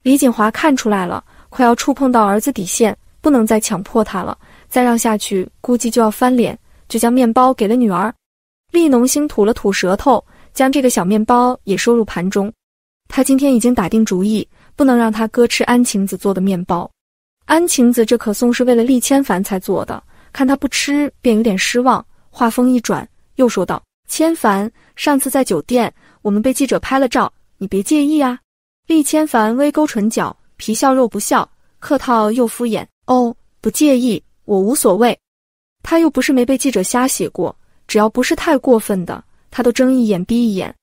李锦华看出来了，快要触碰到儿子底线，不能再强迫他了，再让下去估计就要翻脸，就将面包给了女儿。厉农心吐了吐舌头，将这个小面包也收入盘中。他今天已经打定主意，不能让他哥吃安晴子做的面包。安晴子这可颂是为了厉千凡才做的。看他不吃，便有点失望。话锋一转，又说道：“千凡，上次在酒店，我们被记者拍了照，你别介意啊。”厉千凡微勾唇角，皮笑肉不笑，客套又敷衍：“哦，不介意，我无所谓。”他又不是没被记者瞎写过，只要不是太过分的，他都睁一眼闭一眼。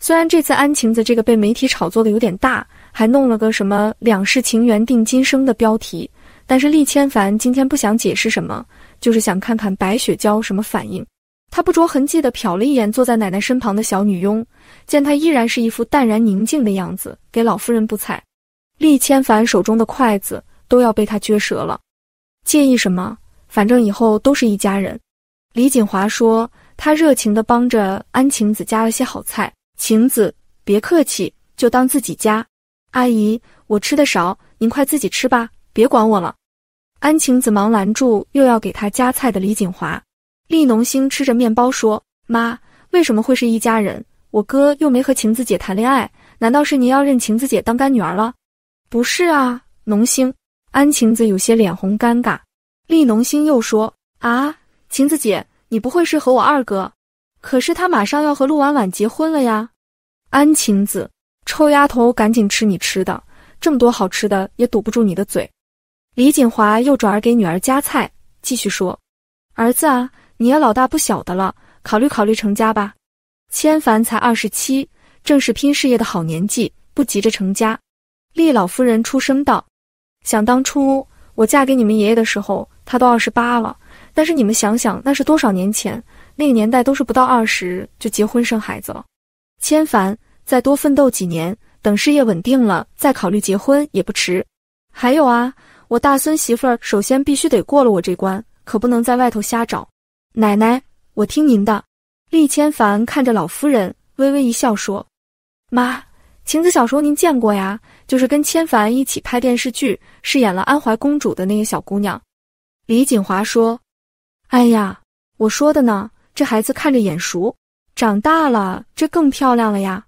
虽然这次安晴子这个被媒体炒作的有点大，还弄了个什么“两世情缘定今生”的标题，但是厉千凡今天不想解释什么。就是想看看白雪娇什么反应。他不着痕迹的瞟了一眼坐在奶奶身旁的小女佣，见她依然是一副淡然宁静的样子，给老夫人布菜。厉千凡手中的筷子都要被她撅折了。介意什么？反正以后都是一家人。李锦华说，他热情的帮着安晴子夹了些好菜。晴子，别客气，就当自己家。阿姨，我吃的少，您快自己吃吧，别管我了。安晴子忙拦住又要给他夹菜的李锦华，利农星吃着面包说：“妈，为什么会是一家人？我哥又没和晴子姐谈恋爱，难道是您要认晴子姐当干女儿了？”“不是啊，农星。”安晴子有些脸红，尴尬。利农星又说：“啊，晴子姐，你不会是和我二哥？可是他马上要和陆婉婉结婚了呀。”安晴子，臭丫头，赶紧吃你吃的，这么多好吃的也堵不住你的嘴。李锦华又转而给女儿夹菜，继续说：“儿子啊，你也老大不小的了，考虑考虑成家吧。”千凡才二十七，正是拼事业的好年纪，不急着成家。厉老夫人出声道：“想当初我嫁给你们爷爷的时候，他都二十八了。但是你们想想，那是多少年前？那个年代都是不到二十就结婚生孩子了。千凡，再多奋斗几年，等事业稳定了再考虑结婚也不迟。还有啊。”我大孙媳妇儿首先必须得过了我这关，可不能在外头瞎找。奶奶，我听您的。厉千凡看着老夫人，微微一笑说：“妈，晴子小时候您见过呀，就是跟千凡一起拍电视剧，饰演了安怀公主的那个小姑娘。”李锦华说：“哎呀，我说的呢，这孩子看着眼熟，长大了这更漂亮了呀。”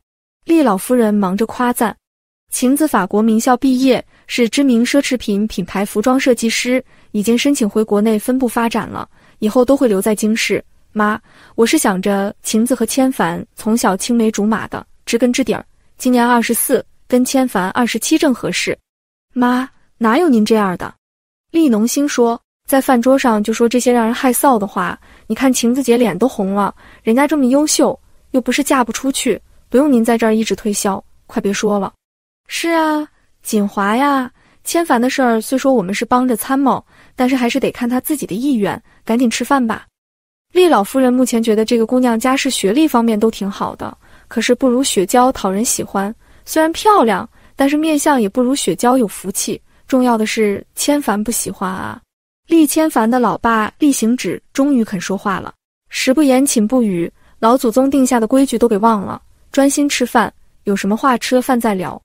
厉老夫人忙着夸赞。晴子法国名校毕业，是知名奢侈品品牌服装设计师，已经申请回国内分部发展了，以后都会留在京市。妈，我是想着晴子和千凡从小青梅竹马的，知根知底儿。今年二十四，跟千凡二十七正合适。妈，哪有您这样的？厉农星说，在饭桌上就说这些让人害臊的话。你看晴子姐脸都红了，人家这么优秀，又不是嫁不出去，不用您在这儿一直推销。快别说了。是啊，锦华呀，千凡的事儿虽说我们是帮着参谋，但是还是得看他自己的意愿。赶紧吃饭吧。厉老夫人目前觉得这个姑娘家世、学历方面都挺好的，可是不如雪娇讨人喜欢。虽然漂亮，但是面相也不如雪娇有福气。重要的是，千凡不喜欢啊。厉千凡的老爸厉行止终于肯说话了。食不言，寝不语，老祖宗定下的规矩都给忘了。专心吃饭，有什么话吃了饭再聊。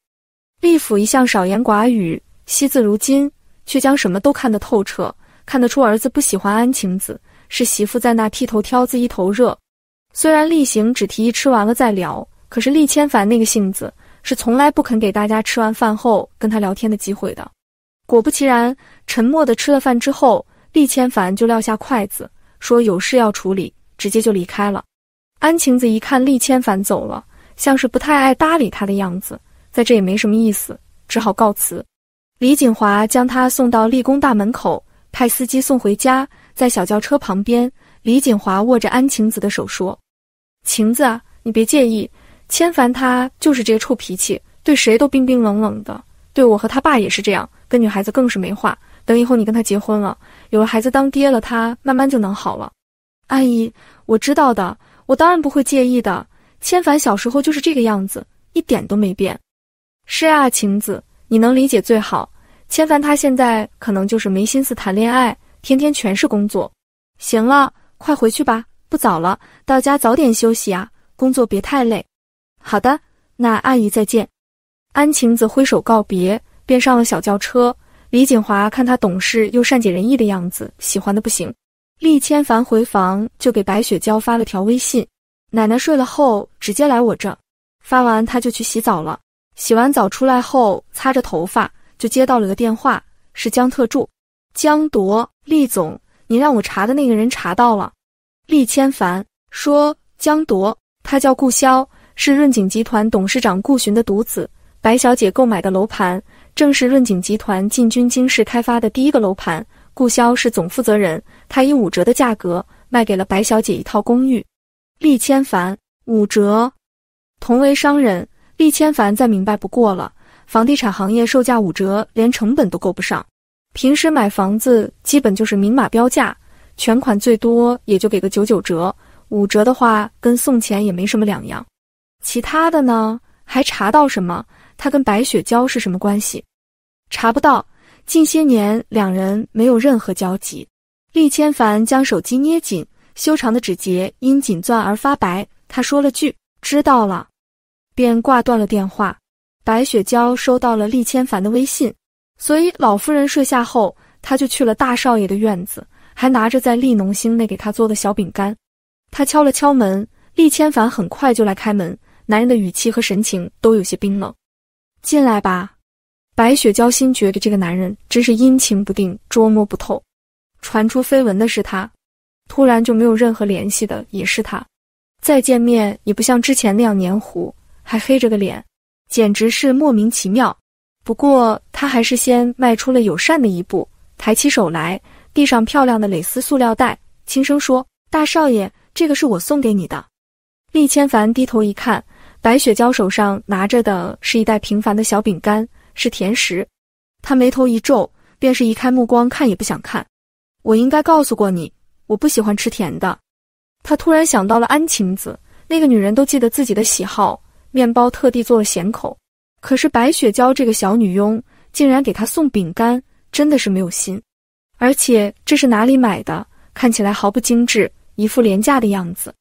丽府一向少言寡语，惜字如金，却将什么都看得透彻，看得出儿子不喜欢安晴子，是媳妇在那剃头挑子一头热。虽然厉行只提议吃完了再聊，可是厉千凡那个性子是从来不肯给大家吃完饭后跟他聊天的机会的。果不其然，沉默的吃了饭之后，厉千凡就撂下筷子，说有事要处理，直接就离开了。安晴子一看厉千凡走了，像是不太爱搭理他的样子。在这也没什么意思，只好告辞。李锦华将他送到立功大门口，派司机送回家。在小轿车旁边，李锦华握着安晴子的手说：“晴子啊，你别介意，千凡他就是这个臭脾气，对谁都冰冰冷冷的，对我和他爸也是这样，跟女孩子更是没话。等以后你跟他结婚了，有了孩子当爹了，他慢慢就能好了。”阿姨，我知道的，我当然不会介意的。千凡小时候就是这个样子，一点都没变。是啊，晴子，你能理解最好。千凡他现在可能就是没心思谈恋爱，天天全是工作。行了，快回去吧，不早了，到家早点休息啊，工作别太累。好的，那阿姨再见。安晴子挥手告别，便上了小轿车。李锦华看他懂事又善解人意的样子，喜欢的不行。厉千凡回房就给白雪娇发了条微信：“奶奶睡了后，直接来我这。”发完他就去洗澡了。洗完澡出来后，擦着头发就接到了个电话，是江特助。江铎，厉总，您让我查的那个人查到了。厉千凡说：“江铎，他叫顾潇，是润景集团董事长顾寻的独子。白小姐购买的楼盘，正是润景集团进军京市开发的第一个楼盘。顾潇是总负责人，他以五折的价格卖给了白小姐一套公寓。”厉千凡，五折，同为商人。厉千凡再明白不过了，房地产行业售价五折，连成本都够不上。平时买房子基本就是明码标价，全款最多也就给个九九折，五折的话跟送钱也没什么两样。其他的呢？还查到什么？他跟白雪娇是什么关系？查不到，近些年两人没有任何交集。厉千凡将手机捏紧，修长的指节因紧攥而发白。他说了句：“知道了。”便挂断了电话。白雪娇收到了厉千凡的微信，所以老夫人睡下后，她就去了大少爷的院子，还拿着在厉农兴那给她做的小饼干。她敲了敲门，厉千凡很快就来开门。男人的语气和神情都有些冰冷。进来吧。白雪娇心觉着这个男人真是阴晴不定，捉摸不透。传出绯闻的是他，突然就没有任何联系的也是他，再见面也不像之前那样黏糊。还黑着个脸，简直是莫名其妙。不过他还是先迈出了友善的一步，抬起手来递上漂亮的蕾丝塑料袋，轻声说：“大少爷，这个是我送给你的。”厉千凡低头一看，白雪娇手上拿着的是一袋平凡的小饼干，是甜食。他眉头一皱，便是移开目光，看也不想看。我应该告诉过你，我不喜欢吃甜的。他突然想到了安晴子，那个女人都记得自己的喜好。面包特地做了咸口，可是白雪娇这个小女佣竟然给她送饼干，真的是没有心。而且这是哪里买的？看起来毫不精致，一副廉价的样子。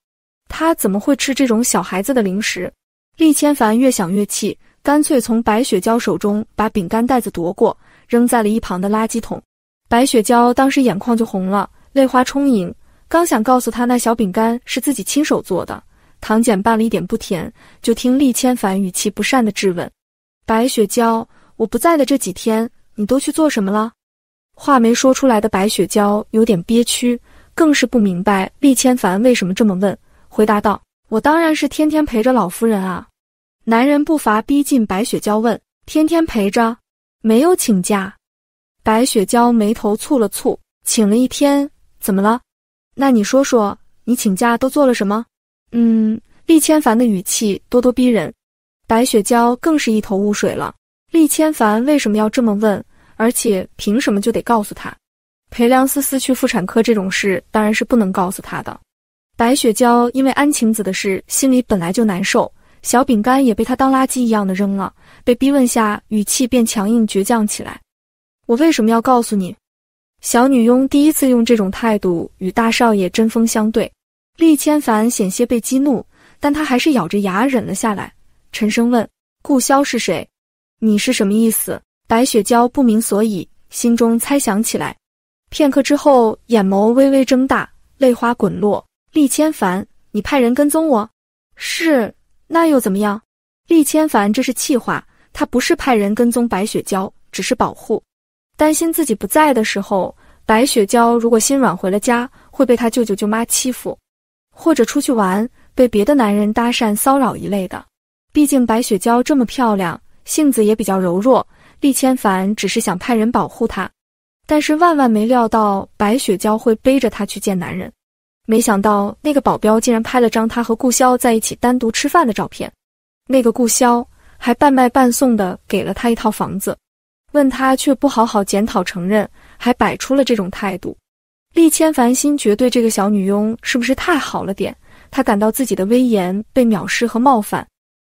她怎么会吃这种小孩子的零食？厉千凡越想越气，干脆从白雪娇手中把饼干袋子夺过，扔在了一旁的垃圾桶。白雪娇当时眼眶就红了，泪花充盈，刚想告诉她那小饼干是自己亲手做的。唐简拌了一点不甜，就听厉千凡语气不善的质问：“白雪娇，我不在的这几天，你都去做什么了？”话没说出来的白雪娇有点憋屈，更是不明白厉千凡为什么这么问，回答道：“我当然是天天陪着老夫人啊。”男人步伐逼近白雪娇问：“天天陪着，没有请假？”白雪娇眉头蹙了蹙：“请了一天，怎么了？那你说说，你请假都做了什么？”嗯，厉千凡的语气咄咄逼人，白雪娇更是一头雾水了。厉千凡为什么要这么问？而且凭什么就得告诉他？裴良思思去妇产科这种事当然是不能告诉他的。白雪娇因为安晴子的事心里本来就难受，小饼干也被他当垃圾一样的扔了。被逼问下，语气变强硬倔强起来。我为什么要告诉你？小女佣第一次用这种态度与大少爷针锋相对。厉千凡险些被激怒，但他还是咬着牙忍了下来，沉声问：“顾霄是谁？你是什么意思？”白雪娇不明所以，心中猜想起来。片刻之后，眼眸微微睁大，泪花滚落。厉千凡，你派人跟踪我是？那又怎么样？厉千凡这是气话，他不是派人跟踪白雪娇，只是保护，担心自己不在的时候，白雪娇如果心软回了家，会被他舅舅舅妈欺负。或者出去玩，被别的男人搭讪骚扰一类的。毕竟白雪娇这么漂亮，性子也比较柔弱，厉千凡只是想派人保护她。但是万万没料到白雪娇会背着他去见男人，没想到那个保镖竟然拍了张他和顾霄在一起单独吃饭的照片。那个顾霄还半卖半送的给了他一套房子，问他却不好好检讨承认，还摆出了这种态度。厉千凡心觉对这个小女佣是不是太好了点？他感到自己的威严被藐视和冒犯。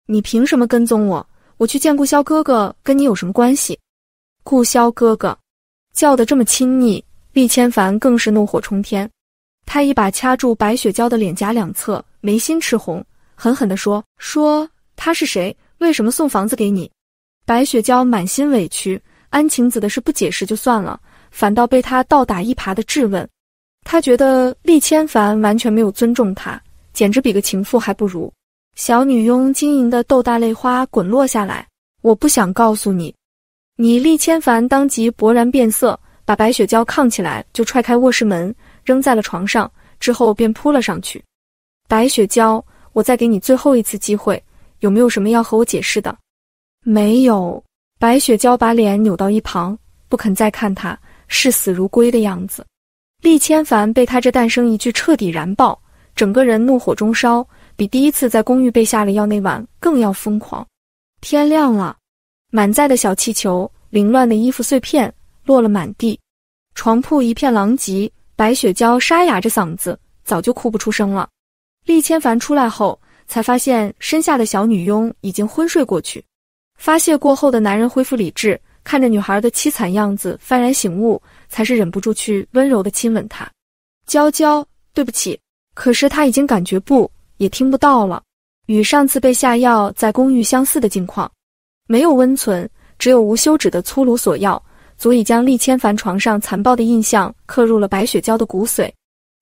你凭什么跟踪我？我去见顾萧哥哥，跟你有什么关系？顾萧哥哥叫的这么亲昵，厉千凡更是怒火冲天。他一把掐住白雪娇的脸颊两侧，眉心赤红，狠狠地说：“说他是谁？为什么送房子给你？”白雪娇满心委屈，安晴子的事不解释就算了。反倒被他倒打一耙的质问，他觉得厉千凡完全没有尊重他，简直比个情妇还不如。小女佣晶莹的豆大泪花滚落下来，我不想告诉你。你厉千凡当即勃然变色，把白雪娇抗起来就踹开卧室门，扔在了床上，之后便扑了上去。白雪娇，我再给你最后一次机会，有没有什么要和我解释的？没有。白雪娇把脸扭到一旁，不肯再看他。视死如归的样子，厉千凡被他这诞生一句彻底燃爆，整个人怒火中烧，比第一次在公寓被下了药那晚更要疯狂。天亮了，满载的小气球、凌乱的衣服碎片落了满地，床铺一片狼藉。白雪娇沙哑着嗓子，早就哭不出声了。厉千凡出来后，才发现身下的小女佣已经昏睡过去。发泄过后的男人恢复理智。看着女孩的凄惨样子，幡然醒悟，才是忍不住去温柔的亲吻她。娇娇，对不起。可是他已经感觉不，也听不到了。与上次被下药在公寓相似的境况，没有温存，只有无休止的粗鲁索要，足以将厉千凡床上残暴的印象刻入了白雪娇的骨髓。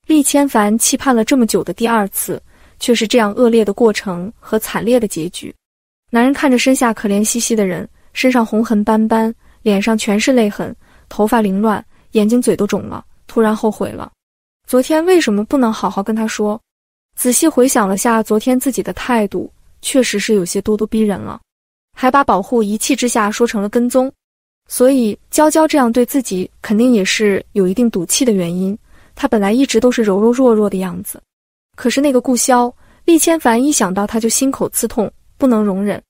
厉千凡期盼了这么久的第二次，却是这样恶劣的过程和惨烈的结局。男人看着身下可怜兮兮的人。身上红痕斑斑，脸上全是泪痕，头发凌乱，眼睛嘴都肿了。突然后悔了，昨天为什么不能好好跟他说？仔细回想了下，昨天自己的态度确实是有些咄咄逼人了，还把保护一气之下说成了跟踪。所以娇娇这样对自己，肯定也是有一定赌气的原因。她本来一直都是柔柔弱弱的样子，可是那个顾霄厉千凡一想到他就心口刺痛，不能容忍。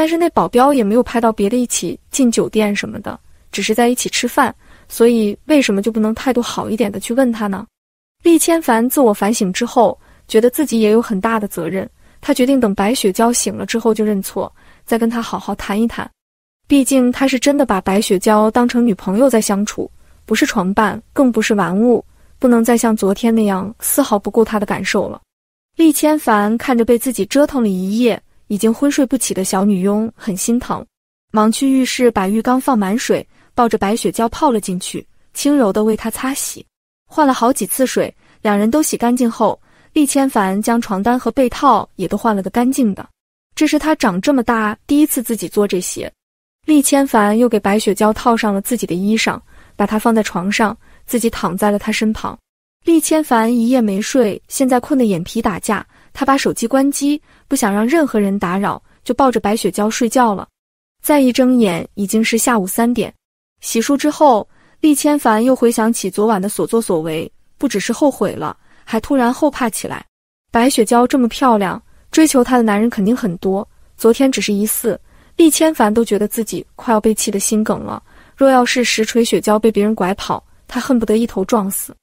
但是那保镖也没有拍到别的一起进酒店什么的，只是在一起吃饭，所以为什么就不能态度好一点的去问他呢？厉千凡自我反省之后，觉得自己也有很大的责任，他决定等白雪娇醒了之后就认错，再跟她好好谈一谈。毕竟他是真的把白雪娇当成女朋友在相处，不是床伴，更不是玩物，不能再像昨天那样丝毫不顾她的感受了。厉千凡看着被自己折腾了一夜。已经昏睡不起的小女佣很心疼，忙去浴室把浴缸放满水，抱着白雪娇泡了进去，轻柔地为她擦洗，换了好几次水，两人都洗干净后，厉千凡将床单和被套也都换了个干净的。这是他长这么大第一次自己做这些。厉千凡又给白雪娇套上了自己的衣裳，把她放在床上，自己躺在了她身旁。厉千凡一夜没睡，现在困得眼皮打架。他把手机关机，不想让任何人打扰，就抱着白雪娇睡觉了。再一睁眼，已经是下午三点。洗漱之后，厉千凡又回想起昨晚的所作所为，不只是后悔了，还突然后怕起来。白雪娇这么漂亮，追求她的男人肯定很多。昨天只是一次，厉千凡都觉得自己快要被气得心梗了。若要是实锤雪娇被别人拐跑，他恨不得一头撞死。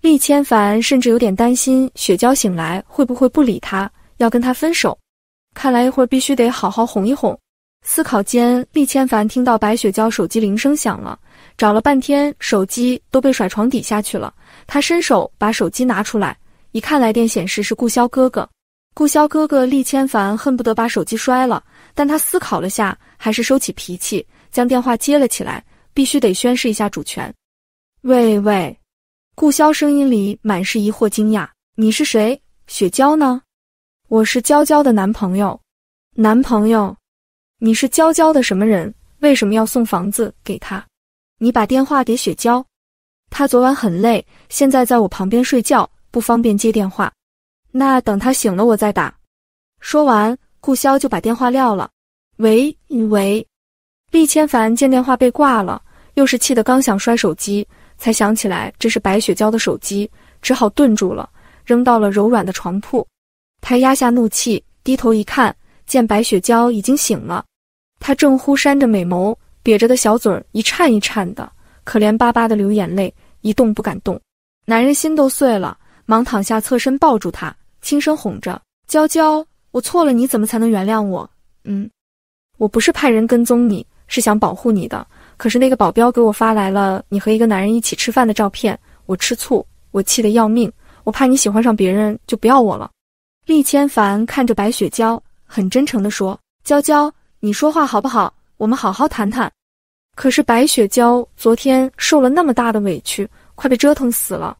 厉千凡甚至有点担心雪娇醒来会不会不理他，要跟他分手。看来一会儿必须得好好哄一哄。思考间，厉千凡听到白雪娇手机铃声响了，找了半天，手机都被甩床底下去了。他伸手把手机拿出来，一看来电显示是顾霄哥哥。顾霄哥哥，厉千凡恨不得把手机摔了，但他思考了下，还是收起脾气，将电话接了起来，必须得宣示一下主权。喂喂。顾潇声音里满是疑惑、惊讶：“你是谁？雪娇呢？我是娇娇的男朋友。男朋友？你是娇娇的什么人？为什么要送房子给她？你把电话给雪娇，她昨晚很累，现在在我旁边睡觉，不方便接电话。那等她醒了我再打。”说完，顾潇就把电话撂了。喂喂，厉千凡见电话被挂了，又是气得刚想摔手机。才想起来这是白雪娇的手机，只好顿住了，扔到了柔软的床铺。他压下怒气，低头一看，见白雪娇已经醒了，她正忽扇着美眸，瘪着的小嘴一颤一颤的，可怜巴巴的流眼泪，一动不敢动。男人心都碎了，忙躺下侧身抱住她，轻声哄着：“娇娇，我错了，你怎么才能原谅我？嗯，我不是派人跟踪你，是想保护你的。”可是那个保镖给我发来了你和一个男人一起吃饭的照片，我吃醋，我气得要命，我怕你喜欢上别人就不要我了。厉千凡看着白雪娇，很真诚的说：“娇娇，你说话好不好？我们好好谈谈。”可是白雪娇昨天受了那么大的委屈，快被折腾死了，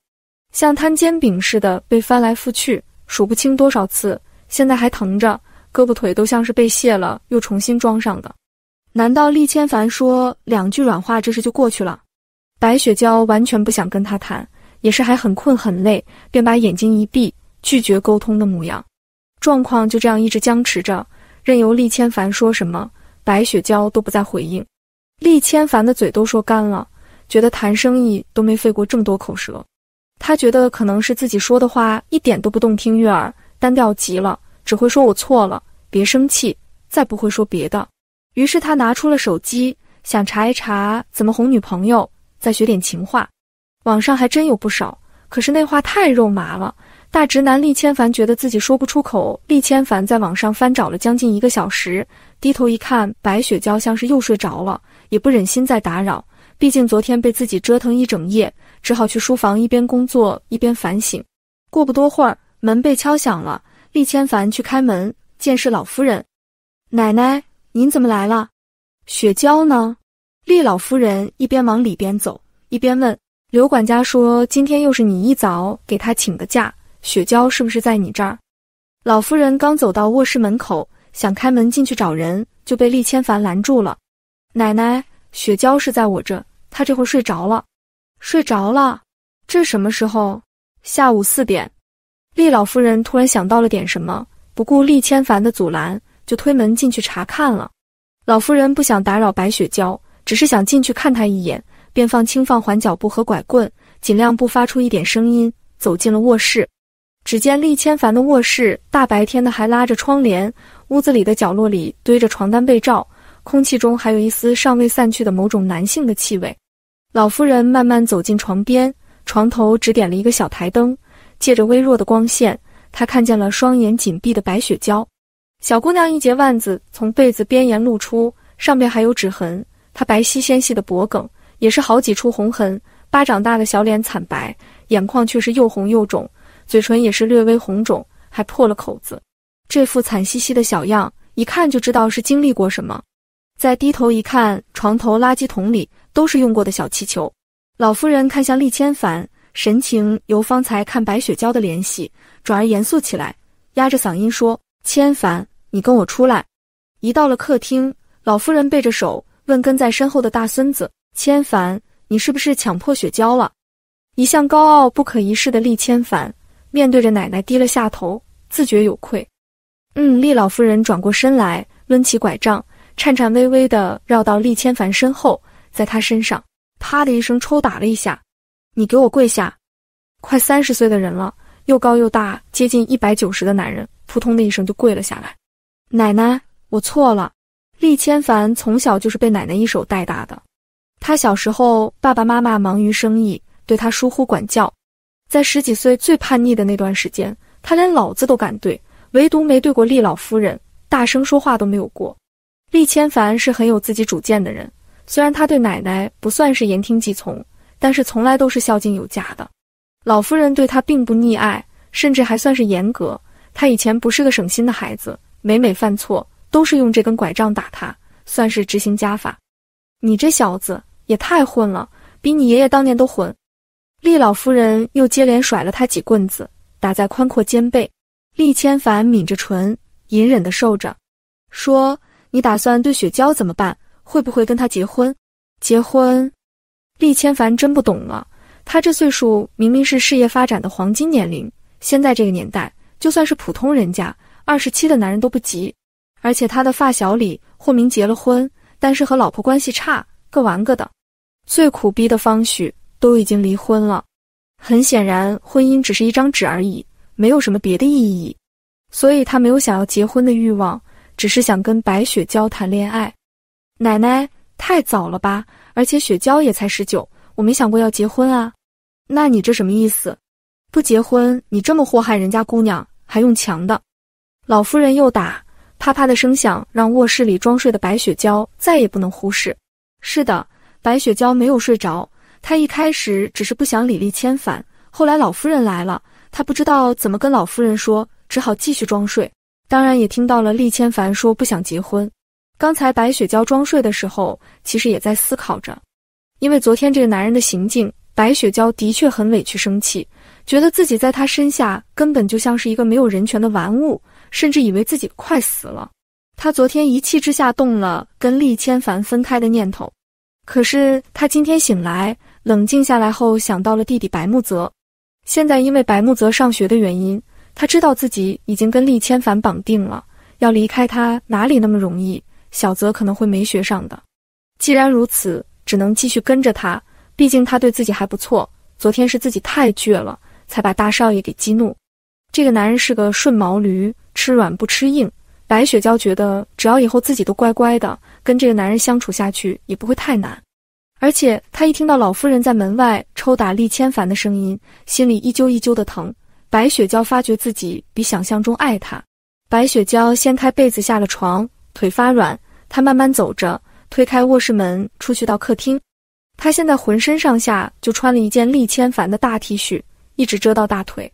像摊煎饼似的被翻来覆去，数不清多少次，现在还疼着，胳膊腿都像是被卸了又重新装上的。难道厉千凡说两句软话，这事就过去了？白雪娇完全不想跟他谈，也是还很困很累，便把眼睛一闭，拒绝沟通的模样。状况就这样一直僵持着，任由厉千凡说什么，白雪娇都不再回应。厉千凡的嘴都说干了，觉得谈生意都没费过这么多口舌。他觉得可能是自己说的话一点都不动听悦耳，单调极了，只会说我错了，别生气，再不会说别的。于是他拿出了手机，想查一查怎么哄女朋友，再学点情话。网上还真有不少，可是那话太肉麻了。大直男厉千凡觉得自己说不出口。厉千凡在网上翻找了将近一个小时，低头一看，白雪娇像是又睡着了，也不忍心再打扰，毕竟昨天被自己折腾一整夜，只好去书房一边工作一边反省。过不多会儿，门被敲响了，厉千凡去开门，见是老夫人，奶奶。您怎么来了？雪娇呢？厉老夫人一边往里边走，一边问刘管家说：“今天又是你一早给他请的假，雪娇是不是在你这儿？”老夫人刚走到卧室门口，想开门进去找人，就被厉千凡拦住了。“奶奶，雪娇是在我这，她这会儿睡着了。”“睡着了？这什么时候？下午四点。”厉老夫人突然想到了点什么，不顾厉千凡的阻拦。就推门进去查看了。老夫人不想打扰白雪娇，只是想进去看她一眼，便放轻放缓脚步和拐棍，尽量不发出一点声音，走进了卧室。只见厉千凡的卧室大白天的还拉着窗帘，屋子里的角落里堆着床单被罩，空气中还有一丝尚未散去的某种男性的气味。老夫人慢慢走进床边，床头只点了一个小台灯，借着微弱的光线，她看见了双眼紧闭的白雪娇。小姑娘一截腕子从被子边沿露出，上面还有指痕。她白皙纤细的脖颈也是好几处红痕。巴掌大的小脸惨白，眼眶却是又红又肿，嘴唇也是略微红肿，还破了口子。这副惨兮兮的小样，一看就知道是经历过什么。再低头一看，床头垃圾桶里都是用过的小气球。老夫人看向厉千凡，神情由方才看白雪娇的怜惜转而严肃起来，压着嗓音说。千凡，你跟我出来。一到了客厅，老夫人背着手问跟在身后的大孙子：“千凡，你是不是强迫雪娇了？”一向高傲不可一世的厉千凡面对着奶奶低了下头，自觉有愧。嗯，厉老夫人转过身来，抡起拐杖，颤颤巍巍地绕到厉千凡身后，在他身上啪的一声抽打了一下：“你给我跪下！”快三十岁的人了，又高又大，接近一百九十的男人。扑通的一声，就跪了下来。奶奶，我错了。厉千凡从小就是被奶奶一手带大的。他小时候，爸爸妈妈忙于生意，对他疏忽管教。在十几岁最叛逆的那段时间，他连老子都敢对，唯独没对过厉老夫人，大声说话都没有过。厉千凡是很有自己主见的人，虽然他对奶奶不算是言听计从，但是从来都是孝敬有加的。老夫人对他并不溺爱，甚至还算是严格。他以前不是个省心的孩子，每每犯错都是用这根拐杖打他，算是执行家法。你这小子也太混了，比你爷爷当年都混。厉老夫人又接连甩了他几棍子，打在宽阔肩背。厉千凡抿着唇，隐忍的受着，说：“你打算对雪娇怎么办？会不会跟他结婚？结婚？”厉千凡真不懂了，他这岁数明明是事业发展的黄金年龄，现在这个年代。就算是普通人家，二十七的男人都不急。而且他的发小李霍明结了婚，但是和老婆关系差，各玩各的。最苦逼的方许都已经离婚了。很显然，婚姻只是一张纸而已，没有什么别的意义。所以他没有想要结婚的欲望，只是想跟白雪娇谈恋爱。奶奶，太早了吧？而且雪娇也才十九，我没想过要结婚啊。那你这什么意思？不结婚，你这么祸害人家姑娘，还用强的？老夫人又打，啪啪的声响让卧室里装睡的白雪娇再也不能忽视。是的，白雪娇没有睡着，她一开始只是不想理立千帆，后来老夫人来了，她不知道怎么跟老夫人说，只好继续装睡。当然也听到了厉千凡说不想结婚。刚才白雪娇装睡的时候，其实也在思考着，因为昨天这个男人的行径，白雪娇的确很委屈、生气。觉得自己在他身下根本就像是一个没有人权的玩物，甚至以为自己快死了。他昨天一气之下动了跟厉千凡分开的念头，可是他今天醒来冷静下来后想到了弟弟白木泽。现在因为白木泽上学的原因，他知道自己已经跟厉千凡绑定了，要离开他哪里那么容易？小泽可能会没学上的。既然如此，只能继续跟着他，毕竟他对自己还不错。昨天是自己太倔了。才把大少爷给激怒，这个男人是个顺毛驴，吃软不吃硬。白雪娇觉得，只要以后自己都乖乖的跟这个男人相处下去，也不会太难。而且，她一听到老夫人在门外抽打厉千凡的声音，心里一揪一揪的疼。白雪娇发觉自己比想象中爱他。白雪娇掀开被子下了床，腿发软，她慢慢走着，推开卧室门出去到客厅。她现在浑身上下就穿了一件厉千凡的大 T 恤。一直遮到大腿，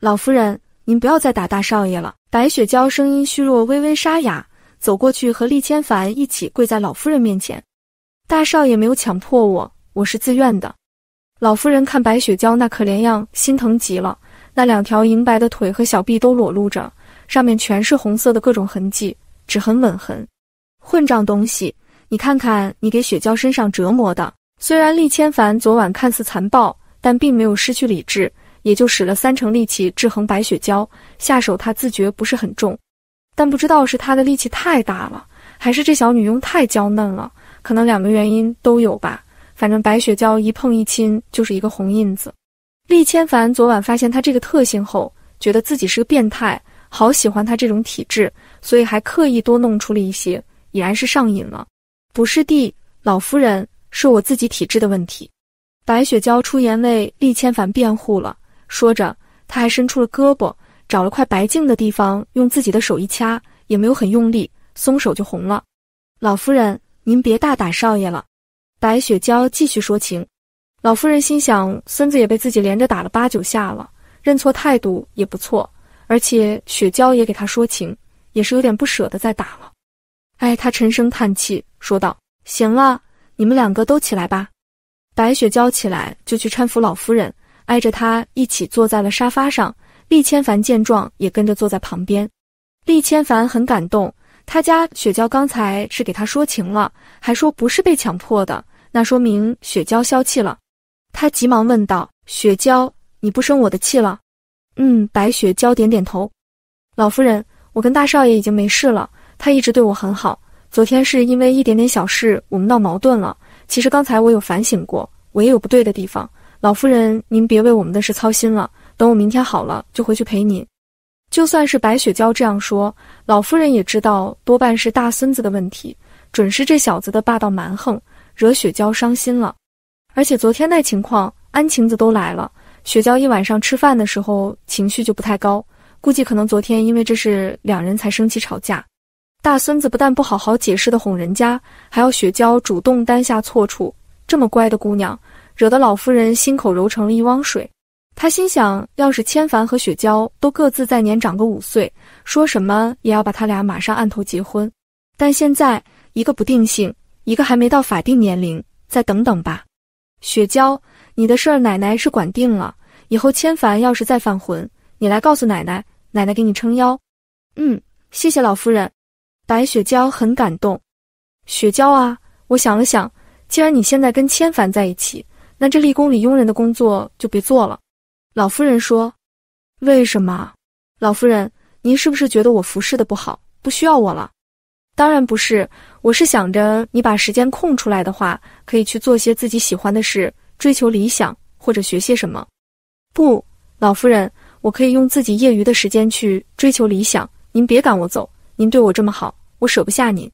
老夫人，您不要再打大少爷了。白雪娇声音虚弱，微微沙哑，走过去和厉千凡一起跪在老夫人面前。大少爷没有强迫我，我是自愿的。老夫人看白雪娇那可怜样，心疼极了。那两条银白的腿和小臂都裸露着，上面全是红色的各种痕迹，指痕、吻痕。混账东西，你看看你给雪娇身上折磨的。虽然厉千凡昨晚看似残暴，但并没有失去理智。也就使了三成力气制衡白雪娇，下手他自觉不是很重，但不知道是他的力气太大了，还是这小女佣太娇嫩了，可能两个原因都有吧。反正白雪娇一碰一亲就是一个红印子。厉千凡昨晚发现她这个特性后，觉得自己是个变态，好喜欢她这种体质，所以还刻意多弄出了一些，已然是上瘾了。不是地老夫人，是我自己体质的问题。白雪娇出言为厉千凡辩护了。说着，他还伸出了胳膊，找了块白净的地方，用自己的手一掐，也没有很用力，松手就红了。老夫人，您别大打少爷了。白雪娇继续说情。老夫人心想，孙子也被自己连着打了八九下了，认错态度也不错，而且雪娇也给他说情，也是有点不舍得再打了。哎，他沉声叹气说道：“行了，你们两个都起来吧。”白雪娇起来就去搀扶老夫人。挨着他一起坐在了沙发上，厉千凡见状也跟着坐在旁边。厉千凡很感动，他家雪娇刚才是给他说情了，还说不是被强迫的，那说明雪娇消气了。他急忙问道：“雪娇，你不生我的气了？”“嗯。”白雪娇点点头。“老夫人，我跟大少爷已经没事了，他一直对我很好。昨天是因为一点点小事我们闹矛盾了，其实刚才我有反省过，我也有不对的地方。”老夫人，您别为我们的事操心了。等我明天好了，就回去陪您。就算是白雪娇这样说，老夫人也知道多半是大孙子的问题，准是这小子的霸道蛮横惹雪娇伤心了。而且昨天那情况，安晴子都来了，雪娇一晚上吃饭的时候情绪就不太高，估计可能昨天因为这事两人才生气吵架。大孙子不但不好好解释的哄人家，还要雪娇主动担下错处，这么乖的姑娘。惹得老夫人心口揉成了一汪水，他心想：要是千凡和雪娇都各自再年长个五岁，说什么也要把他俩马上按头结婚。但现在一个不定性，一个还没到法定年龄，再等等吧。雪娇，你的事儿奶奶是管定了。以后千凡要是再犯浑，你来告诉奶奶，奶奶给你撑腰。嗯，谢谢老夫人。白雪娇很感动。雪娇啊，我想了想，既然你现在跟千凡在一起。那这立宫里佣人的工作就别做了。老夫人说：“为什么？老夫人，您是不是觉得我服侍的不好，不需要我了？”“当然不是，我是想着你把时间空出来的话，可以去做些自己喜欢的事，追求理想，或者学些什么。”“不，老夫人，我可以用自己业余的时间去追求理想。您别赶我走，您对我这么好，我舍不下您。”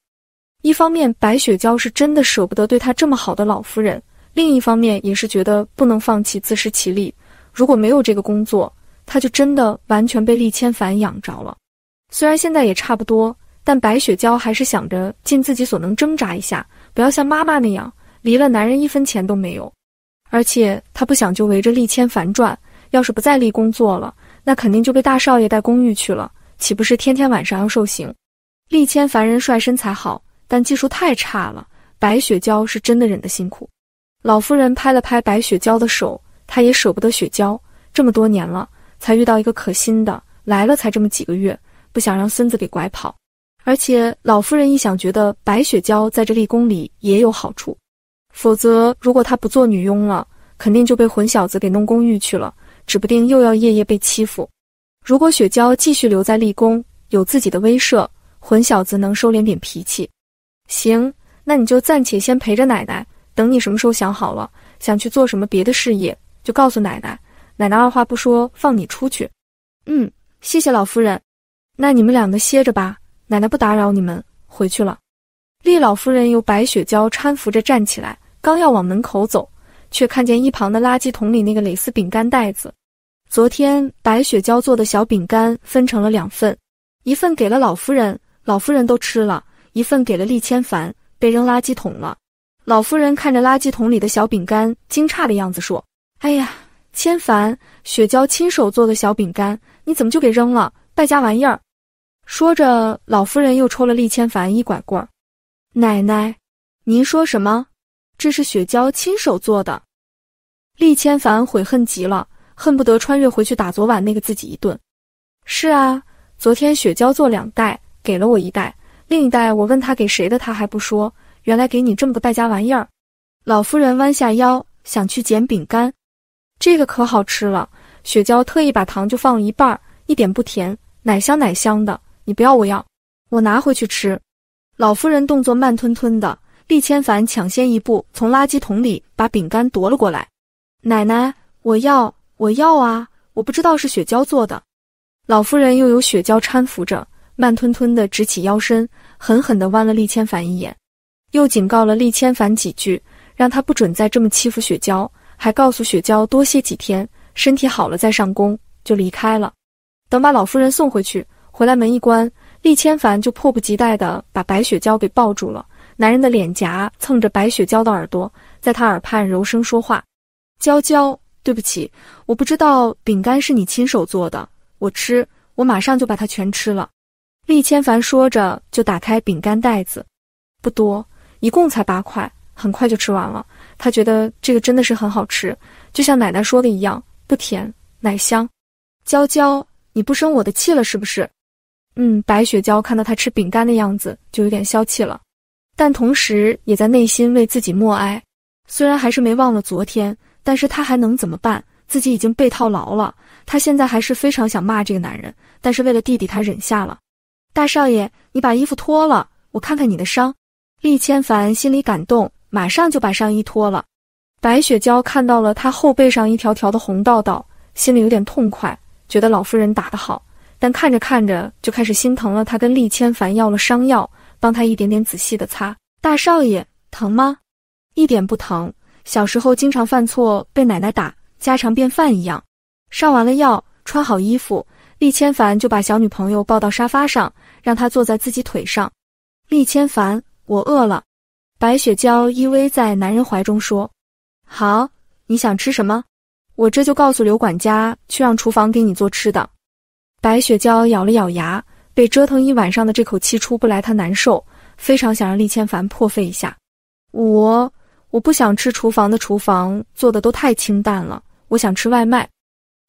一方面，白雪娇是真的舍不得对她这么好的老夫人。另一方面也是觉得不能放弃自食其力。如果没有这个工作，他就真的完全被利千凡养着了。虽然现在也差不多，但白雪娇还是想着尽自己所能挣扎一下，不要像妈妈那样离了男人一分钱都没有。而且她不想就围着利千凡转。要是不再立工作了，那肯定就被大少爷带公寓去了，岂不是天天晚上要受刑？利千凡人帅身材好，但技术太差了。白雪娇是真的忍得辛苦。老夫人拍了拍白雪娇的手，她也舍不得雪娇，这么多年了，才遇到一个可心的，来了才这么几个月，不想让孙子给拐跑。而且老夫人一想，觉得白雪娇在这立宫里也有好处，否则如果她不做女佣了，肯定就被混小子给弄公寓去了，指不定又要夜夜被欺负。如果雪娇继续留在立宫，有自己的威慑，混小子能收敛点脾气。行，那你就暂且先陪着奶奶。等你什么时候想好了，想去做什么别的事业，就告诉奶奶，奶奶二话不说放你出去。嗯，谢谢老夫人。那你们两个歇着吧，奶奶不打扰你们，回去了。厉老夫人由白雪娇搀扶着站起来，刚要往门口走，却看见一旁的垃圾桶里那个蕾丝饼干袋子。昨天白雪娇做的小饼干分成了两份，一份给了老夫人，老夫人都吃了；一份给了厉千凡，被扔垃圾桶了。老夫人看着垃圾桶里的小饼干，惊诧的样子说：“哎呀，千凡，雪娇亲手做的小饼干，你怎么就给扔了？败家玩意儿！”说着，老夫人又抽了厉千凡一拐棍儿。“奶奶，您说什么？这是雪娇亲手做的。”厉千凡悔恨极了，恨不得穿越回去打昨晚那个自己一顿。“是啊，昨天雪娇做两袋，给了我一袋，另一袋我问他给谁的，他还不说。”原来给你这么个败家玩意儿，老夫人弯下腰想去捡饼干，这个可好吃了。雪娇特意把糖就放了一半，一点不甜，奶香奶香的。你不要，我要，我拿回去吃。老夫人动作慢吞吞的，厉千凡抢先一步从垃圾桶里把饼干夺了过来。奶奶，我要，我要啊！我不知道是雪娇做的。老夫人又有雪娇搀扶着，慢吞吞的直起腰身，狠狠的剜了厉千凡一眼。又警告了厉千凡几句，让他不准再这么欺负雪娇，还告诉雪娇多歇几天，身体好了再上工，就离开了。等把老夫人送回去，回来门一关，厉千凡就迫不及待地把白雪娇给抱住了，男人的脸颊蹭着白雪娇的耳朵，在他耳畔柔声说话：“娇娇，对不起，我不知道饼干是你亲手做的，我吃，我马上就把它全吃了。”厉千凡说着就打开饼干袋子，不多。一共才八块，很快就吃完了。他觉得这个真的是很好吃，就像奶奶说的一样，不甜，奶香。娇娇，你不生我的气了是不是？嗯，白雪娇看到他吃饼干的样子，就有点消气了，但同时也在内心为自己默哀。虽然还是没忘了昨天，但是他还能怎么办？自己已经被套牢了。他现在还是非常想骂这个男人，但是为了弟弟，他忍下了。大少爷，你把衣服脱了，我看看你的伤。厉千凡心里感动，马上就把上衣脱了。白雪娇看到了他后背上一条条的红道道，心里有点痛快，觉得老夫人打得好。但看着看着就开始心疼了。她跟厉千凡要了伤药，帮他一点点仔细的擦。大少爷疼吗？一点不疼。小时候经常犯错被奶奶打，家常便饭一样。上完了药，穿好衣服，厉千凡就把小女朋友抱到沙发上，让她坐在自己腿上。厉千凡。我饿了，白雪娇依偎在男人怀中说：“好，你想吃什么？我这就告诉刘管家去，让厨房给你做吃的。”白雪娇咬了咬牙，被折腾一晚上的这口气出不来，她难受，非常想让厉千凡破费一下。我我不想吃厨房的，厨房做的都太清淡了，我想吃外卖。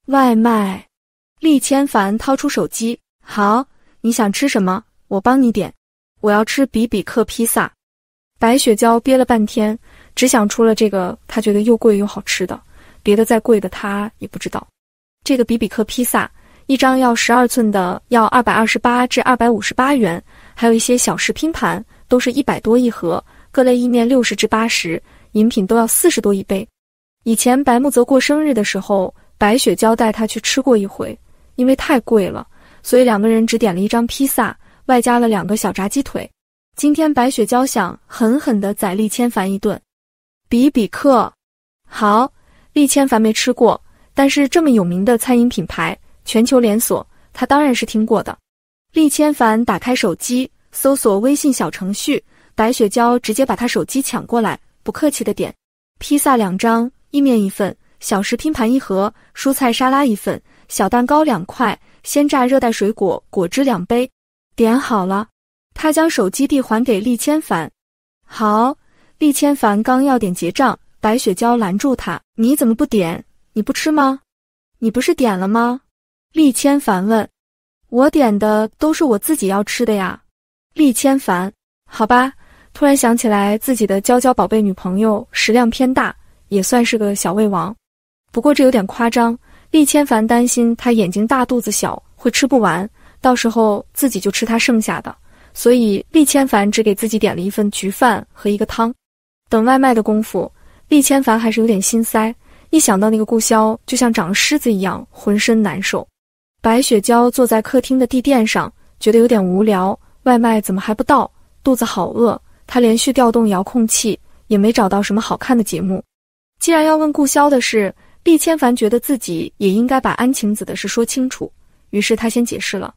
外卖，厉千凡掏出手机：“好，你想吃什么？我帮你点。”我要吃比比克披萨。白雪娇憋了半天，只想出了这个，她觉得又贵又好吃的。别的再贵的她也不知道。这个比比克披萨，一张要十二寸的，要二百二十八至二百五十八元，还有一些小食拼盘，都是一百多一盒。各类意面六十至八十，饮品都要四十多一杯。以前白木泽过生日的时候，白雪娇带他去吃过一回，因为太贵了，所以两个人只点了一张披萨。外加了两个小炸鸡腿。今天白雪娇想狠狠的宰厉千凡一顿。比比克，好。厉千凡没吃过，但是这么有名的餐饮品牌，全球连锁，他当然是听过的。厉千凡打开手机搜索微信小程序，白雪娇直接把他手机抢过来，不客气的点：披萨两张，意面一份，小食拼盘一盒，蔬菜沙拉一份，小蛋糕两块，鲜榨热带水果果汁两杯。点好了，他将手机递还给厉千凡。好，厉千凡刚要点结账，白雪娇拦住他：“你怎么不点？你不吃吗？你不是点了吗？”厉千凡问：“我点的都是我自己要吃的呀。”厉千凡，好吧，突然想起来自己的娇娇宝贝女朋友食量偏大，也算是个小胃王。不过这有点夸张，厉千凡担心他眼睛大肚子小会吃不完。到时候自己就吃他剩下的，所以厉千凡只给自己点了一份焗饭和一个汤。等外卖的功夫，厉千凡还是有点心塞，一想到那个顾霄，就像长了虱子一样，浑身难受。白雪娇坐在客厅的地垫上，觉得有点无聊，外卖怎么还不到？肚子好饿。她连续调动遥控器，也没找到什么好看的节目。既然要问顾霄的事，厉千凡觉得自己也应该把安晴子的事说清楚，于是他先解释了。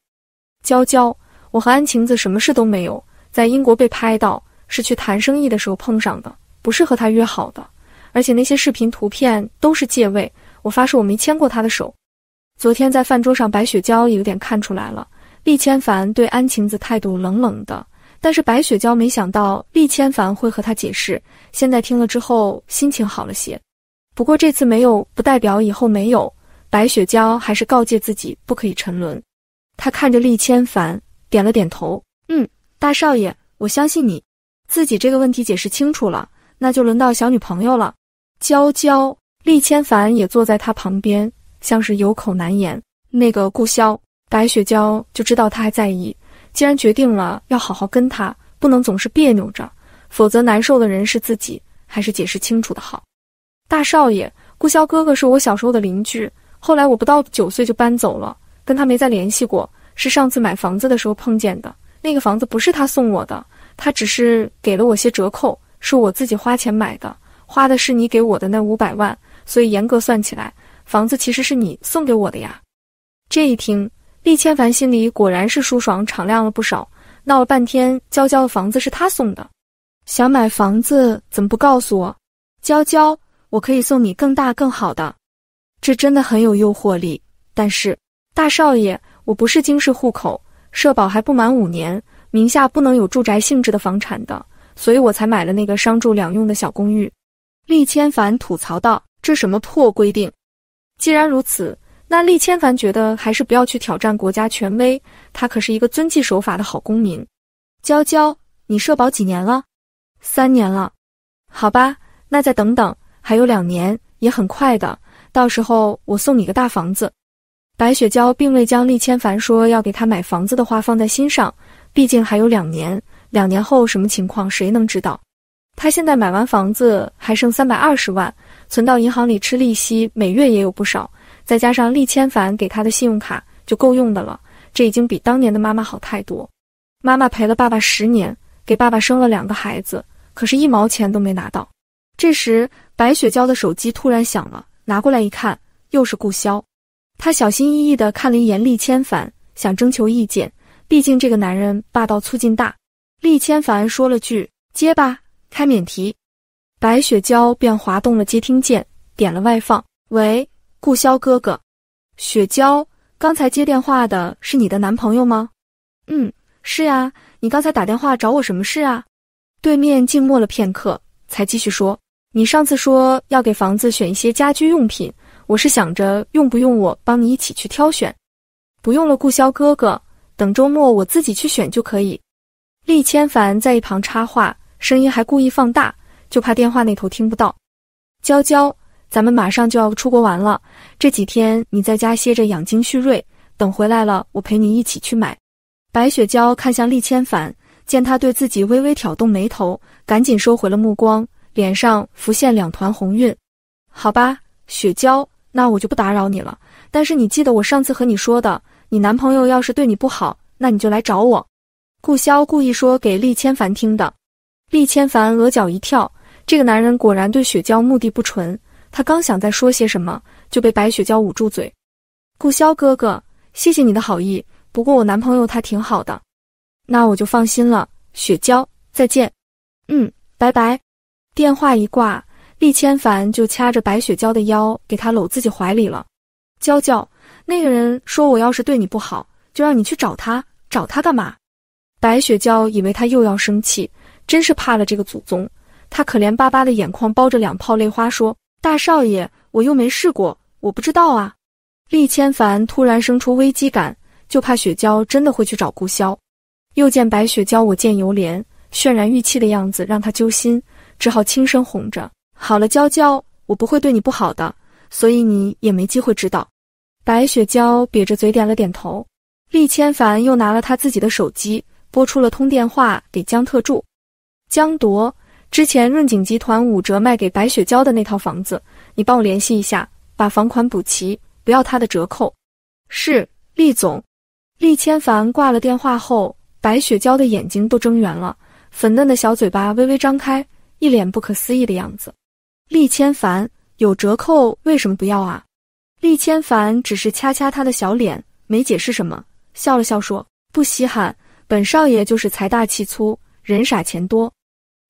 娇娇，我和安晴子什么事都没有，在英国被拍到是去谈生意的时候碰上的，不是和他约好的。而且那些视频图片都是借位，我发誓我没牵过他的手。昨天在饭桌上，白雪娇也有点看出来了，厉千凡对安晴子态度冷冷的。但是白雪娇没想到厉千凡会和他解释，现在听了之后心情好了些。不过这次没有不代表以后没有，白雪娇还是告诫自己不可以沉沦。他看着厉千凡，点了点头。嗯，大少爷，我相信你。自己这个问题解释清楚了，那就轮到小女朋友了。娇娇，厉千凡也坐在他旁边，像是有口难言。那个顾霄，白雪娇就知道他还在意。既然决定了要好好跟他，不能总是别扭着，否则难受的人是自己，还是解释清楚的好。大少爷，顾霄哥哥是我小时候的邻居，后来我不到九岁就搬走了。跟他没再联系过，是上次买房子的时候碰见的。那个房子不是他送我的，他只是给了我些折扣，是我自己花钱买的，花的是你给我的那五百万，所以严格算起来，房子其实是你送给我的呀。这一听，厉千凡心里果然是舒爽敞亮了不少。闹了半天，娇娇的房子是他送的，想买房子怎么不告诉我？娇娇，我可以送你更大更好的，这真的很有诱惑力，但是。大少爷，我不是京市户口，社保还不满五年，名下不能有住宅性质的房产的，所以我才买了那个商住两用的小公寓。厉千凡吐槽道：“这什么破规定？既然如此，那厉千凡觉得还是不要去挑战国家权威。他可是一个遵纪守法的好公民。”娇娇，你社保几年了？三年了。好吧，那再等等，还有两年，也很快的。到时候我送你个大房子。白雪娇并未将厉千凡说要给她买房子的话放在心上，毕竟还有两年，两年后什么情况谁能知道？她现在买完房子还剩三百二十万，存到银行里吃利息，每月也有不少，再加上厉千凡给她的信用卡，就够用的了。这已经比当年的妈妈好太多。妈妈陪了爸爸十年，给爸爸生了两个孩子，可是一毛钱都没拿到。这时，白雪娇的手机突然响了，拿过来一看，又是顾潇。他小心翼翼的看了一眼厉千凡，想征求意见，毕竟这个男人霸道，促进大。厉千凡说了句：“接吧，开免提。”白雪娇便滑动了接听键，点了外放。喂，顾霄哥哥，雪娇，刚才接电话的是你的男朋友吗？嗯，是呀，你刚才打电话找我什么事啊？对面静默了片刻，才继续说：“你上次说要给房子选一些家居用品。”我是想着用不用我帮你一起去挑选，不用了，顾霄哥哥，等周末我自己去选就可以。厉千凡在一旁插话，声音还故意放大，就怕电话那头听不到。娇娇，咱们马上就要出国玩了，这几天你在家歇着养精蓄锐，等回来了我陪你一起去买。白雪娇看向厉千凡，见他对自己微微挑动眉头，赶紧收回了目光，脸上浮现两团红晕。好吧，雪娇。那我就不打扰你了，但是你记得我上次和你说的，你男朋友要是对你不好，那你就来找我。顾霄故意说给厉千凡听的，厉千凡额角一跳，这个男人果然对雪娇目的不纯。他刚想再说些什么，就被白雪娇捂住嘴。顾霄哥哥，谢谢你的好意，不过我男朋友他挺好的，那我就放心了。雪娇，再见。嗯，拜拜。电话一挂。厉千凡就掐着白雪娇的腰，给她搂自己怀里了。娇娇，那个人说我要是对你不好，就让你去找他，找他干嘛？白雪娇以为他又要生气，真是怕了这个祖宗。他可怜巴巴的眼眶包着两泡泪花，说：“大少爷，我又没试过，我不知道啊。”厉千凡突然生出危机感，就怕雪娇真的会去找顾霄。又见白雪娇我见犹怜，泫然欲泣的样子让他揪心，只好轻声哄着。好了，娇娇，我不会对你不好的，所以你也没机会知道。白雪娇瘪着嘴点了点头。厉千凡又拿了他自己的手机，拨出了通电话给江特助。江铎，之前润景集团五折卖给白雪娇的那套房子，你帮我联系一下，把房款补齐，不要他的折扣。是，厉总。厉千凡挂了电话后，白雪娇的眼睛都睁圆了，粉嫩的小嘴巴微微张开，一脸不可思议的样子。厉千凡有折扣，为什么不要啊？厉千凡只是掐掐他的小脸，没解释什么，笑了笑说：“不稀罕，本少爷就是财大气粗，人傻钱多。”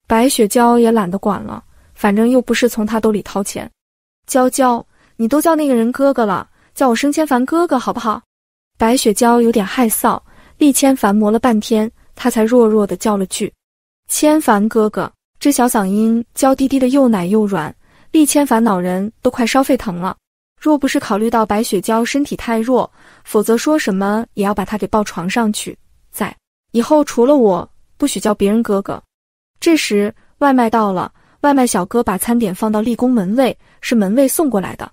白雪娇也懒得管了，反正又不是从他兜里掏钱。娇娇，你都叫那个人哥哥了，叫我生千凡哥哥好不好？白雪娇有点害臊，厉千凡磨了半天，他才弱弱的叫了句：“千凡哥哥。”这小嗓音娇滴滴的，又奶又软，力千烦恼人都快烧沸腾了。若不是考虑到白雪娇身体太弱，否则说什么也要把她给抱床上去。在以后除了我不许叫别人哥哥。这时外卖到了，外卖小哥把餐点放到立功门卫，是门卫送过来的。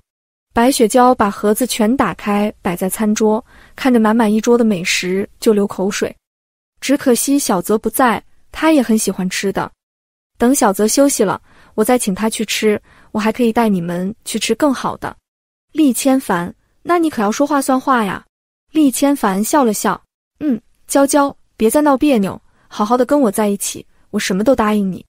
白雪娇把盒子全打开，摆在餐桌，看着满满一桌的美食就流口水。只可惜小泽不在，他也很喜欢吃的。等小泽休息了，我再请他去吃。我还可以带你们去吃更好的。厉千凡，那你可要说话算话呀！厉千凡笑了笑，嗯，娇娇，别再闹别扭，好好的跟我在一起，我什么都答应你。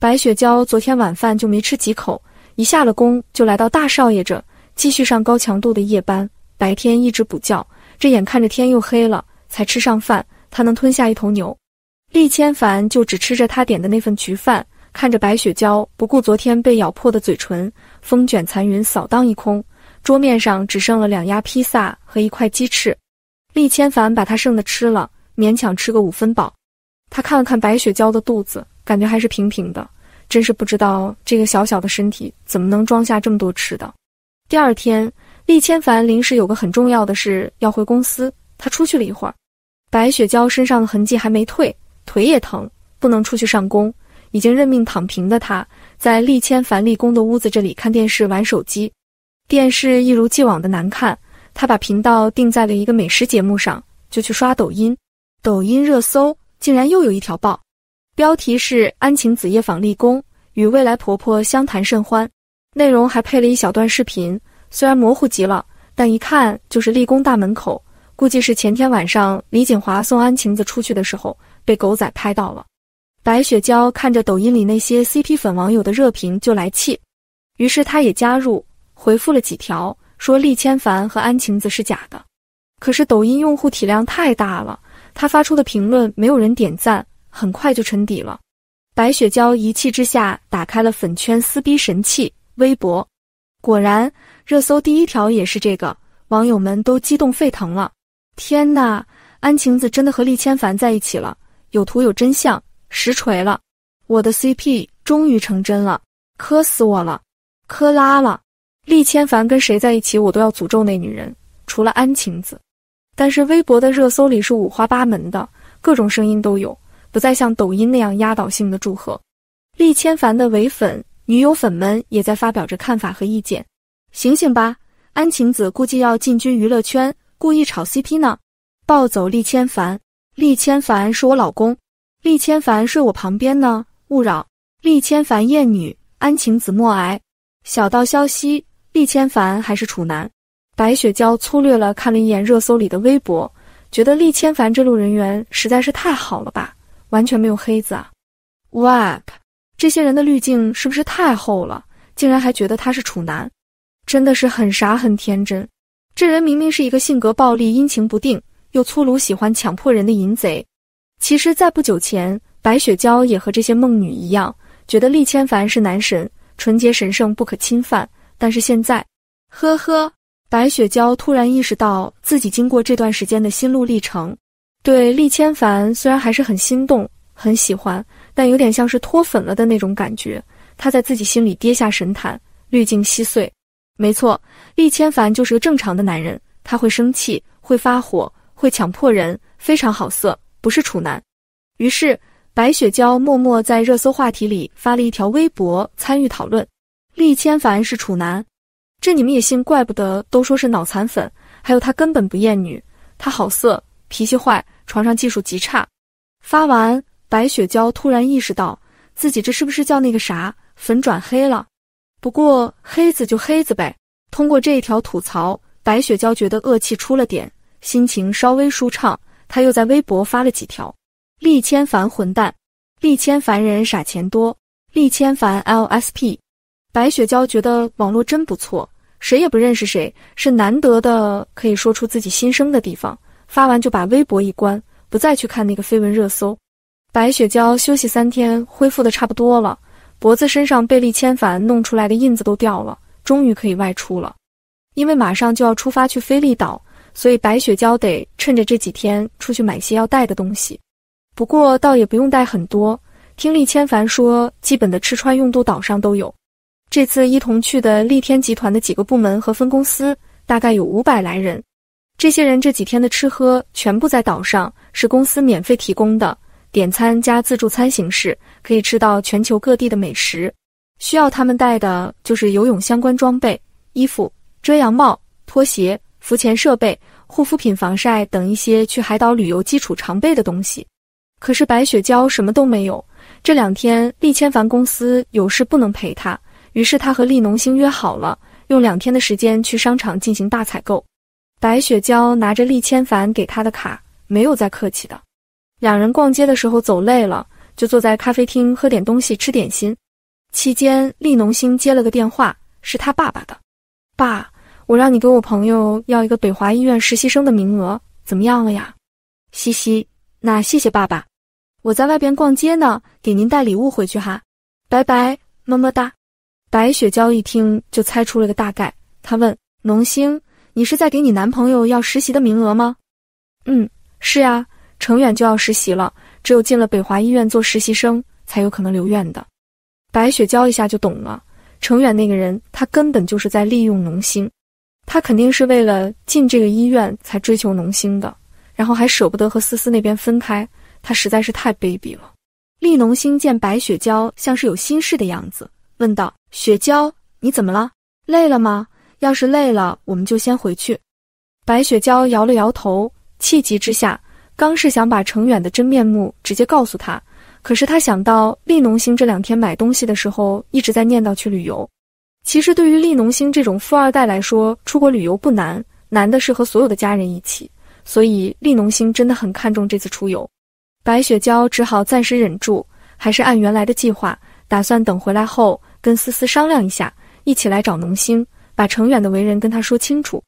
白雪娇昨天晚饭就没吃几口，一下了工就来到大少爷这，继续上高强度的夜班，白天一直补觉，这眼看着天又黑了才吃上饭，她能吞下一头牛。厉千凡就只吃着他点的那份焗饭，看着白雪娇不顾昨天被咬破的嘴唇，风卷残云扫荡一空，桌面上只剩了两鸭披萨和一块鸡翅。厉千凡把他剩的吃了，勉强吃个五分饱。他看了看白雪娇的肚子，感觉还是平平的，真是不知道这个小小的身体怎么能装下这么多吃的。第二天，厉千凡临时有个很重要的事要回公司，他出去了一会儿，白雪娇身上的痕迹还没退。腿也疼，不能出去上工，已经认命躺平的他，在立千凡立功的屋子这里看电视、玩手机。电视一如既往的难看，他把频道定在了一个美食节目上，就去刷抖音。抖音热搜竟然又有一条爆，标题是安晴子夜访立功，与未来婆婆相谈甚欢。内容还配了一小段视频，虽然模糊极了，但一看就是立功大门口，估计是前天晚上李锦华送安晴子出去的时候。被狗仔拍到了，白雪娇看着抖音里那些 CP 粉网友的热评就来气，于是她也加入，回复了几条，说厉千凡和安晴子是假的。可是抖音用户体量太大了，她发出的评论没有人点赞，很快就沉底了。白雪娇一气之下打开了粉圈撕逼神器微博，果然热搜第一条也是这个，网友们都激动沸腾了。天呐，安晴子真的和厉千凡在一起了！有图有真相，实锤了，我的 CP 终于成真了，磕死我了，磕拉了。厉千凡跟谁在一起，我都要诅咒那女人，除了安晴子。但是微博的热搜里是五花八门的，各种声音都有，不再像抖音那样压倒性的祝贺。厉千凡的唯粉、女友粉们也在发表着看法和意见。醒醒吧，安晴子估计要进军娱乐圈，故意炒 CP 呢，暴走厉千凡。厉千凡是我老公，厉千凡睡我旁边呢，勿扰。厉千凡艳女安晴子默哀。小道消息，厉千凡还是处男。白雪娇粗略了看了一眼热搜里的微博，觉得厉千凡这路人缘实在是太好了吧，完全没有黑子啊。哇，这些人的滤镜是不是太厚了？竟然还觉得他是处男，真的是很傻很天真。这人明明是一个性格暴力、阴晴不定。又粗鲁、喜欢强迫人的淫贼。其实，在不久前，白雪娇也和这些梦女一样，觉得厉千凡是男神，纯洁神圣，不可侵犯。但是现在，呵呵，白雪娇突然意识到，自己经过这段时间的心路历程，对厉千凡虽然还是很心动、很喜欢，但有点像是脱粉了的那种感觉。她在自己心里跌下神坛，滤镜稀碎。没错，厉千凡就是个正常的男人，他会生气，会发火。会强迫人，非常好色，不是处男。于是白雪娇默默在热搜话题里发了一条微博，参与讨论。厉千凡是处男，这你们也信？怪不得都说是脑残粉。还有他根本不厌女，他好色，脾气坏，床上技术极差。发完，白雪娇突然意识到自己这是不是叫那个啥粉转黑了？不过黑子就黑子呗。通过这一条吐槽，白雪娇觉得恶气出了点。心情稍微舒畅，他又在微博发了几条：“厉千凡混蛋，厉千凡人傻钱多，厉千凡 LSP。”白雪娇觉得网络真不错，谁也不认识谁，是难得的可以说出自己心声的地方。发完就把微博一关，不再去看那个绯闻热搜。白雪娇休息三天，恢复的差不多了，脖子身上被厉千凡弄出来的印子都掉了，终于可以外出了，因为马上就要出发去菲利岛。所以白雪娇得趁着这几天出去买些要带的东西，不过倒也不用带很多。听厉千凡说，基本的吃穿用度岛上都有。这次一同去的力天集团的几个部门和分公司大概有五百来人，这些人这几天的吃喝全部在岛上，是公司免费提供的，点餐加自助餐形式，可以吃到全球各地的美食。需要他们带的就是游泳相关装备、衣服、遮阳帽、拖鞋。浮潜设备、护肤品、防晒等一些去海岛旅游基础常备的东西。可是白雪娇什么都没有。这两天厉千凡公司有事不能陪他，于是他和厉农兴约好了，用两天的时间去商场进行大采购。白雪娇拿着厉千凡给他的卡，没有再客气的。两人逛街的时候走累了，就坐在咖啡厅喝点东西吃点心。期间，厉农兴接了个电话，是他爸爸的。爸。我让你给我朋友要一个北华医院实习生的名额，怎么样了呀？嘻嘻，那谢谢爸爸，我在外边逛街呢，给您带礼物回去哈，拜拜，么么哒。白雪娇一听就猜出了个大概，她问农星：“你是在给你男朋友要实习的名额吗？”“嗯，是呀，程远就要实习了，只有进了北华医院做实习生，才有可能留院的。”白雪娇一下就懂了，程远那个人，他根本就是在利用农星。他肯定是为了进这个医院才追求农星的，然后还舍不得和思思那边分开，他实在是太卑鄙了。厉农星见白雪娇像是有心事的样子，问道：“雪娇，你怎么了？累了吗？要是累了，我们就先回去。”白雪娇摇了摇头，气急之下，刚是想把程远的真面目直接告诉他，可是他想到厉农星这两天买东西的时候一直在念叨去旅游。其实对于利农星这种富二代来说，出国旅游不难，难的是和所有的家人一起。所以利农星真的很看重这次出游。白雪娇只好暂时忍住，还是按原来的计划，打算等回来后跟思思商量一下，一起来找农星，把程远的为人跟他说清楚。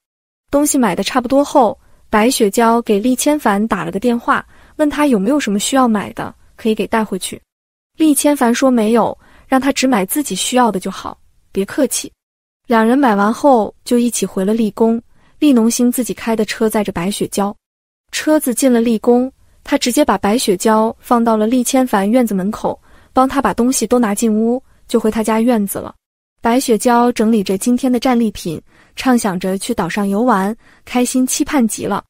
东西买的差不多后，白雪娇给厉千凡打了个电话，问他有没有什么需要买的，可以给带回去。厉千凡说没有，让他只买自己需要的就好。别客气，两人买完后就一起回了立宫。立农兴自己开的车载着白雪娇，车子进了立宫，他直接把白雪娇放到了立千凡院子门口，帮他把东西都拿进屋，就回他家院子了。白雪娇整理着今天的战利品，畅想着去岛上游玩，开心期盼极了。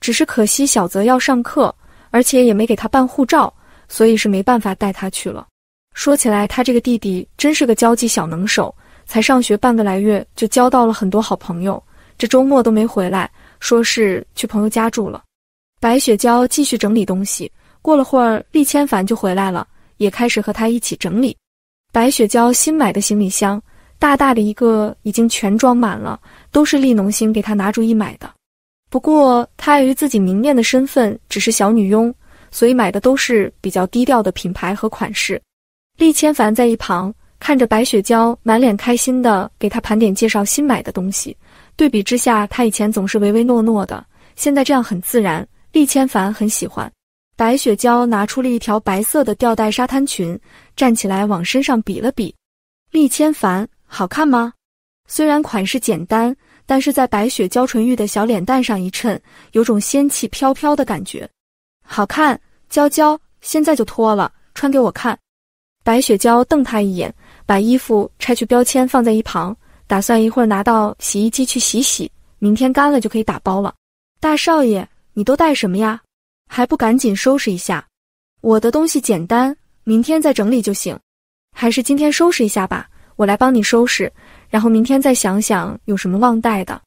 只是可惜小泽要上课，而且也没给他办护照，所以是没办法带他去了。说起来，他这个弟弟真是个交际小能手，才上学半个来月就交到了很多好朋友。这周末都没回来，说是去朋友家住了。白雪娇继续整理东西，过了会儿，厉千凡就回来了，也开始和他一起整理。白雪娇新买的行李箱，大大的一个，已经全装满了，都是厉农心给她拿主意买的。不过她于自己明面的身份只是小女佣，所以买的都是比较低调的品牌和款式。厉千凡在一旁看着白雪娇，满脸开心的给她盘点介绍新买的东西。对比之下，她以前总是唯唯诺诺的，现在这样很自然。厉千凡很喜欢。白雪娇拿出了一条白色的吊带沙滩裙，站起来往身上比了比。厉千凡，好看吗？虽然款式简单，但是在白雪娇纯欲的小脸蛋上一衬，有种仙气飘飘的感觉。好看，娇娇，现在就脱了，穿给我看。白雪娇瞪他一眼，把衣服拆去标签放在一旁，打算一会儿拿到洗衣机去洗洗，明天干了就可以打包了。大少爷，你都带什么呀？还不赶紧收拾一下？我的东西简单，明天再整理就行。还是今天收拾一下吧，我来帮你收拾，然后明天再想想有什么忘带的。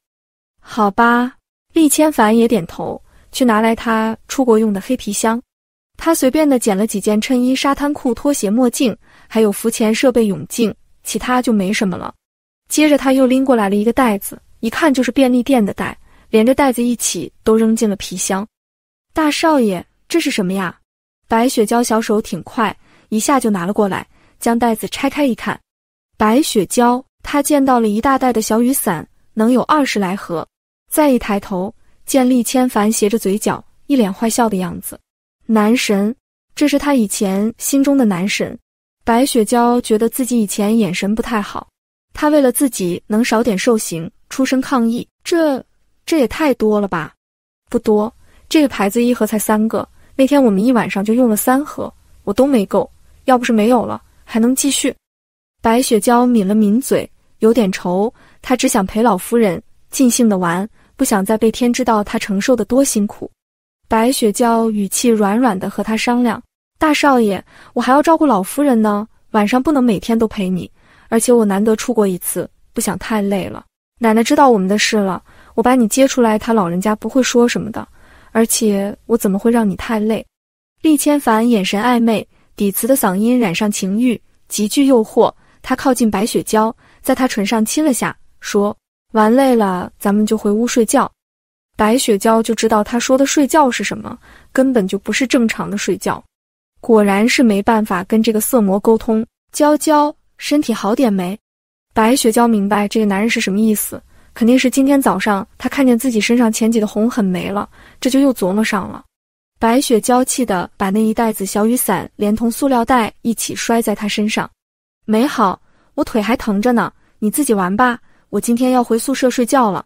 好吧，厉千凡也点头，去拿来他出国用的黑皮箱。他随便的捡了几件衬衣、沙滩裤、拖鞋、墨镜，还有浮潜设备、泳镜，其他就没什么了。接着他又拎过来了一个袋子，一看就是便利店的袋，连着袋子一起都扔进了皮箱。大少爷，这是什么呀？白雪娇小手挺快，一下就拿了过来，将袋子拆开一看，白雪娇她见到了一大袋的小雨伞，能有二十来盒。再一抬头，见厉千凡斜着嘴角，一脸坏笑的样子。男神，这是他以前心中的男神。白雪娇觉得自己以前眼神不太好，她为了自己能少点受刑，出声抗议。这，这也太多了吧？不多，这个牌子一盒才三个。那天我们一晚上就用了三盒，我都没够。要不是没有了，还能继续。白雪娇抿了抿嘴，有点愁。她只想陪老夫人尽兴的玩，不想再被天知道她承受的多辛苦。白雪娇语气软软的和他商量：“大少爷，我还要照顾老夫人呢，晚上不能每天都陪你，而且我难得出国一次，不想太累了。”奶奶知道我们的事了，我把你接出来，他老人家不会说什么的。而且我怎么会让你太累？厉千凡眼神暧昧，底瓷的嗓音染上情欲，极具诱惑。他靠近白雪娇，在她唇上亲了下，说：“玩累了，咱们就回屋睡觉。”白雪娇就知道他说的睡觉是什么，根本就不是正常的睡觉。果然是没办法跟这个色魔沟通。娇娇，身体好点没？白雪娇明白这个男人是什么意思，肯定是今天早上他看见自己身上前几的红痕没了，这就又琢磨上了。白雪娇气的把那一袋子小雨伞连同塑料袋一起摔在他身上。没好，我腿还疼着呢，你自己玩吧，我今天要回宿舍睡觉了。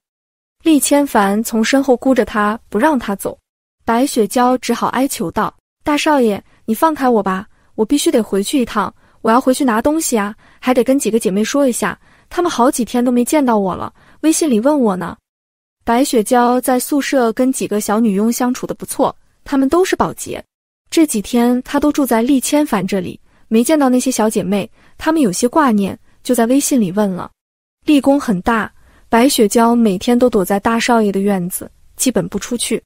厉千凡从身后箍着他，不让他走。白雪娇只好哀求道：“大少爷，你放开我吧，我必须得回去一趟，我要回去拿东西啊，还得跟几个姐妹说一下，她们好几天都没见到我了，微信里问我呢。”白雪娇在宿舍跟几个小女佣相处的不错，她们都是保洁，这几天她都住在厉千凡这里，没见到那些小姐妹，她们有些挂念，就在微信里问了，立功很大。白雪娇每天都躲在大少爷的院子，基本不出去。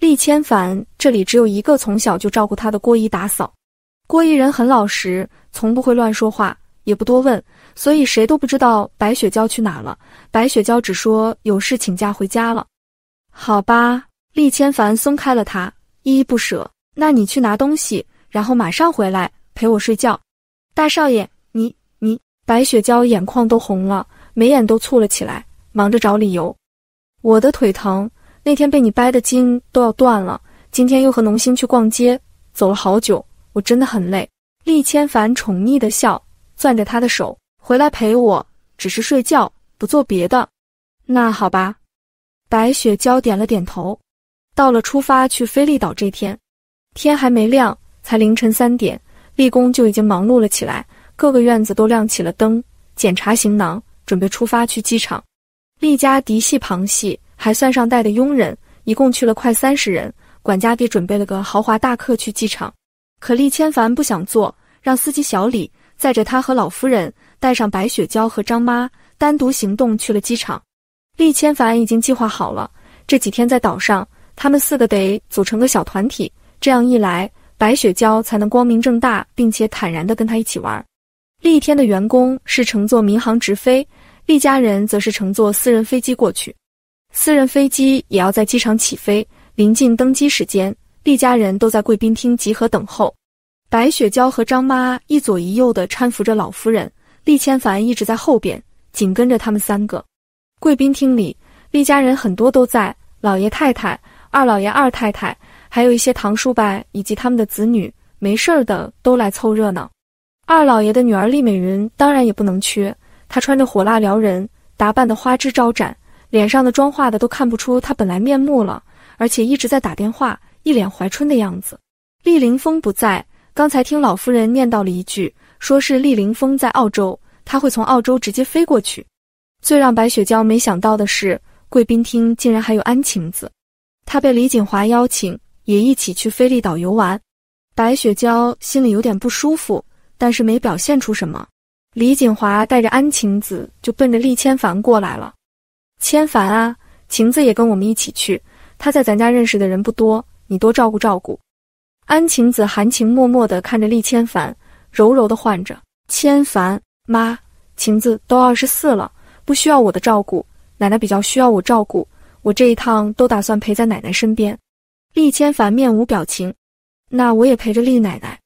厉千凡这里只有一个从小就照顾他的郭姨打扫。郭姨人很老实，从不会乱说话，也不多问，所以谁都不知道白雪娇去哪了。白雪娇只说有事请假回家了。好吧，厉千凡松开了他，依依不舍。那你去拿东西，然后马上回来陪我睡觉。大少爷，你你……白雪娇眼眶都红了，眉眼都蹙了起来。忙着找理由，我的腿疼，那天被你掰的筋都要断了。今天又和农兴去逛街，走了好久，我真的很累。厉千凡宠溺的笑，攥着他的手，回来陪我，只是睡觉，不做别的。那好吧。白雪娇点了点头。到了出发去菲利岛这天，天还没亮，才凌晨三点，立功就已经忙碌了起来，各个院子都亮起了灯，检查行囊，准备出发去机场。厉家嫡系、旁系，还算上带的佣人，一共去了快三十人。管家给准备了个豪华大客去机场，可厉千凡不想坐，让司机小李载着他和老夫人，带上白雪娇和张妈，单独行动去了机场。厉千凡已经计划好了，这几天在岛上，他们四个得组成个小团体，这样一来，白雪娇才能光明正大并且坦然的跟他一起玩。厉天的员工是乘坐民航直飞。厉家人则是乘坐私人飞机过去，私人飞机也要在机场起飞。临近登机时间，厉家人都在贵宾厅集合等候。白雪娇和张妈一左一右的搀扶着老夫人，厉千凡一直在后边紧跟着他们三个。贵宾厅里，厉家人很多都在，老爷太太、二老爷二太太，还有一些堂叔伯以及他们的子女，没事儿的都来凑热闹。二老爷的女儿厉美云当然也不能缺。她穿着火辣撩人，打扮的花枝招展，脸上的妆化的都看不出她本来面目了，而且一直在打电话，一脸怀春的样子。厉凌峰不在，刚才听老夫人念叨了一句，说是厉凌峰在澳洲，他会从澳洲直接飞过去。最让白雪娇没想到的是，贵宾厅竟然还有安晴子，她被李锦华邀请也一起去菲利岛游玩。白雪娇心里有点不舒服，但是没表现出什么。李锦华带着安晴子就奔着厉千凡过来了。千凡啊，晴子也跟我们一起去。他在咱家认识的人不多，你多照顾照顾。安晴子含情脉脉地看着厉千凡，柔柔地唤着：“千凡，妈，晴子都二十四了，不需要我的照顾，奶奶比较需要我照顾。我这一趟都打算陪在奶奶身边。”厉千凡面无表情。那我也陪着厉奶奶。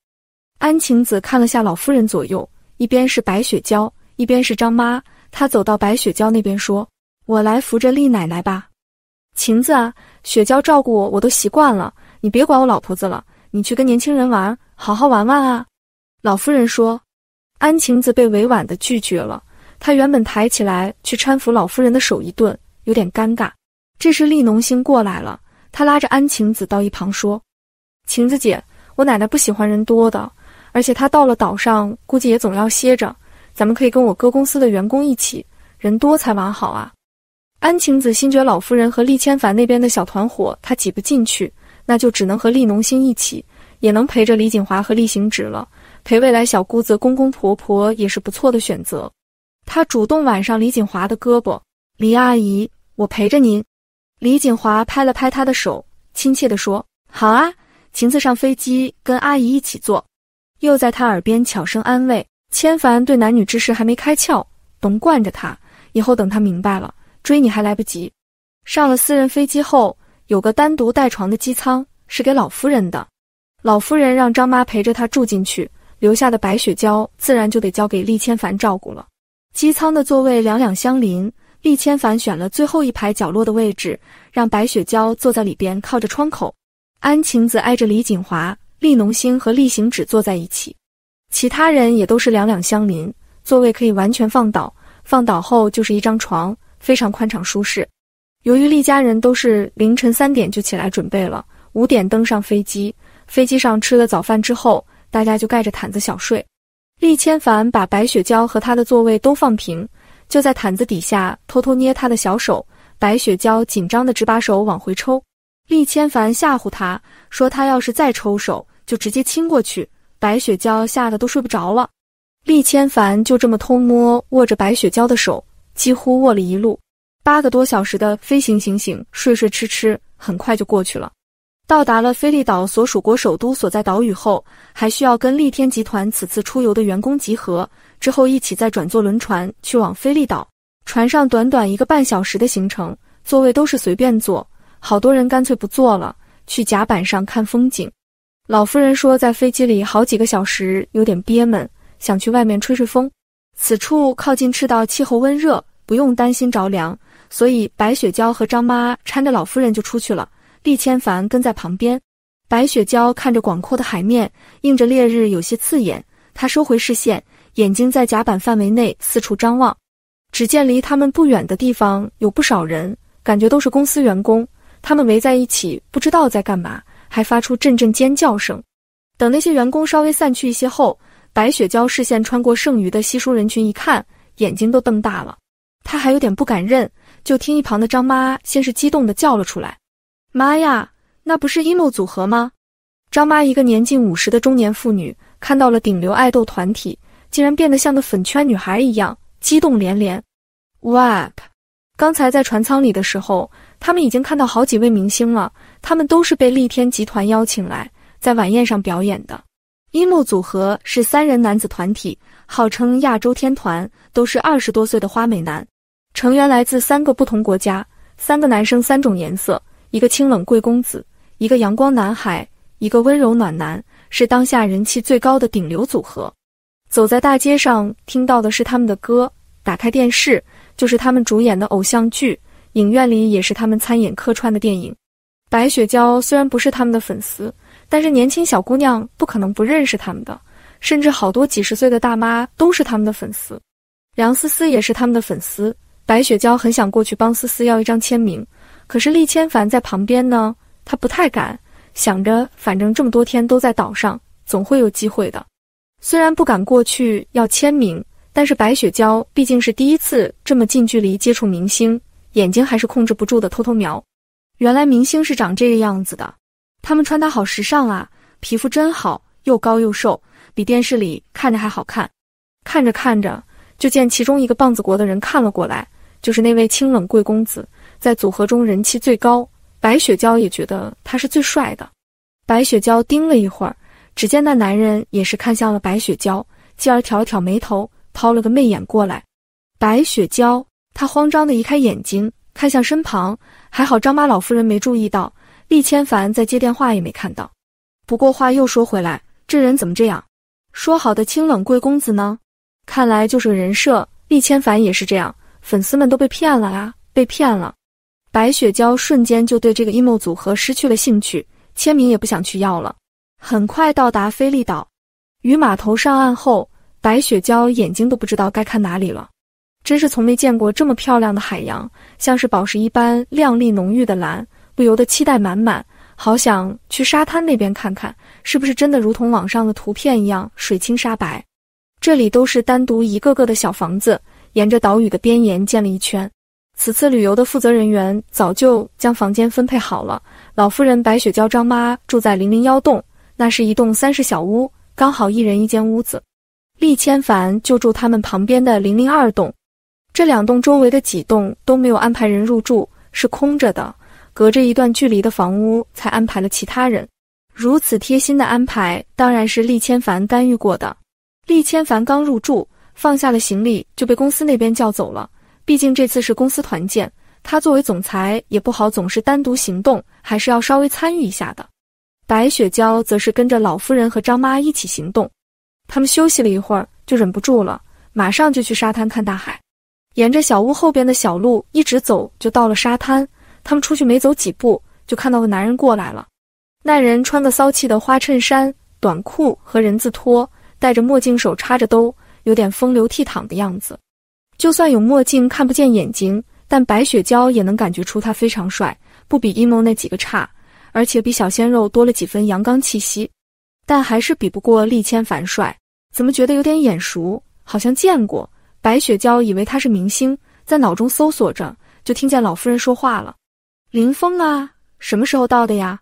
安晴子看了下老夫人左右。一边是白雪娇，一边是张妈。她走到白雪娇那边说：“我来扶着丽奶奶吧。”晴子啊，雪娇照顾我，我都习惯了。你别管我老婆子了，你去跟年轻人玩，好好玩玩啊。老夫人说，安晴子被委婉的拒绝了。她原本抬起来去搀扶老夫人的手一顿，有点尴尬。这时丽农星过来了，她拉着安晴子到一旁说：“晴子姐，我奶奶不喜欢人多的。”而且他到了岛上，估计也总要歇着。咱们可以跟我哥公司的员工一起，人多才完好啊。安晴子心觉老夫人和厉千凡那边的小团伙，她挤不进去，那就只能和厉农星一起，也能陪着李景华和厉行止了。陪未来小姑子公公婆婆也是不错的选择。她主动挽上李景华的胳膊，李阿姨，我陪着您。李景华拍了拍她的手，亲切地说：“好啊，晴子上飞机跟阿姨一起坐。”又在他耳边悄声安慰，千凡对男女之事还没开窍，甭惯着他。以后等他明白了，追你还来不及。上了私人飞机后，有个单独带床的机舱是给老夫人的，老夫人让张妈陪着他住进去，留下的白雪娇自然就得交给厉千凡照顾了。机舱的座位两两相邻，厉千凡选了最后一排角落的位置，让白雪娇坐在里边靠着窗口，安晴子挨着李锦华。厉农星和厉行止坐在一起，其他人也都是两两相邻，座位可以完全放倒，放倒后就是一张床，非常宽敞舒适。由于厉家人都是凌晨三点就起来准备了，五点登上飞机，飞机上吃了早饭之后，大家就盖着毯子小睡。厉千凡把白雪娇和他的座位都放平，就在毯子底下偷偷捏他的小手，白雪娇紧张的直把手往回抽。厉千凡吓唬他说：“他要是再抽手，就直接亲过去。”白雪娇吓得都睡不着了。厉千凡就这么偷摸握着白雪娇的手，几乎握了一路。八个多小时的飞行，醒醒睡睡吃吃，很快就过去了。到达了菲利岛所属国首都所在岛屿后，还需要跟利天集团此次出游的员工集合，之后一起再转坐轮船去往菲利岛。船上短短一个半小时的行程，座位都是随便坐。好多人干脆不坐了，去甲板上看风景。老夫人说，在飞机里好几个小时有点憋闷，想去外面吹吹风。此处靠近赤道，气候温热，不用担心着凉。所以白雪娇和张妈搀着老夫人就出去了。厉千凡跟在旁边。白雪娇看着广阔的海面，映着烈日有些刺眼，她收回视线，眼睛在甲板范围内四处张望。只见离他们不远的地方有不少人，感觉都是公司员工。他们围在一起，不知道在干嘛，还发出阵阵尖叫声。等那些员工稍微散去一些后，白雪娇视线穿过剩余的稀疏人群，一看，眼睛都瞪大了。她还有点不敢认，就听一旁的张妈先是激动地叫了出来：“妈呀，那不是一诺组合吗？”张妈一个年近五十的中年妇女，看到了顶流爱豆团体，竟然变得像个粉圈女孩一样，激动连连。哇！刚才在船舱里的时候。他们已经看到好几位明星了，他们都是被立天集团邀请来在晚宴上表演的。樱木组合是三人男子团体，号称亚洲天团，都是二十多岁的花美男，成员来自三个不同国家，三个男生三种颜色，一个清冷贵公子，一个阳光男孩，一个温柔暖男，是当下人气最高的顶流组合。走在大街上听到的是他们的歌，打开电视就是他们主演的偶像剧。影院里也是他们参演客串的电影。白雪娇虽然不是他们的粉丝，但是年轻小姑娘不可能不认识他们的，甚至好多几十岁的大妈都是他们的粉丝。梁思思也是他们的粉丝。白雪娇很想过去帮思思要一张签名，可是厉千凡在旁边呢，她不太敢。想着反正这么多天都在岛上，总会有机会的。虽然不敢过去要签名，但是白雪娇毕竟是第一次这么近距离接触明星。眼睛还是控制不住的偷偷瞄，原来明星是长这个样子的。他们穿搭好时尚啊，皮肤真好，又高又瘦，比电视里看着还好看。看着看着，就见其中一个棒子国的人看了过来，就是那位清冷贵公子，在组合中人气最高。白雪娇也觉得他是最帅的。白雪娇盯了一会儿，只见那男人也是看向了白雪娇，继而挑了挑眉头，抛了个媚眼过来。白雪娇。他慌张地移开眼睛，看向身旁，还好张妈老夫人没注意到，厉千凡在接电话也没看到。不过话又说回来，这人怎么这样？说好的清冷贵公子呢？看来就是个人设。厉千凡也是这样，粉丝们都被骗了啊！被骗了！白雪娇瞬间就对这个阴谋组合失去了兴趣，签名也不想去要了。很快到达菲利岛，于码头上岸后，白雪娇眼睛都不知道该看哪里了。真是从没见过这么漂亮的海洋，像是宝石一般亮丽浓郁的蓝，不由得期待满满。好想去沙滩那边看看，是不是真的如同网上的图片一样水清沙白。这里都是单独一个个的小房子，沿着岛屿的边沿建了一圈。此次旅游的负责人员早就将房间分配好了，老夫人白雪娇、张妈住在零零幺栋，那是一栋三室小屋，刚好一人一间屋子。厉千凡就住他们旁边的零零二栋。这两栋周围的几栋都没有安排人入住，是空着的。隔着一段距离的房屋才安排了其他人。如此贴心的安排，当然是厉千凡干预过的。厉千凡刚入住，放下了行李就被公司那边叫走了。毕竟这次是公司团建，他作为总裁也不好总是单独行动，还是要稍微参与一下的。白雪娇则是跟着老夫人和张妈一起行动。他们休息了一会儿，就忍不住了，马上就去沙滩看大海。沿着小屋后边的小路一直走，就到了沙滩。他们出去没走几步，就看到个男人过来了。那人穿个骚气的花衬衫、短裤和人字拖，戴着墨镜，手插着兜，有点风流倜傥的样子。就算有墨镜看不见眼睛，但白雪娇也能感觉出他非常帅，不比阴谋那几个差，而且比小鲜肉多了几分阳刚气息。但还是比不过厉千凡帅，怎么觉得有点眼熟，好像见过？白雪娇以为他是明星，在脑中搜索着，就听见老夫人说话了：“林峰啊，什么时候到的呀？”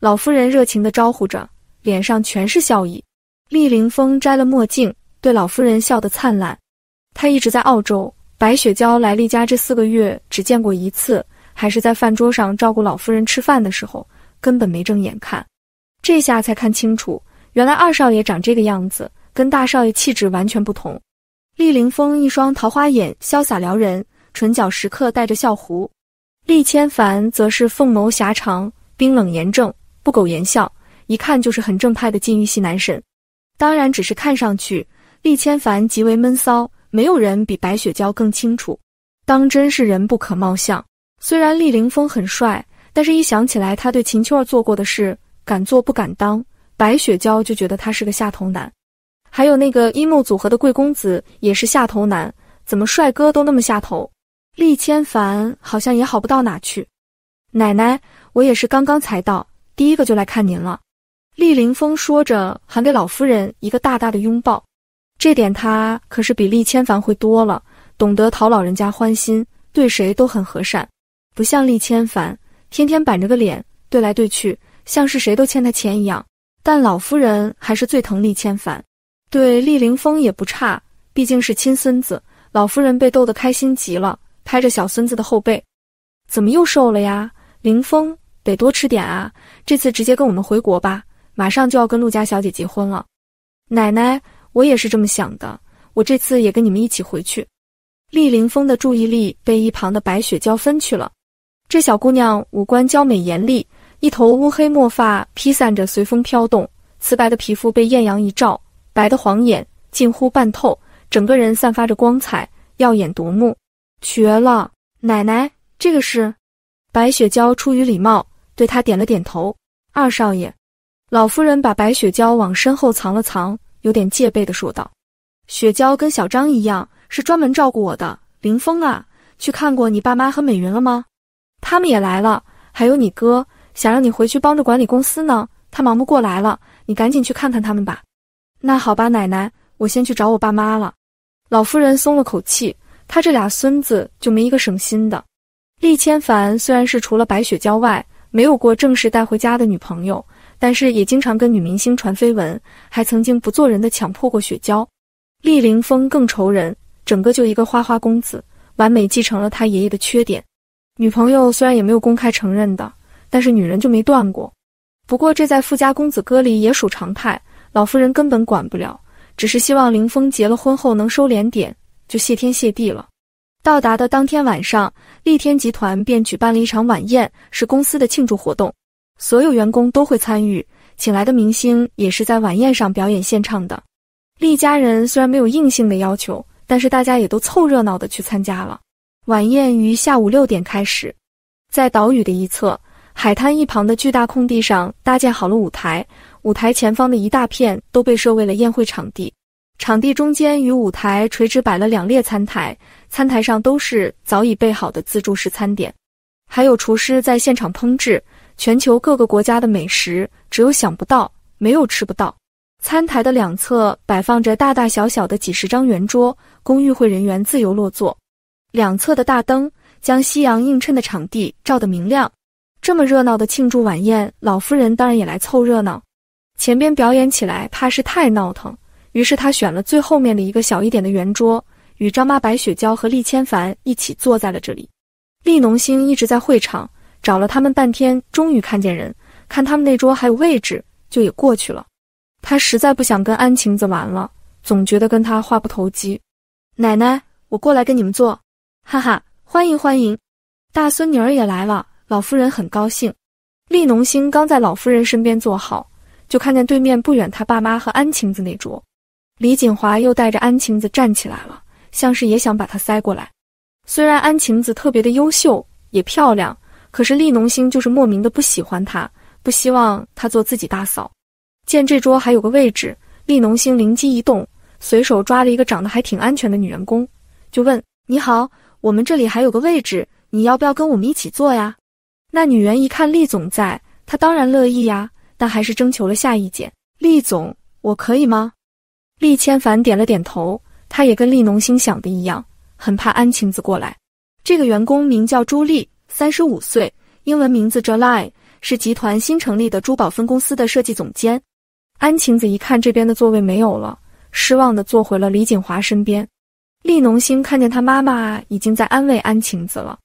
老夫人热情的招呼着，脸上全是笑意。厉林峰摘了墨镜，对老夫人笑得灿烂。他一直在澳洲，白雪娇来厉家这四个月只见过一次，还是在饭桌上照顾老夫人吃饭的时候，根本没正眼看。这下才看清楚，原来二少爷长这个样子，跟大少爷气质完全不同。厉凌风一双桃花眼，潇洒撩人，唇角时刻带着笑弧。厉千凡则是凤眸狭长，冰冷严正，不苟言笑，一看就是很正派的禁欲系男神。当然，只是看上去，厉千凡极为闷骚，没有人比白雪娇更清楚。当真是人不可貌相。虽然厉凌风很帅，但是一想起来他对秦秋儿做过的事，敢做不敢当，白雪娇就觉得他是个下头男。还有那个一木组合的贵公子也是下头男，怎么帅哥都那么下头？厉千凡好像也好不到哪去。奶奶，我也是刚刚才到，第一个就来看您了。厉凌风说着，还给老夫人一个大大的拥抱。这点他可是比厉千凡会多了，懂得讨老人家欢心，对谁都很和善，不像厉千凡，天天板着个脸，对来对去，像是谁都欠他钱一样。但老夫人还是最疼厉千凡。对，厉凌风也不差，毕竟是亲孙子。老夫人被逗得开心极了，拍着小孙子的后背：“怎么又瘦了呀？凌风得多吃点啊！这次直接跟我们回国吧，马上就要跟陆家小姐结婚了。”奶奶，我也是这么想的，我这次也跟你们一起回去。厉凌风的注意力被一旁的白雪娇分去了，这小姑娘五官娇美严厉，一头乌黑墨发披散着随风飘动，瓷白的皮肤被艳阳一照。白的晃眼，近乎半透，整个人散发着光彩，耀眼夺目，绝了！奶奶，这个是白雪娇，出于礼貌，对他点了点头。二少爷，老夫人把白雪娇往身后藏了藏，有点戒备的说道：“雪娇跟小张一样，是专门照顾我的。林峰啊，去看过你爸妈和美云了吗？他们也来了，还有你哥，想让你回去帮着管理公司呢，他忙不过来了，你赶紧去看看他们吧。”那好吧，奶奶，我先去找我爸妈了。老夫人松了口气，她这俩孙子就没一个省心的。厉千凡虽然是除了白雪娇外没有过正式带回家的女朋友，但是也经常跟女明星传绯闻，还曾经不做人的强迫过雪娇。厉凌风更愁人，整个就一个花花公子，完美继承了他爷爷的缺点。女朋友虽然也没有公开承认的，但是女人就没断过。不过这在富家公子歌里也属常态。老夫人根本管不了，只是希望林峰结了婚后能收敛点，就谢天谢地了。到达的当天晚上，立天集团便举办了一场晚宴，是公司的庆祝活动，所有员工都会参与，请来的明星也是在晚宴上表演献唱的。厉家人虽然没有硬性的要求，但是大家也都凑热闹的去参加了。晚宴于下午六点开始，在岛屿的一侧海滩一旁的巨大空地上搭建好了舞台。舞台前方的一大片都被设为了宴会场地，场地中间与舞台垂直摆了两列餐台，餐台上都是早已备好的自助式餐点，还有厨师在现场烹制全球各个国家的美食，只有想不到，没有吃不到。餐台的两侧摆放着大大小小的几十张圆桌，供与会人员自由落座。两侧的大灯将夕阳映衬的场地照得明亮。这么热闹的庆祝晚宴，老夫人当然也来凑热闹。前边表演起来怕是太闹腾，于是他选了最后面的一个小一点的圆桌，与张妈、白雪娇和厉千凡一起坐在了这里。厉农星一直在会场找了他们半天，终于看见人，看他们那桌还有位置，就也过去了。他实在不想跟安晴子玩了，总觉得跟他话不投机。奶奶，我过来跟你们坐。哈哈，欢迎欢迎，大孙女儿也来了，老夫人很高兴。厉农星刚在老夫人身边坐好。就看见对面不远，他爸妈和安晴子那桌，李锦华又带着安晴子站起来了，像是也想把她塞过来。虽然安晴子特别的优秀，也漂亮，可是利农星就是莫名的不喜欢她，不希望她做自己大嫂。见这桌还有个位置，利农星灵机一动，随手抓了一个长得还挺安全的女员工，就问：“你好，我们这里还有个位置，你要不要跟我们一起坐呀？”那女人一看利总在，她当然乐意呀。但还是征求了下意见，厉总，我可以吗？厉千凡点了点头，他也跟厉农心想的一样，很怕安晴子过来。这个员工名叫朱莉，三十五岁，英文名字 July，是集团新成立的珠宝分公司的设计总监。安晴子一看这边的座位没有了，失望的坐回了李景华身边。厉农星看见他妈妈已经在安慰安晴子了，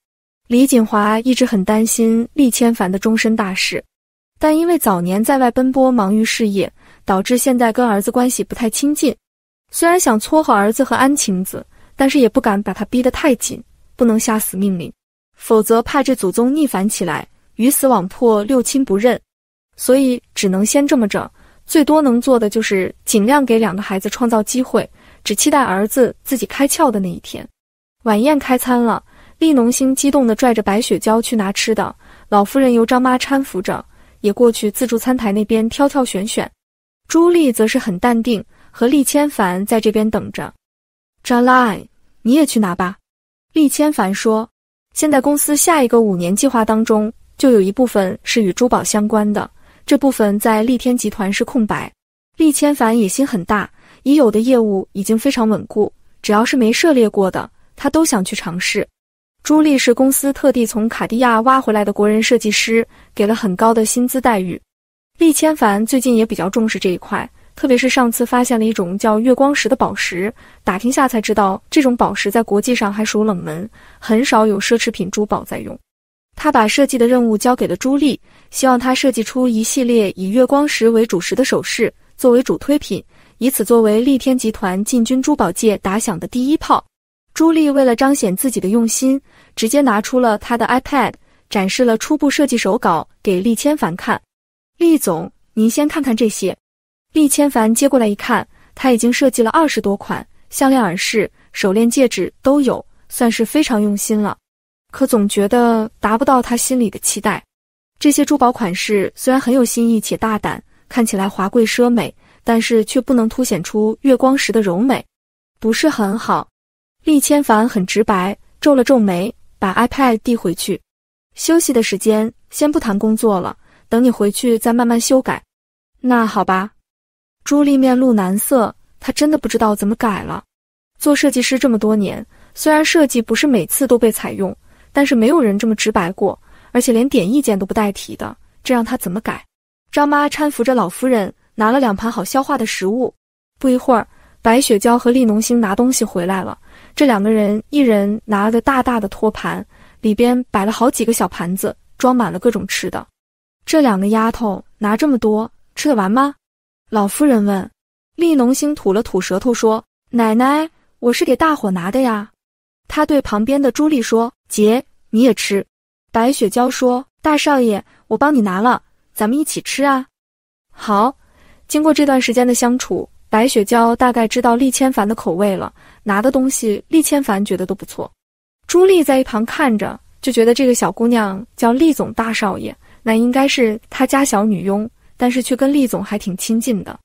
李锦华一直很担心厉千凡的终身大事。但因为早年在外奔波，忙于事业，导致现在跟儿子关系不太亲近。虽然想撮合儿子和安晴子，但是也不敢把他逼得太紧，不能下死命令，否则怕这祖宗逆反起来，鱼死网破，六亲不认。所以只能先这么着，最多能做的就是尽量给两个孩子创造机会，只期待儿子自己开窍的那一天。晚宴开餐了，丽农星激动地拽着白雪娇去拿吃的，老夫人由张妈搀扶着。也过去自助餐台那边挑挑选选，朱莉则是很淡定，和厉千凡在这边等着。张兰，你也去拿吧。厉千凡说，现在公司下一个五年计划当中，就有一部分是与珠宝相关的，这部分在立天集团是空白。厉千凡野心很大，已有的业务已经非常稳固，只要是没涉猎过的，他都想去尝试。朱莉是公司特地从卡地亚挖回来的国人设计师。给了很高的薪资待遇，厉千凡最近也比较重视这一块，特别是上次发现了一种叫月光石的宝石，打听下才知道这种宝石在国际上还属冷门，很少有奢侈品珠宝在用。他把设计的任务交给了朱莉，希望他设计出一系列以月光石为主石的首饰，作为主推品，以此作为立天集团进军珠宝界打响的第一炮。朱莉为了彰显自己的用心，直接拿出了他的 iPad。展示了初步设计手稿给厉千凡看，厉总，您先看看这些。厉千凡接过来一看，他已经设计了二十多款项链、耳饰、手链、戒指都有，算是非常用心了。可总觉得达不到他心里的期待。这些珠宝款式虽然很有新意且大胆，看起来华贵奢美，但是却不能凸显出月光石的柔美，不是很好。厉千凡很直白，皱了皱眉，把 iPad 递回去。休息的时间，先不谈工作了。等你回去再慢慢修改。那好吧。朱莉面露难色，她真的不知道怎么改了。做设计师这么多年，虽然设计不是每次都被采用，但是没有人这么直白过，而且连点意见都不带提的，这让她怎么改？张妈搀扶着老夫人，拿了两盘好消化的食物。不一会儿，白雪娇和丽农星拿东西回来了。这两个人一人拿了个大大的托盘。里边摆了好几个小盘子，装满了各种吃的。这两个丫头拿这么多，吃得完吗？老夫人问。丽农星吐了吐舌头说：“奶奶，我是给大伙拿的呀。”他对旁边的朱莉说：“姐，你也吃。”白雪娇说：“大少爷，我帮你拿了，咱们一起吃啊。”好。经过这段时间的相处，白雪娇大概知道厉千凡的口味了，拿的东西厉千凡觉得都不错。朱莉在一旁看着，就觉得这个小姑娘叫厉总大少爷，那应该是他家小女佣，但是却跟厉总还挺亲近的，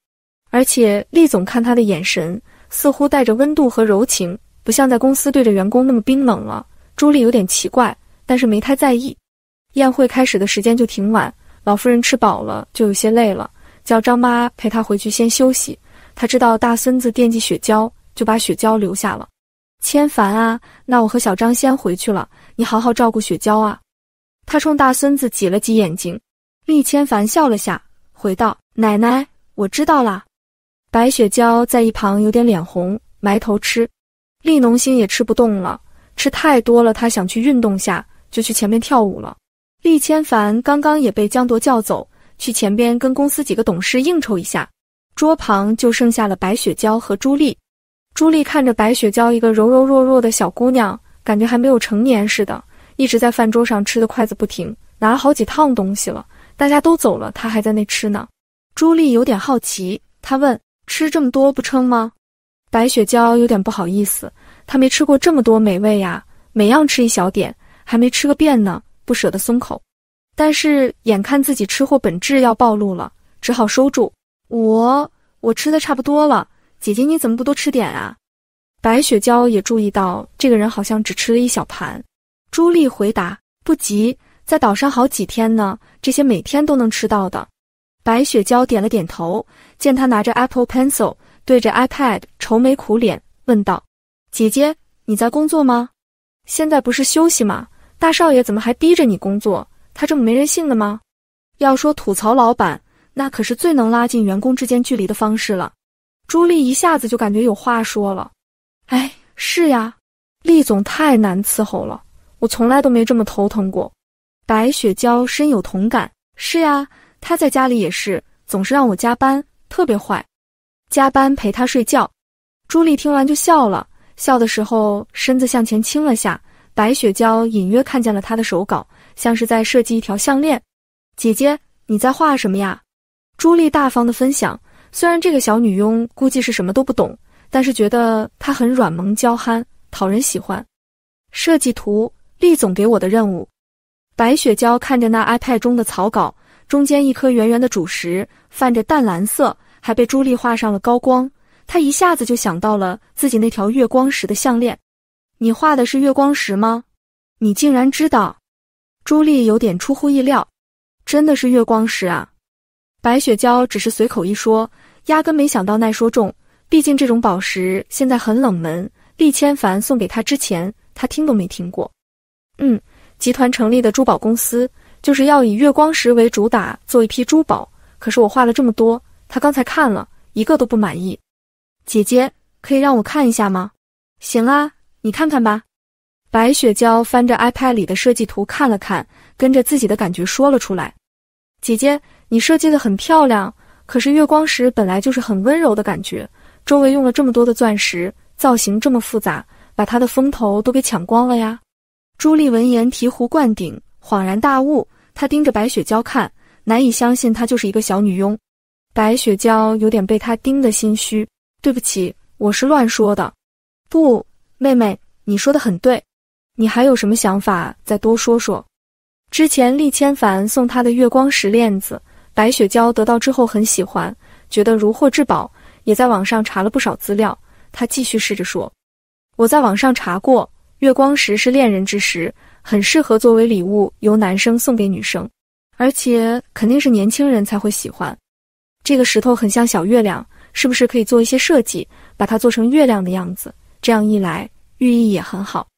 而且厉总看她的眼神似乎带着温度和柔情，不像在公司对着员工那么冰冷了。朱莉有点奇怪，但是没太在意。宴会开始的时间就挺晚，老夫人吃饱了就有些累了，叫张妈陪她回去先休息。她知道大孙子惦记雪娇，就把雪娇留下了。千凡啊，那我和小张先回去了，你好好照顾雪娇啊。他冲大孙子挤了挤眼睛，厉千凡笑了下，回道：“奶奶，我知道啦。”白雪娇在一旁有点脸红，埋头吃。厉农星也吃不动了，吃太多了，他想去运动下，就去前面跳舞了。厉千凡刚刚也被江铎叫走去前边跟公司几个董事应酬一下，桌旁就剩下了白雪娇和朱莉。朱莉看着白雪娇，一个柔柔弱弱的小姑娘，感觉还没有成年似的，一直在饭桌上吃的筷子不停，拿了好几趟东西了。大家都走了，她还在那吃呢。朱莉有点好奇，她问：“吃这么多不撑吗？”白雪娇有点不好意思，她没吃过这么多美味呀，每样吃一小点，还没吃个遍呢，不舍得松口。但是眼看自己吃货本质要暴露了，只好收住。我我吃的差不多了。姐姐，你怎么不多吃点啊？白雪娇也注意到，这个人好像只吃了一小盘。朱莉回答：“不急，在岛上好几天呢，这些每天都能吃到的。”白雪娇点了点头，见他拿着 Apple Pencil 对着 iPad 愁眉苦脸，问道：“姐姐，你在工作吗？现在不是休息吗？大少爷怎么还逼着你工作？他这么没人性的吗？”要说吐槽老板，那可是最能拉近员工之间距离的方式了。朱莉一下子就感觉有话说了，哎，是呀，厉总太难伺候了，我从来都没这么头疼过。白雪娇深有同感，是呀，他在家里也是，总是让我加班，特别坏，加班陪他睡觉。朱莉听完就笑了，笑的时候身子向前倾了下。白雪娇隐约看见了他的手稿，像是在设计一条项链。姐姐，你在画什么呀？朱莉大方的分享。虽然这个小女佣估计是什么都不懂，但是觉得她很软萌娇憨，讨人喜欢。设计图，厉总给我的任务。白雪娇看着那 iPad 中的草稿，中间一颗圆圆的主石，泛着淡蓝色，还被朱莉画上了高光。她一下子就想到了自己那条月光石的项链。你画的是月光石吗？你竟然知道？朱莉有点出乎意料。真的是月光石啊！白雪娇只是随口一说。压根没想到耐说中，毕竟这种宝石现在很冷门。厉千凡送给他之前，他听都没听过。嗯，集团成立的珠宝公司就是要以月光石为主打，做一批珠宝。可是我画了这么多，他刚才看了一个都不满意。姐姐，可以让我看一下吗？行啊，你看看吧。白雪娇翻着 iPad 里的设计图看了看，跟着自己的感觉说了出来：“姐姐，你设计的很漂亮。”可是月光石本来就是很温柔的感觉，周围用了这么多的钻石，造型这么复杂，把它的风头都给抢光了呀！朱莉闻言醍醐灌顶，恍然大悟。她盯着白雪娇看，难以相信她就是一个小女佣。白雪娇有点被她盯得心虚，对不起，我是乱说的。不，妹妹，你说的很对。你还有什么想法，再多说说。之前厉千凡送她的月光石链子。白雪娇得到之后很喜欢，觉得如获至宝，也在网上查了不少资料。她继续试着说：“我在网上查过，月光石是恋人之石，很适合作为礼物由男生送给女生，而且肯定是年轻人才会喜欢。这个石头很像小月亮，是不是可以做一些设计，把它做成月亮的样子？这样一来，寓意也很好。”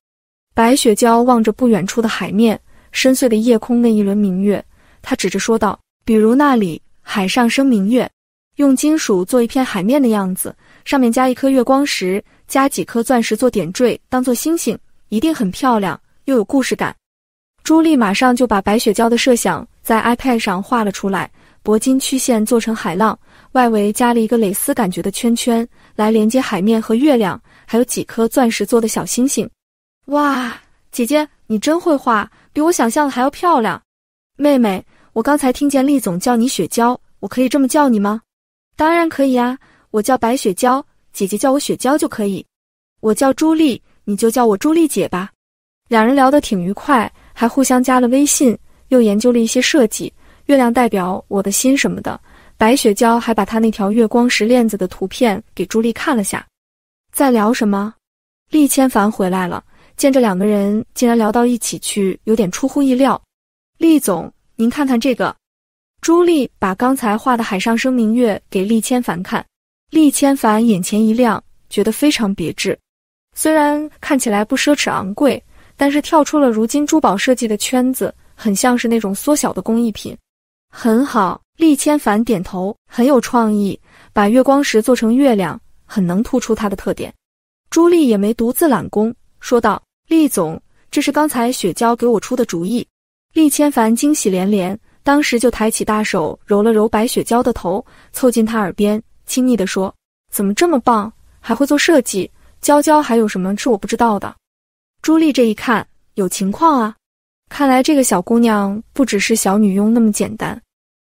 白雪娇望着不远处的海面，深邃的夜空那一轮明月，她指着说道。比如那里，海上生明月，用金属做一片海面的样子，上面加一颗月光石，加几颗钻石做点缀，当做星星，一定很漂亮，又有故事感。朱莉马上就把白雪娇的设想在 iPad 上画了出来，铂金曲线做成海浪，外围加了一个蕾丝感觉的圈圈来连接海面和月亮，还有几颗钻石做的小星星。哇，姐姐，你真会画，比我想象的还要漂亮。妹妹。我刚才听见厉总叫你雪娇，我可以这么叫你吗？当然可以呀，我叫白雪娇，姐姐叫我雪娇就可以。我叫朱莉，你就叫我朱莉姐吧。两人聊得挺愉快，还互相加了微信，又研究了一些设计，月亮代表我的心什么的。白雪娇还把她那条月光石链子的图片给朱莉看了下。在聊什么？厉千凡回来了，见这两个人竟然聊到一起去，有点出乎意料。厉总。您看看这个，朱莉把刚才画的海上生明月给厉千凡看，厉千凡眼前一亮，觉得非常别致。虽然看起来不奢侈昂贵，但是跳出了如今珠宝设计的圈子，很像是那种缩小的工艺品。很好，厉千凡点头，很有创意，把月光石做成月亮，很能突出它的特点。朱莉也没独自揽功，说道：“厉总，这是刚才雪娇给我出的主意。”厉千凡惊喜连连，当时就抬起大手揉了揉白雪娇的头，凑近她耳边亲昵地说：“怎么这么棒，还会做设计？娇娇还有什么是我不知道的？”朱莉这一看有情况啊，看来这个小姑娘不只是小女佣那么简单。